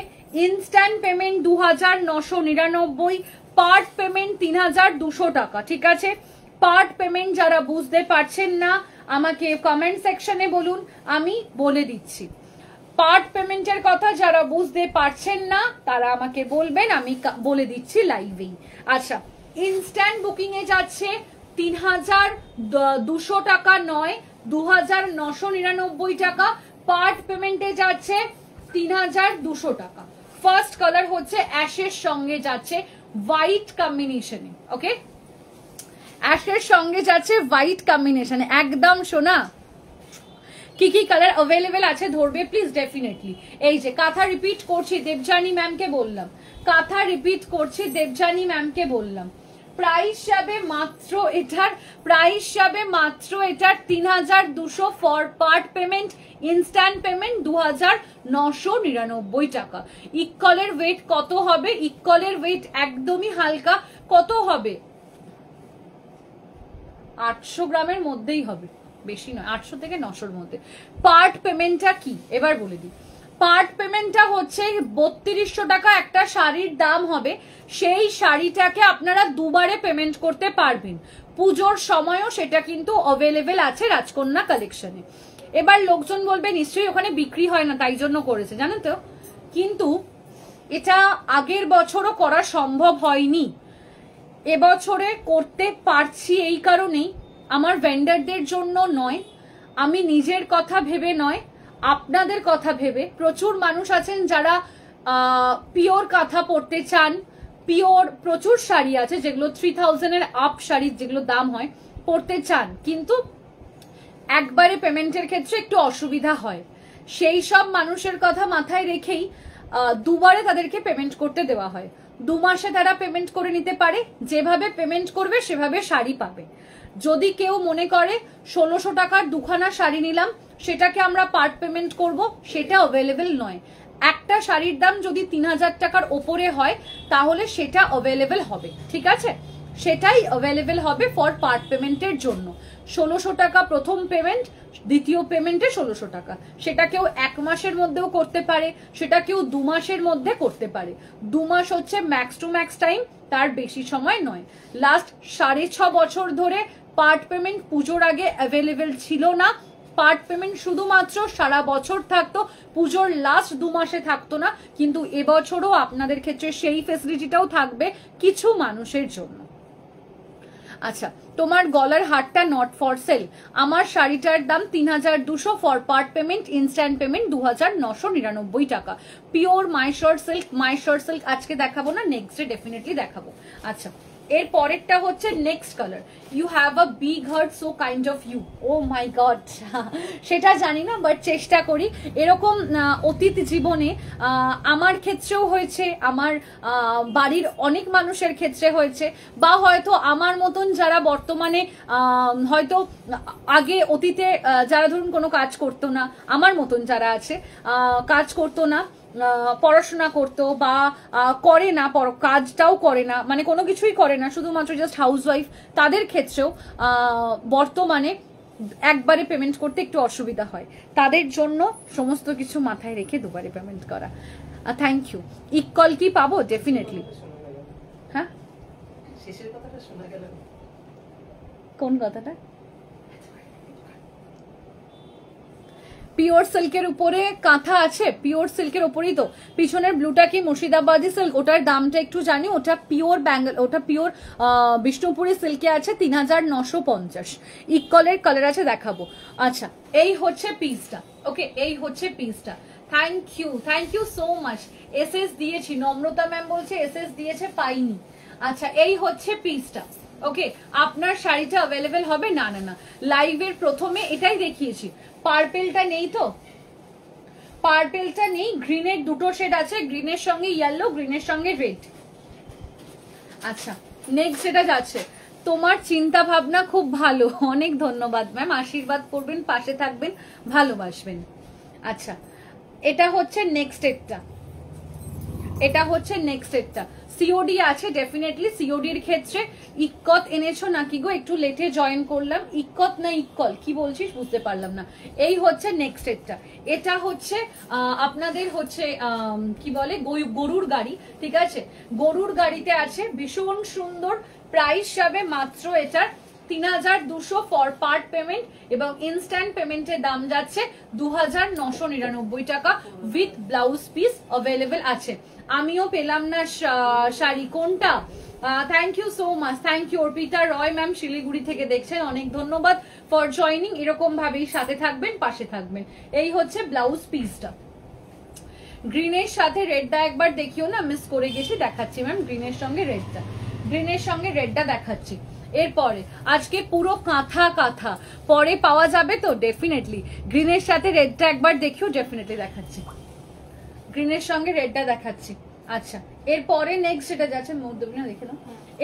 Speaker 1: ইনস্ট্যান্ট পেমেন্ট দু হাজার নশো নিরানব্বই পার্ট পেমেন্ট তিন হাজার দুশো টাকা ঠিক আছে পার্ট পেমেন্ট যারা বুঝতে পারছেন না আমাকে কমেন্ট সেকশনে বলুন আমি বলে দিচ্ছি পার্ট পেমেন্টের কথা যারা বুঝতে পারছেন না তারা আমাকে বলবেন আমি বলে দিচ্ছি লাইভেই আচ্ছা ইনস্ট্যান্ট বুকিং এ যাচ্ছে তিন হাজার দুশো টাকা নয় দু হাজার নশো নিরানব্বই টাকা পার্ট পেমেন্টে যাচ্ছে তিন হাজার দুশো টাকা ফার্স্ট কালার হচ্ছে অ্যাশের সঙ্গে যাচ্ছে হোয়াইট কম্বিনেশনে ওকে অ্যাশের সঙ্গে যাচ্ছে হোয়াইট কম্বিনেশনে একদম শোনা কি কি কালার অ্যাভেলেবেল আছে ধরবে প্লিজ ডেফিনেটলি এই যে কাঁথা রিপিট করছি দেবজানি ম্যামকে বললাম কাঁথা রিপিট করছি দেবজানি ম্যামকে বললাম প্রাইস যাবে মাত্র এটার প্রাইস যাবে মাত্র এটার তিন হাজার দুশো for part payment instant payment দু হাজার নশো নিরানব্বই টাকা ইকলের ওয়েট কত হবে ইকলের ওয়েট একদমই হালকা কত হবে আটশো গ্রামের মধ্যেই হবে বেশি নয় আটশো থেকে নশোর মধ্যে পার্ট পেমেন্টটা কি এবার বলে দিই পার্ট পেমেন্টটা হচ্ছে বত্রিশশো টাকা একটা শাড়ির দাম হবে সেই শাড়িটাকে আপনারা দুবারে পেমেন্ট করতে পারবেন পুজোর সময়ও সেটা কিন্তু অভেলেবেল আছে রাজকন্যা কালেকশনে এবার লোকজন বলবে নিশ্চয়ই ওখানে বিক্রি হয় না তাই জন্য করেছে জানেন তো কিন্তু এটা আগের বছরও করা সম্ভব হয়নি এবছরে করতে পারছি এই কারণেই আমার ভেন্ডারদের জন্য নয় আমি নিজের কথা ভেবে নয় আপনাদের কথা ভেবে প্রচুর মানুষ আছেন যারা পিওর কাঁথা পরতে চান পিওর প্রচুর শাড়ি আছে যেগুলো থ্রি থাউজেন্ডের আপ শাড়ির যেগুলো দাম হয় পরতে চান কিন্তু একবারে পেমেন্টের ক্ষেত্রে একটু অসুবিধা হয় সেই সব মানুষের কথা মাথায় রেখেই দুবারে তাদেরকে পেমেন্ট করতে দেওয়া হয় দু মাসে তারা পেমেন্ট করে নিতে পারে যেভাবে পেমেন্ট করবে সেভাবে শাড়ি পাবে যদি কেউ মনে করে ষোলোশো টাকার দুখানা শাড়ি নিলাম সেটাকে আমরা পার্ট পেমেন্ট করব সেটা অ্যাভেলেবেল নয় একটা শাড়ির দাম যদি তিন হাজার টাকার ওপরে হয় তাহলে সেটা অ্যাভেলেবেল হবে ঠিক আছে সেটাই অ্যাভেলেবেল হবে ফর পার্ট পেমেন্টের জন্য ষোলোশো টাকা প্রথম পেমেন্ট দ্বিতীয় পেমেন্টে ষোলোশো টাকা সেটা কেউ এক মাসের মধ্যেও করতে পারে সেটা কেউ দু মাসের মধ্যে করতে পারে দু মাস হচ্ছে ম্যাক্স টু ম্যাক্স টাইম তার বেশি সময় নয় লাস্ট সাড়ে ছ বছর ধরে পার্ট পেমেন্ট পুজোর আগে অ্যাভেলেবেল ছিল না পার্ট পেমেন্ট শুধুমাত্র সারা বছর থাকতো পুজোর লাস্ট দু মাসে থাকতো না কিন্তু এবছরও আপনাদের ক্ষেত্রে সেই ফেসিলিটিটাও থাকবে কিছু মানুষের জন্য আচ্ছা তোমার গলার হারটা নট ফর সেল আমার শাড়িটার দাম তিন হাজার দুশো for part payment instant payment দু হাজার নশো নিরানব্বই টাকা pure Mysore silk Mysore silk আজকে দেখাবো না নেক্সট ডে ডেফিনেটলি দেখাবো আচ্ছা এর পরেরটা হচ্ছে next colour you have a big heart so kind of you oh my God সেটা জানি না বাট চেষ্টা করি এরকম অতীত জীবনে আমার ক্ষেত্রেও হয়েছে আমার বাড়ির অনেক মানুষের ক্ষেত্রে হয়েছে বা হয়তো আমার মতন যারা বর্তমানে হয়তো আগে অতীতে যারা ধরুন কোনো কাজ করতো না আমার মতন যারা আছে কাজ করতো না পড়াশোনা করতো বা করে না কাজটাও করে না মানে কোনো কিছুই করে না শুধুমাত্র জাস্ট হাউসওয়াইফ তাদের ক্ষেত্রেও বর্তমানে একবারে পেমেন্ট করতে একটু অসুবিধা হয় তাদের জন্য সমস্ত কিছু মাথায় রেখে দুবারে পেমেন্ট করা থ্যাংক ইউ ইকল কি পাবো ডেফিনেটলি হ্যাঁ কোন কথাটা পিওর সিল্কের উপরে কাঁথা আছে পিওর সিল্কের উপরেই তো পিছনের ব্লুটা কি মুর্শিদাবাদি সিল্ক ওটার দামটা একটু জানি ওটা পিওর ব্যাঙ্গল ওটা পিওর বিষ্ণুপুরি সিল্কে আছে তিন হাজার নশো পঞ্চাশ ইকলের কালার আছে দেখাবো আচ্ছা এই হচ্ছে পিসটা ওকে এই হচ্ছে পিসটা thank you thank you so much S S দিয়েছি নম্রতা ম্যাম বলছে এস এস দিয়েছে পাইনি আচ্ছা এই হচ্ছে পিসটা ওকে আপনার শাড়িটা অ্যাভেলেবেল হবে না না না লাইভের প্রথমে এটাই দেখিয়েছি পার্পেলটা নেই তো পার্পেলটা নেই গ্রিনের দুটো শেড আছে গ্রিনের সঙ্গে ইয়েলো গ্রিনের সঙ্গে রেড আচ্ছা নেক্সট যেটা যাচ্ছে তোমার চিন্তা ভাবনা খুব ভালো অনেক ধন্যবাদ ম্যাম আশীর্বাদ করবেন পাশে থাকবেন ভালোবাসবেন আচ্ছা এটা হচ্ছে নেক্সট এডটা এটা হচ্ছে নেক্সট এটা সিওডি আছে ডেফিনেটলি সিওডির ক্ষেত্রে ইক্কত এনেছো নাকি গো একটু লেটে জয়েন করলাম ইক্কত না ইক্কল কি বলছিস বুঝতে পারলাম না এই হচ্ছে নেক্সট এটা এটা হচ্ছে আপনাদের হচ্ছে কি বলে গরুর গাড়ি ঠিক আছে গরুর গাড়িতে আছে ভীষণ সুন্দর প্রাইস যাবে মাত্র এটার তিন হাজার দুশো ফর পার্ট পেমেন্ট এবং ইনস্ট্যান্ট পেমেন্টের দাম যাচ্ছে দু হাজার নশো নিরানব্বই টাকা উইথ ব্লাউজ পিস অ্যাভেলেবেল আছে আমিও পেলাম না শাড়ি কোনটা thank you so much thank you Arpita Roy ma'am Siliguri থেকে দেখছেন অনেক ধন্যবাদ ফর জয়নিং এরকম ভাবেই সাথে থাকবেন পাশে থাকবেন এই হচ্ছে ব্লাউজ পিসটা গ্রিনের সাথে রেডটা একবার দেখিও না মিস করে গেছি দেখাচ্ছি ম্যাম গ্রিনের সঙ্গে রেডটা গ্রিনের সঙ্গে রেডটা দেখাচ্ছি এরপরে আজকে পুরো কাঁথা কাঁথা পরে পাওয়া যাবে তো ডেফিনেটলি গ্রিনের সাথে রেডটা একবার দেখিও ডেফিনেটলি দেখাচ্ছি গ্রিনের সঙ্গে রেডটা দেখাচ্ছি আচ্ছা এরপরে নেক্সট যেটা যাচ্ছে মৌদ্রবিনা দেখে নাও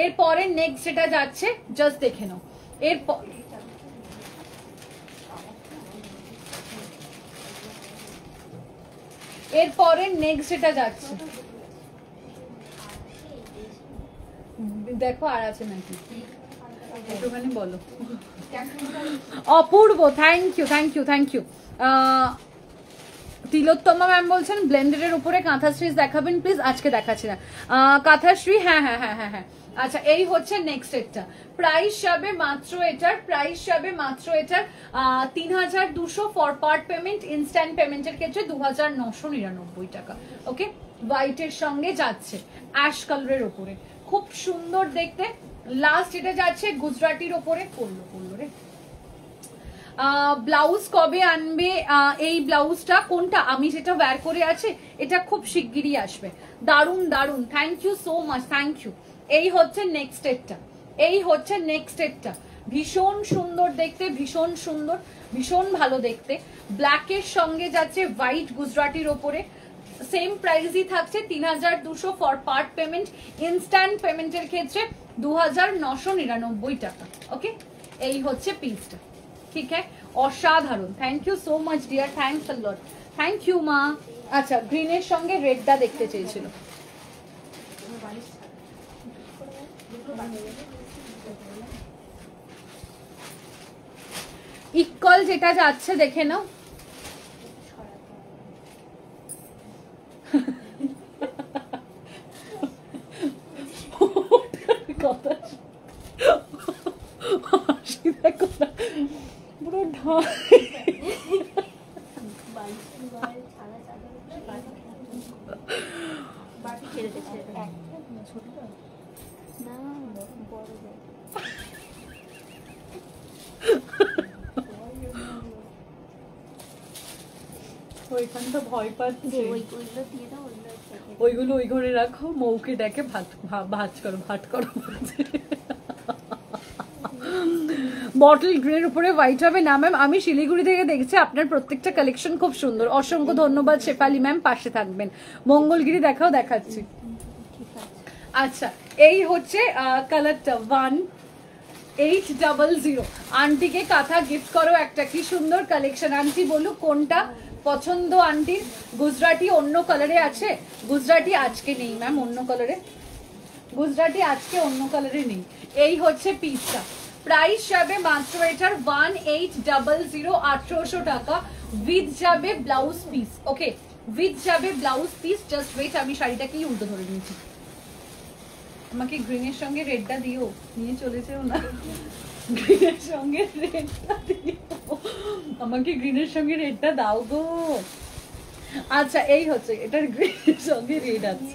Speaker 1: এরপরে নেক্সট যেটা যাচ্ছে জাস্ট দেখে নাও এরপর এরপরে নেক্সট যেটা যাচ্ছে দেখো আর আছে নাকি অপূর্ব thank you thank you thank you Tilottama ma'am বলছেন ব্লেন্ডারের উপরে কাঁথাশ্রী দেখাবেন প্লিজ আজকে দেখাচ্ছি না কাঁথাশ্রী হ্যাঁ হ্যাঁ হ্যাঁ হ্যাঁ হ্যাঁ আচ্ছা এই হচ্ছে নেক্সট এটা প্রাইস যাবে মাত্র এটার প্রাইস যাবে মাত্র এটার তিন হাজার দুশো ফর পার্ট পেমেন্ট ইনস্ট্যান্ট পেমেন্টের ক্ষেত্রে দু হাজার নশো নিরানব্বই টাকা ওকে হোয়াইটের সঙ্গে যাচ্ছে অ্যাশ কালারের ওপরে খুব সুন্দর দেখতে লাস্ট এটা যাচ্ছে গুজরাটির ওপরে পড়লো পড়লো রে ব্লাউজ কবে আনবে এই ব্লাউজটা কোনটা আমি যেটা ওয়্যার করে আছে এটা খুব শিগগিরই আসবে দারুন দারুন thank you so much thank you এই হচ্ছে নেক্সট এডটা এই হচ্ছে নেক্সট এডটা ভীষণ সুন্দর দেখতে ভীষণ সুন্দর ভীষণ ভালো দেখতে ব্ল্যাকের সঙ্গে যাচ্ছে হোয়াইট গুজরাটির ওপরে সেম প্রাইসই থাকছে তিন হাজার দুশো ফর পার্ট পেমেন্ট ইনস্ট্যান্ট পেমেন্টের ক্ষেত্রে দু টাকা ওকে এই হচ্ছে পিসটা ঠিক আছে অসাধারণ thank you so much dear thanks lot thank you মা আচ্ছা গ্রিনের সঙ্গে রেডটা দেখতে চেয়েছিল ইকল যেটা যাচ্ছে দেখে নাও পাচ্ছি ওইগুলো ওই ঘরে রাখো মৌকে দেখে ভাত ভাজ করো ভাট করো বটল গ্রের উপরে হোয়াইট হবে না ম্যাম আমি শিলিগুড়ি থেকে দেখছি আপনার প্রত্যেকটা কালেকশন খুব সুন্দর অসংখ্য ধন্যবাদ শেফালি ম্যাম পাশে থাকবেন মঙ্গলগিরি দেখাও দেখাচ্ছি আচ্ছা এই হচ্ছে কালারটা ওয়ান এইট ডাবল জিরো আন্টিকে কাঁথা গিফট করো একটা কি সুন্দর কালেকশন আন্টি বলুক কোনটা পছন্দ আন্টির গুজরাটি অন্য কালারে আছে গুজরাটি আজকে নেই ম্যাম অন্য কালারে গুজরাটি আজকে অন্য কালারে নেই এই হচ্ছে পিসটা প্রাইস যাবে মাত্র এটার ওয়ান এইট ডাবল জিরো আঠেরোশো টাকা উইথ যাবে ব্লাউজ পিস ওকে উইথ যাবে ব্লাউজ পিস জাস্ট ওয়েট আমি শাড়িটাকেই উল্টো ধরে নিয়েছি আমাকে গ্রিনের সঙ্গে রেডটা দিও নিয়ে চলেছেও না গ্রিনের সঙ্গে রেডটা দিও আমাকে গ্রিনের সঙ্গে রেডটা দাও গো আচ্ছা এই হচ্ছে এটার গ্রিনের সঙ্গে রেড আছে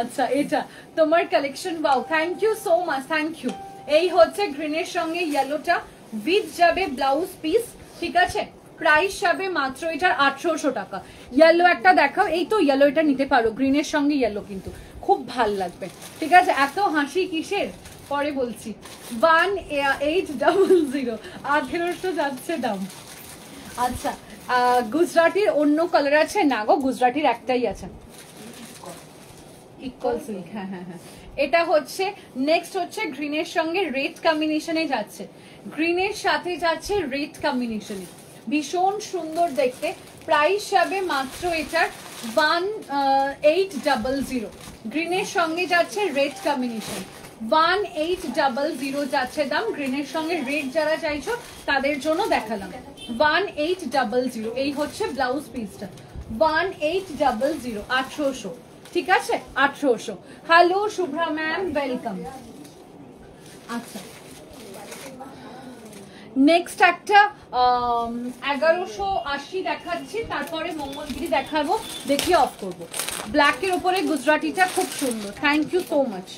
Speaker 1: আচ্ছা এটা তোমার কালেকশন বাও thank you so much thank you এই হচ্ছে গ্রিনের সঙ্গে ইয়েলোটা উইথ যাবে ব্লাউজ পিস ঠিক আছে প্রাইস যাবে মাত্র এটার আঠারোশো টাকা ইয়েলো একটা দেখাও এই তো ইয়েলো এটা নিতে পারো গ্রিনের সঙ্গে ইয়েলো কিন্তু খুব ভাল লাগবে ঠিক আছে এত হাসি কিসের পরে বলছি ওয়ান এইট ডাবল জিরো আঠেরোশো যাচ্ছে দাম আচ্ছা গুজরাটির অন্য কালার আছে না গো গুজরাটির একটাই আছে ইকুয়াল সিল্ক হ্যাঁ হ্যাঁ হ্যাঁ এটা হচ্ছে নেক্সট হচ্ছে গ্রিনের সঙ্গে রেড কম্বিনেশনে যাচ্ছে গ্রিনের সাথে যাচ্ছে রেড কম্বিনেশনে ভীষণ সুন্দর দেখতে প্রাইস হবে মাত্র এটার ওয়ান এইট ডাবল জিরো গ্রিনের সঙ্গে যাচ্ছে red combination one eight double zero যাচ্ছে দাম গ্রিনের সঙ্গে রেড যারা চাইছো তাদের জন্য দেখালাম ওয়ান এইট ডাবল জিরো এই হচ্ছে ব্লাউজ পিসটা ওয়ান এইট ডাবল জিরো আঠেরোশো ঠিক আছে আঠেরোশো হ্যালো শুভ্রা ম্যাম ওয়েলকাম আচ্ছা নেক্সট একটা um, এগারোশো আশি দেখাচ্ছি তারপরে মঙ্গলগিরি দেখাবো দেখি অফ করব। ব্ল্যাকের উপরে গুজরাটিটা খুব সুন্দর থ্যাংক ইউ সো মাচ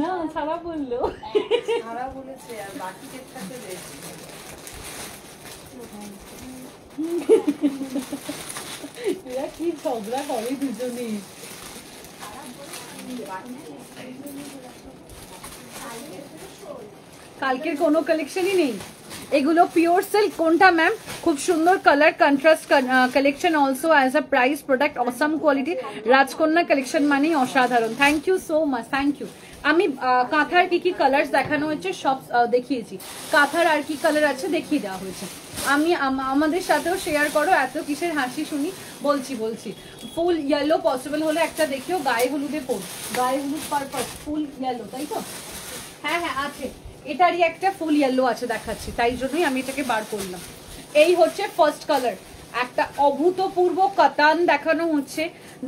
Speaker 1: না সারা বললো কি ঝগড়া করে দুজনে কালকের কোনো কালেকশনই নেই এগুলো পিওর সিল্ক কোনটা ম্যাম খুব সুন্দর colour contrast collection also as a price product awesome quality Rajkanya collection মানেই অসাধারণ thank you so much thank you আমি কাঁথার কি কি কালার দেখানো হয়েছে সব দেখিয়েছি কাঁথার আর কি কালার আছে দেখিয়ে দেওয়া হয়েছে আমি আমাদের সাথেও শেয়ার করো এত কিসের হাসি শুনি বলছি বলছি ফুল ইয়েলো পসিবল হলে একটা দেখিও গায়ে হলুদে পড় গায়ে হলুদ পারপাস ফুল ইয়েলো তাই তো হ্যাঁ হ্যাঁ আছে এটারই একটা ফুল ইয়েলো আছে দেখাচ্ছি তাই জন্যই আমি এটাকে বার করলাম এই হচ্ছে ফার্স্ট কালার একটা অভূতপূর্ব কাতান দেখানো হচ্ছে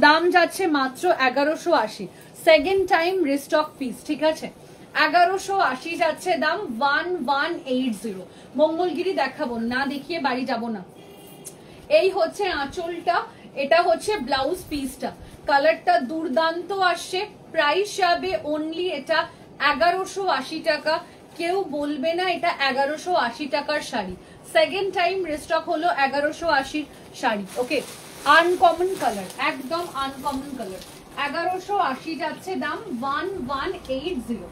Speaker 1: দাম যাচ্ছে মাত্র এগারোশো আশি সেকেন্ড টাইম রিস্টক পিস ঠিক আছে এগারোশো আশি যাচ্ছে দাম one one eight zero Mangalagiri দেখাবো না দেখিয়ে বাড়ি যাব না এই হচ্ছে আঁচলটা এটা হচ্ছে ব্লাউজ পিসটা কালারটা দুর্দান্ত আসছে প্রাইস যাবে অনলি এটা এগারোশো আশি টাকা কেউ বলবে না এটা এগারোশো আশি টাকার শাড়ি সেকেন্ড টাইম রেস্টক হলো এগারোশো আশির শাড়ি ওকে আনকমন কালার একদম আনকমন কালার এগারোশো আশি যাচ্ছে দাম ওয়ান ওয়ান এইট জিরো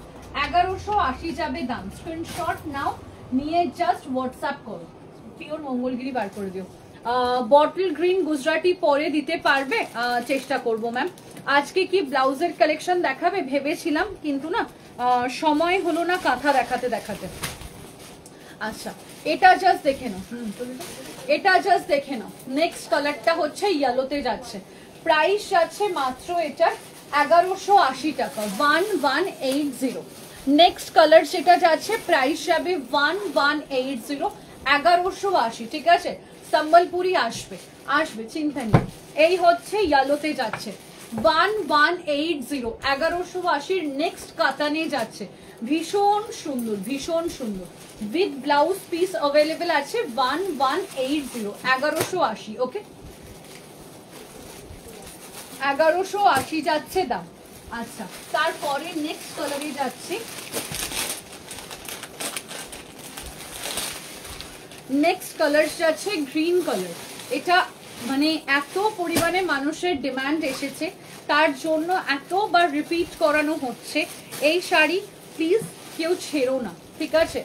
Speaker 1: এগারোশো আশি যাবে দাম স্ক্রিনশট নাও নিয়ে জাস্ট হোয়াটসঅ্যাপ করো পিওর মঙ্গলগিরি বার করে দিও বটল গ্রিন গুজরাটি পরে দিতে পারবে চেষ্টা করব ম্যাম আজকে কি ব্লাউজের কালেকশন দেখাবে ভেবেছিলাম কিন্তু না সময় হলো না কাঁথা দেখাতে দেখাতে আচ্ছা এটা জাস্ট দেখে নাও এটা জাস্ট দেখে নাও নেক্সট কালারটা হচ্ছে ইয়েলোতে যাচ্ছে প্রাইস যাচ্ছে মাত্র এটার এগারোশো আশি টাকা one one eight zero next colour যেটা যাচ্ছে প্রাইস যাবে ওয়ান ওয়ান এইট জিরো এগারোশো আশি ঠিক আছে সম্বলপুরি আসবে আসবে চিন্তা নেই এই হচ্ছে ইয়ালোতে যাচ্ছে ওয়ান ওয়ান এইট জিরো এগারোশো আশির নেক্সট কাতানে যাচ্ছে ভীষণ সুন্দর ভীষণ সুন্দর উইথ ব্লাউজ পিস অভেলেবেল আছে ওয়ান ওয়ান এইট জিরো এগারোশো আশি ওকে এগারোশো আশি যাচ্ছে দাম আচ্ছা তারপরে নেক্সট কালারে যাচ্ছি নেক্সট কালার যাচ্ছে গ্রিন কালার এটা মানে এত পরিমাণে মানুষের ডিম্যান্ড এসেছে তার জন্য এতবার রিপিট করানো হচ্ছে এই শাড়ি প্লিজ কেউ ছেড়ো না ঠিক আছে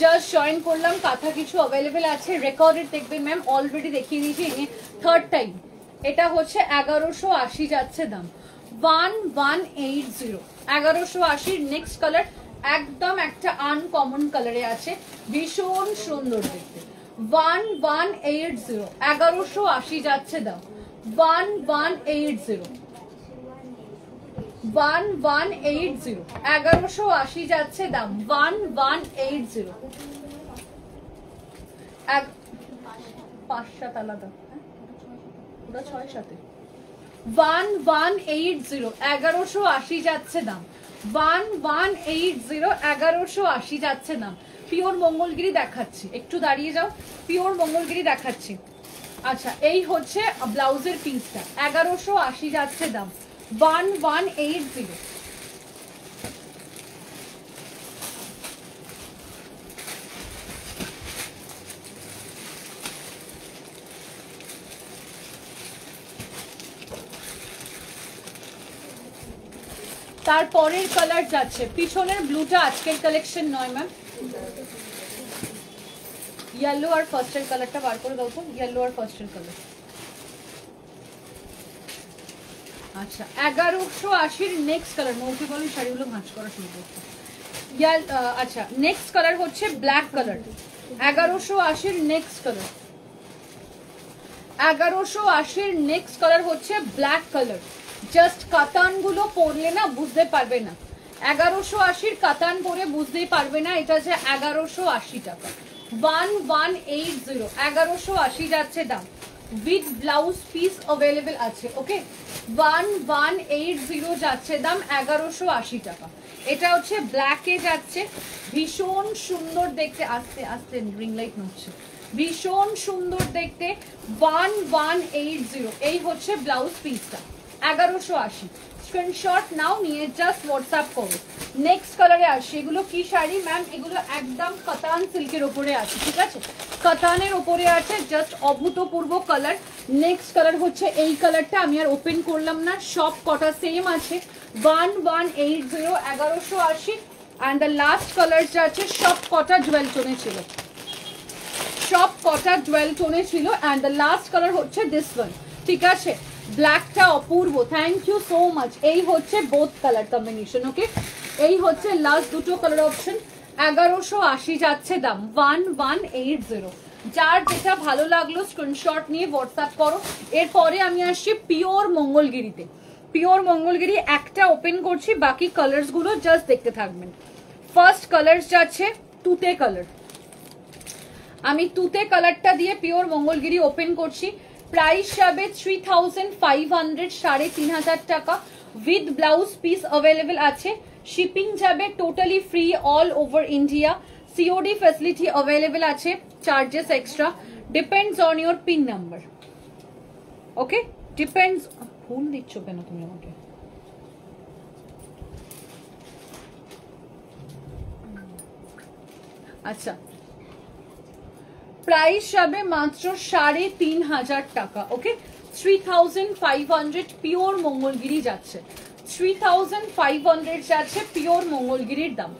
Speaker 1: জাস্ট জয়েন করলাম কাঁথা কিছু অ্যাভেলেবেল আছে রেকর্ডেড দেখবেন ম্যাম অলরেডি দেখিয়ে দিয়েছি ইনি থার্ড টাইম এটা হচ্ছে এগারোশো আশি যাচ্ছে দাম ওয়ান ওয়ান এইট জিরো এগারোশো আশির নেক্সট কালার একদম একটা আনকমন কালারে আছে ভীষণ সুন্দর দেখতে ওয়ান ওয়ান এইট জিরো এগারোশো আশি যাচ্ছে দাম one one eight zero one one eight zero এগারোশো আশি যাচ্ছে দাম one one eight zero one one eight zero এগারোশো আশি যাচ্ছে দাম ওয়ান ওয়ান এইট জিরো এগারোশো আশি যাচ্ছে দাম পিওর মঙ্গলগিরি দেখাচ্ছি একটু দাঁড়িয়ে যাও পিওর মঙ্গলগিরি দেখাচ্ছি আচ্ছা এই হচ্ছে ব্লাউজের পিসটা এগারোশো আশি যাচ্ছে দাম ওয়ান ওয়ান এইট তারপরের কালার যাচ্ছে পিছনের ব্লুটা আজকের কালেকশন নয় ম্যাম ইয়েলো আর ফার্স্টের কালারটা বার করে দাও তো ইয়েলো আর ফার্স্টের কালার আচ্ছা এগারোশো আশির নেক্সট কালার মৌকে শাড়িগুলো ভাঁজ করা শুরু করতে আচ্ছা নেক্সট কালার হচ্ছে ব্ল্যাক কালার এগারোশো আশির নেক্সট কালার এগারোশো আশির নেক্সট কালার হচ্ছে ব্ল্যাক কালার জাস্ট কাতানগুলো পরলে না বুঝতে পারবে না এগারোশো আশির কাতান পরে বুঝতেই পারবে না এটা যে এগারোশো আশি টাকা ওয়ান ওয়ান এইট জিরো এগারোশো আশি যাচ্ছে দাম উইথ ব্লাউজ পিস অ্যাভেলেবেল আছে okay one one eight zero যাচ্ছে দাম এগারোশো আশি টাকা এটা হচ্ছে ব্ল্যাকে যাচ্ছে ভীষণ সুন্দর দেখতে আস্তে আস্তে রিং লাইট নড়ছে ভীষণ সুন্দর দেখতে ওয়ান ওয়ান এইট জিরো এই হচ্ছে ব্লাউজ পিসটা এগারোশো আশি স্ক্রিনশট নাও নিয়ে জাস্ট হোয়াটসঅ্যাপ করো নেক্সট কালারে আসে এগুলো কি শাড়ি ম্যাম এগুলো একদম কতান সিল্কের ওপরে আছে ঠিক আছে কতানের ওপরে আছে জাস্ট অভূতপূর্ব কালার নেক্সট কালার হচ্ছে এই কালারটা আমি আর ওপেন করলাম না সব কটা সেম আছে ওয়ান ওয়ান এইট জিরো এগারোশো আশি অ্যান্ড দ্য লাস্ট কালার যে আছে সব কটা জুয়েল টোনে ছিল সব কটা জুয়েল টোনে ছিল অ্যান্ড দ্য লাস্ট কালার হচ্ছে দিস ওয়ান ঠিক আছে ব্ল্যাকটা অপূর্ব থ্যাংক ইউ সো মাচ এই হচ্ছে বোথ কালার কম্বিনেশন ওকে এই হচ্ছে লাস্ট দুটো কালার অপশন এগারোশো আশি যাচ্ছে দাম ওয়ান ওয়ান এইট জিরো যার যেটা ভালো লাগলো স্ক্রিনশট নিয়ে হোয়াটসঅ্যাপ করো এরপরে আমি আসছি পিওর মঙ্গলগিরিতে পিওর মঙ্গলগিরি একটা ওপেন করছি বাকি কালারসগুলো জাস্ট দেখতে থাকবেন ফার্স্ট কালার্স যাচ্ছে তুতে কালার আমি তুতে কালারটা দিয়ে পিওর মঙ্গলগিরি ওপেন করছি プライスはベ3500 3500 টাকা উইথ ब्लाउজ পিস अवेलेबल আছে শিপিং যাবে totally free all over India C O D facility available আছে charges extra depends on your pin number okay depends whole ইচ্ছা কেন তুমি আচ্ছা প্রাইস যাবে মাত্র সাড়ে তিন হাজার টাকা okay three thousand five hundred pure Mangalagiri যাচ্ছে থ্রি থাউজেন্ড ফাইভ হান্ড্রেড যাচ্ছে পিওর মঙ্গলগিরির দাম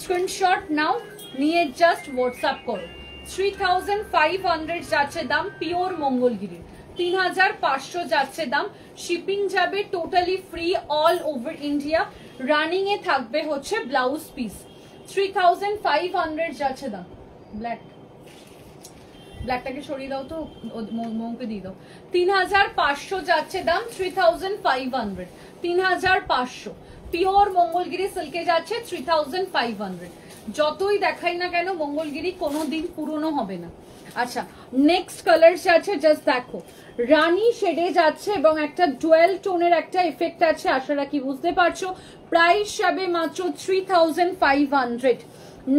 Speaker 1: স্ক্রিনশট নাও নিয়ে জাস্ট হোয়াটসঅ্যাপ করো থ্রি থাউজেন্ড ফাইভ হান্ড্রেড যাচ্ছে দাম পিওর মঙ্গলগিরির তিন হাজার পাঁচশো যাচ্ছে দাম শিপিং যাবে totally free all over India running এ থাকবে হচ্ছে blouse piece three thousand five hundred যাচ্ছে দাম ব্ল্যাক ব্ল্যাকটাকে সরিয়ে দাও তো মৌকে দিয়ে দাও তিন হাজার পাঁচশো যাচ্ছে দাম থ্রি থাউজেন্ড ফাইভ হান্ড্রেড তিন হাজার পাঁচশো পিওর মঙ্গলগিরি সিল্কে যাচ্ছে থ্রি থাউজেন্ড ফাইভ হান্ড্রেড যতই দেখাই না কেন মঙ্গলগিরি কোনো দিন পুরনো হবে না আচ্ছা নেক্সট কালার যাচ্ছে জাস্ট দেখো রানি শেডে যাচ্ছে এবং একটা ডুয়েল টোনের একটা এফেক্ট আছে আশা রাখি বুঝতে পারছো প্রাইস যাবে মাত্র three thousand five hundred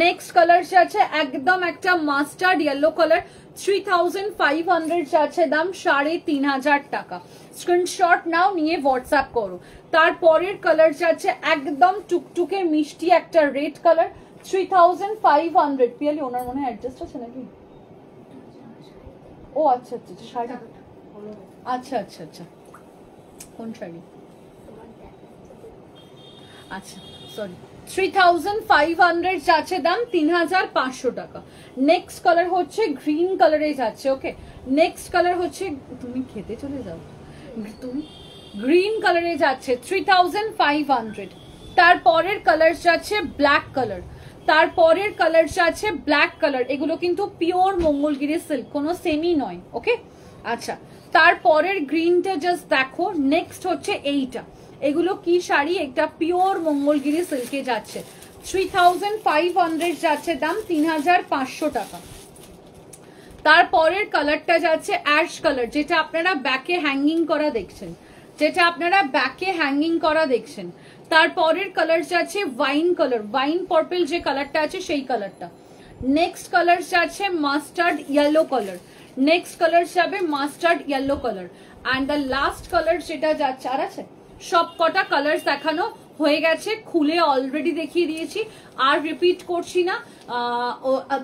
Speaker 1: next colour যাচ্ছে একদম একটা mustard yellow colour three thousand five hundred যাচ্ছে দাম সাড়ে তিন হাজার টাকা স্ক্রিনশট নাও নিয়ে হোয়াটসঅ্যাপ করো তারপরের কালার যাচ্ছে একদম টুকটুকে মিষ্টি একটা red colour three thousand five hundred Piyali ওনার মনে অ্যাডজাস্ট আছে নাকি ও আচ্ছা আচ্ছা আচ্ছা আচ্ছা আচ্ছা আচ্ছা sorry three thousand five hundred যাচ্ছে দাম তিন হাজার পাঁচশো টাকা নেক্সট কালার হচ্ছে গ্রিন কালারে যাচ্ছে ওকে নেক্সট কালার হচ্ছে তুমি খেতে চলে যাও তুমি গ্রিন কালারে যাচ্ছে থ্রি থাউজেন্ড ফাইভ হান্ড্রেড তারপরের কালার যাচ্ছে ব্ল্যাক কালার তারপরের কালার যাচ্ছে ব্ল্যাক কালার এগুলো কিন্তু পিওর মঙ্গলগিরি সিল্ক কোনো সেমি নয় ওকে আচ্ছা তারপরের গ্রিনটা জাস্ট দেখো নেক্সট হচ্ছে এইটা এগুলো কি শাড়ি একটা পিওর মঙ্গলগিরি সিল্কে যাচ্ছে থ্রি থাউজেন্ড ফাইভ হান্ড্রেড যাচ্ছে দাম তিন হাজার পাঁচশো টাকা তারপরের কালারটা যাচ্ছে অ্যাশ কালার যেটা আপনারা ব্যাকে হ্যাঙ্গিং করা দেখছেন যেটা আপনারা ব্যাকে হ্যাঙ্গিং করা দেখছেন তারপরের কালার যাচ্ছে ওয়াইন কালার ওয়াইন পার্পেল যে কালারটা আছে সেই কালারটা নেক্সট কালার যাচ্ছে mustard yellow colour next colour যাবে mustard yellow colour and the last colour যেটা যাচ্ছে আর আছে সব কটা কালার দেখানো হয়ে গেছে খুলে অলরেডি দেখিয়ে দিয়েছি আর রিপিট করছি না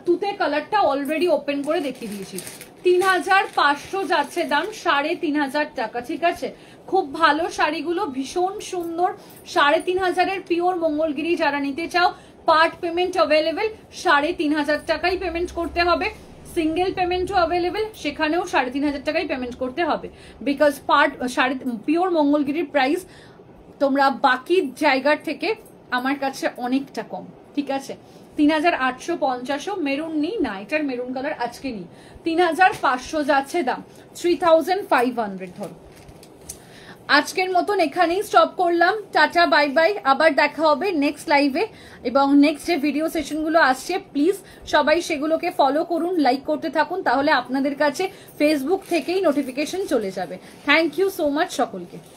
Speaker 1: তুতে কালারটা অলরেডি ওপেন করে দেখিয়ে দিয়েছি তিন হাজার পাঁচশো যাচ্ছে দাম সাড়ে তিন হাজার টাকা ঠিক আছে খুব ভালো শাড়িগুলো ভীষণ সুন্দর সাড়ে তিন হাজারের পিওর মঙ্গলগিরি যারা নিতে চাও পার্ট পেমেন্ট অ্যাভেলেবেল সাড়ে তিন হাজার টাকাই পেমেন্ট করতে হবে সিঙ্গেল পেমেন্টও অ্যাভেলেবেল সেখানেও সাড়ে তিন হাজার টাকাই পেমেন্ট করতে হবে বিকজ পার্ট সাড়ে পিওর মঙ্গলগিরির প্রাইস তোমরা বাকি জায়গার থেকে আমার কাছে অনেকটা কম ঠিক আছে তিন হাজার আটশো পঞ্চাশও মেরুন নিই না এটার মেরুন কালার আজকে নিই তিন হাজার পাঁচশো যাচ্ছে দাম থ্রি থাউজেন্ড ফাইভ হান্ড্রেড ধরো আজকের মতন এখানেই স্টপ করলাম টাটা বাই বাই আবার দেখা হবে নেক্সট লাইভে এবং নেক্সট যে ভিডিও সেশনগুলো আসছে প্লিজ সবাই সেগুলোকে ফলো করুন লাইক করতে থাকুন তাহলে আপনাদের কাছে ফেসবুক থেকেই নোটিফিকেশন চলে যাবে থ্যাংক ইউ সো মাচ সকলকে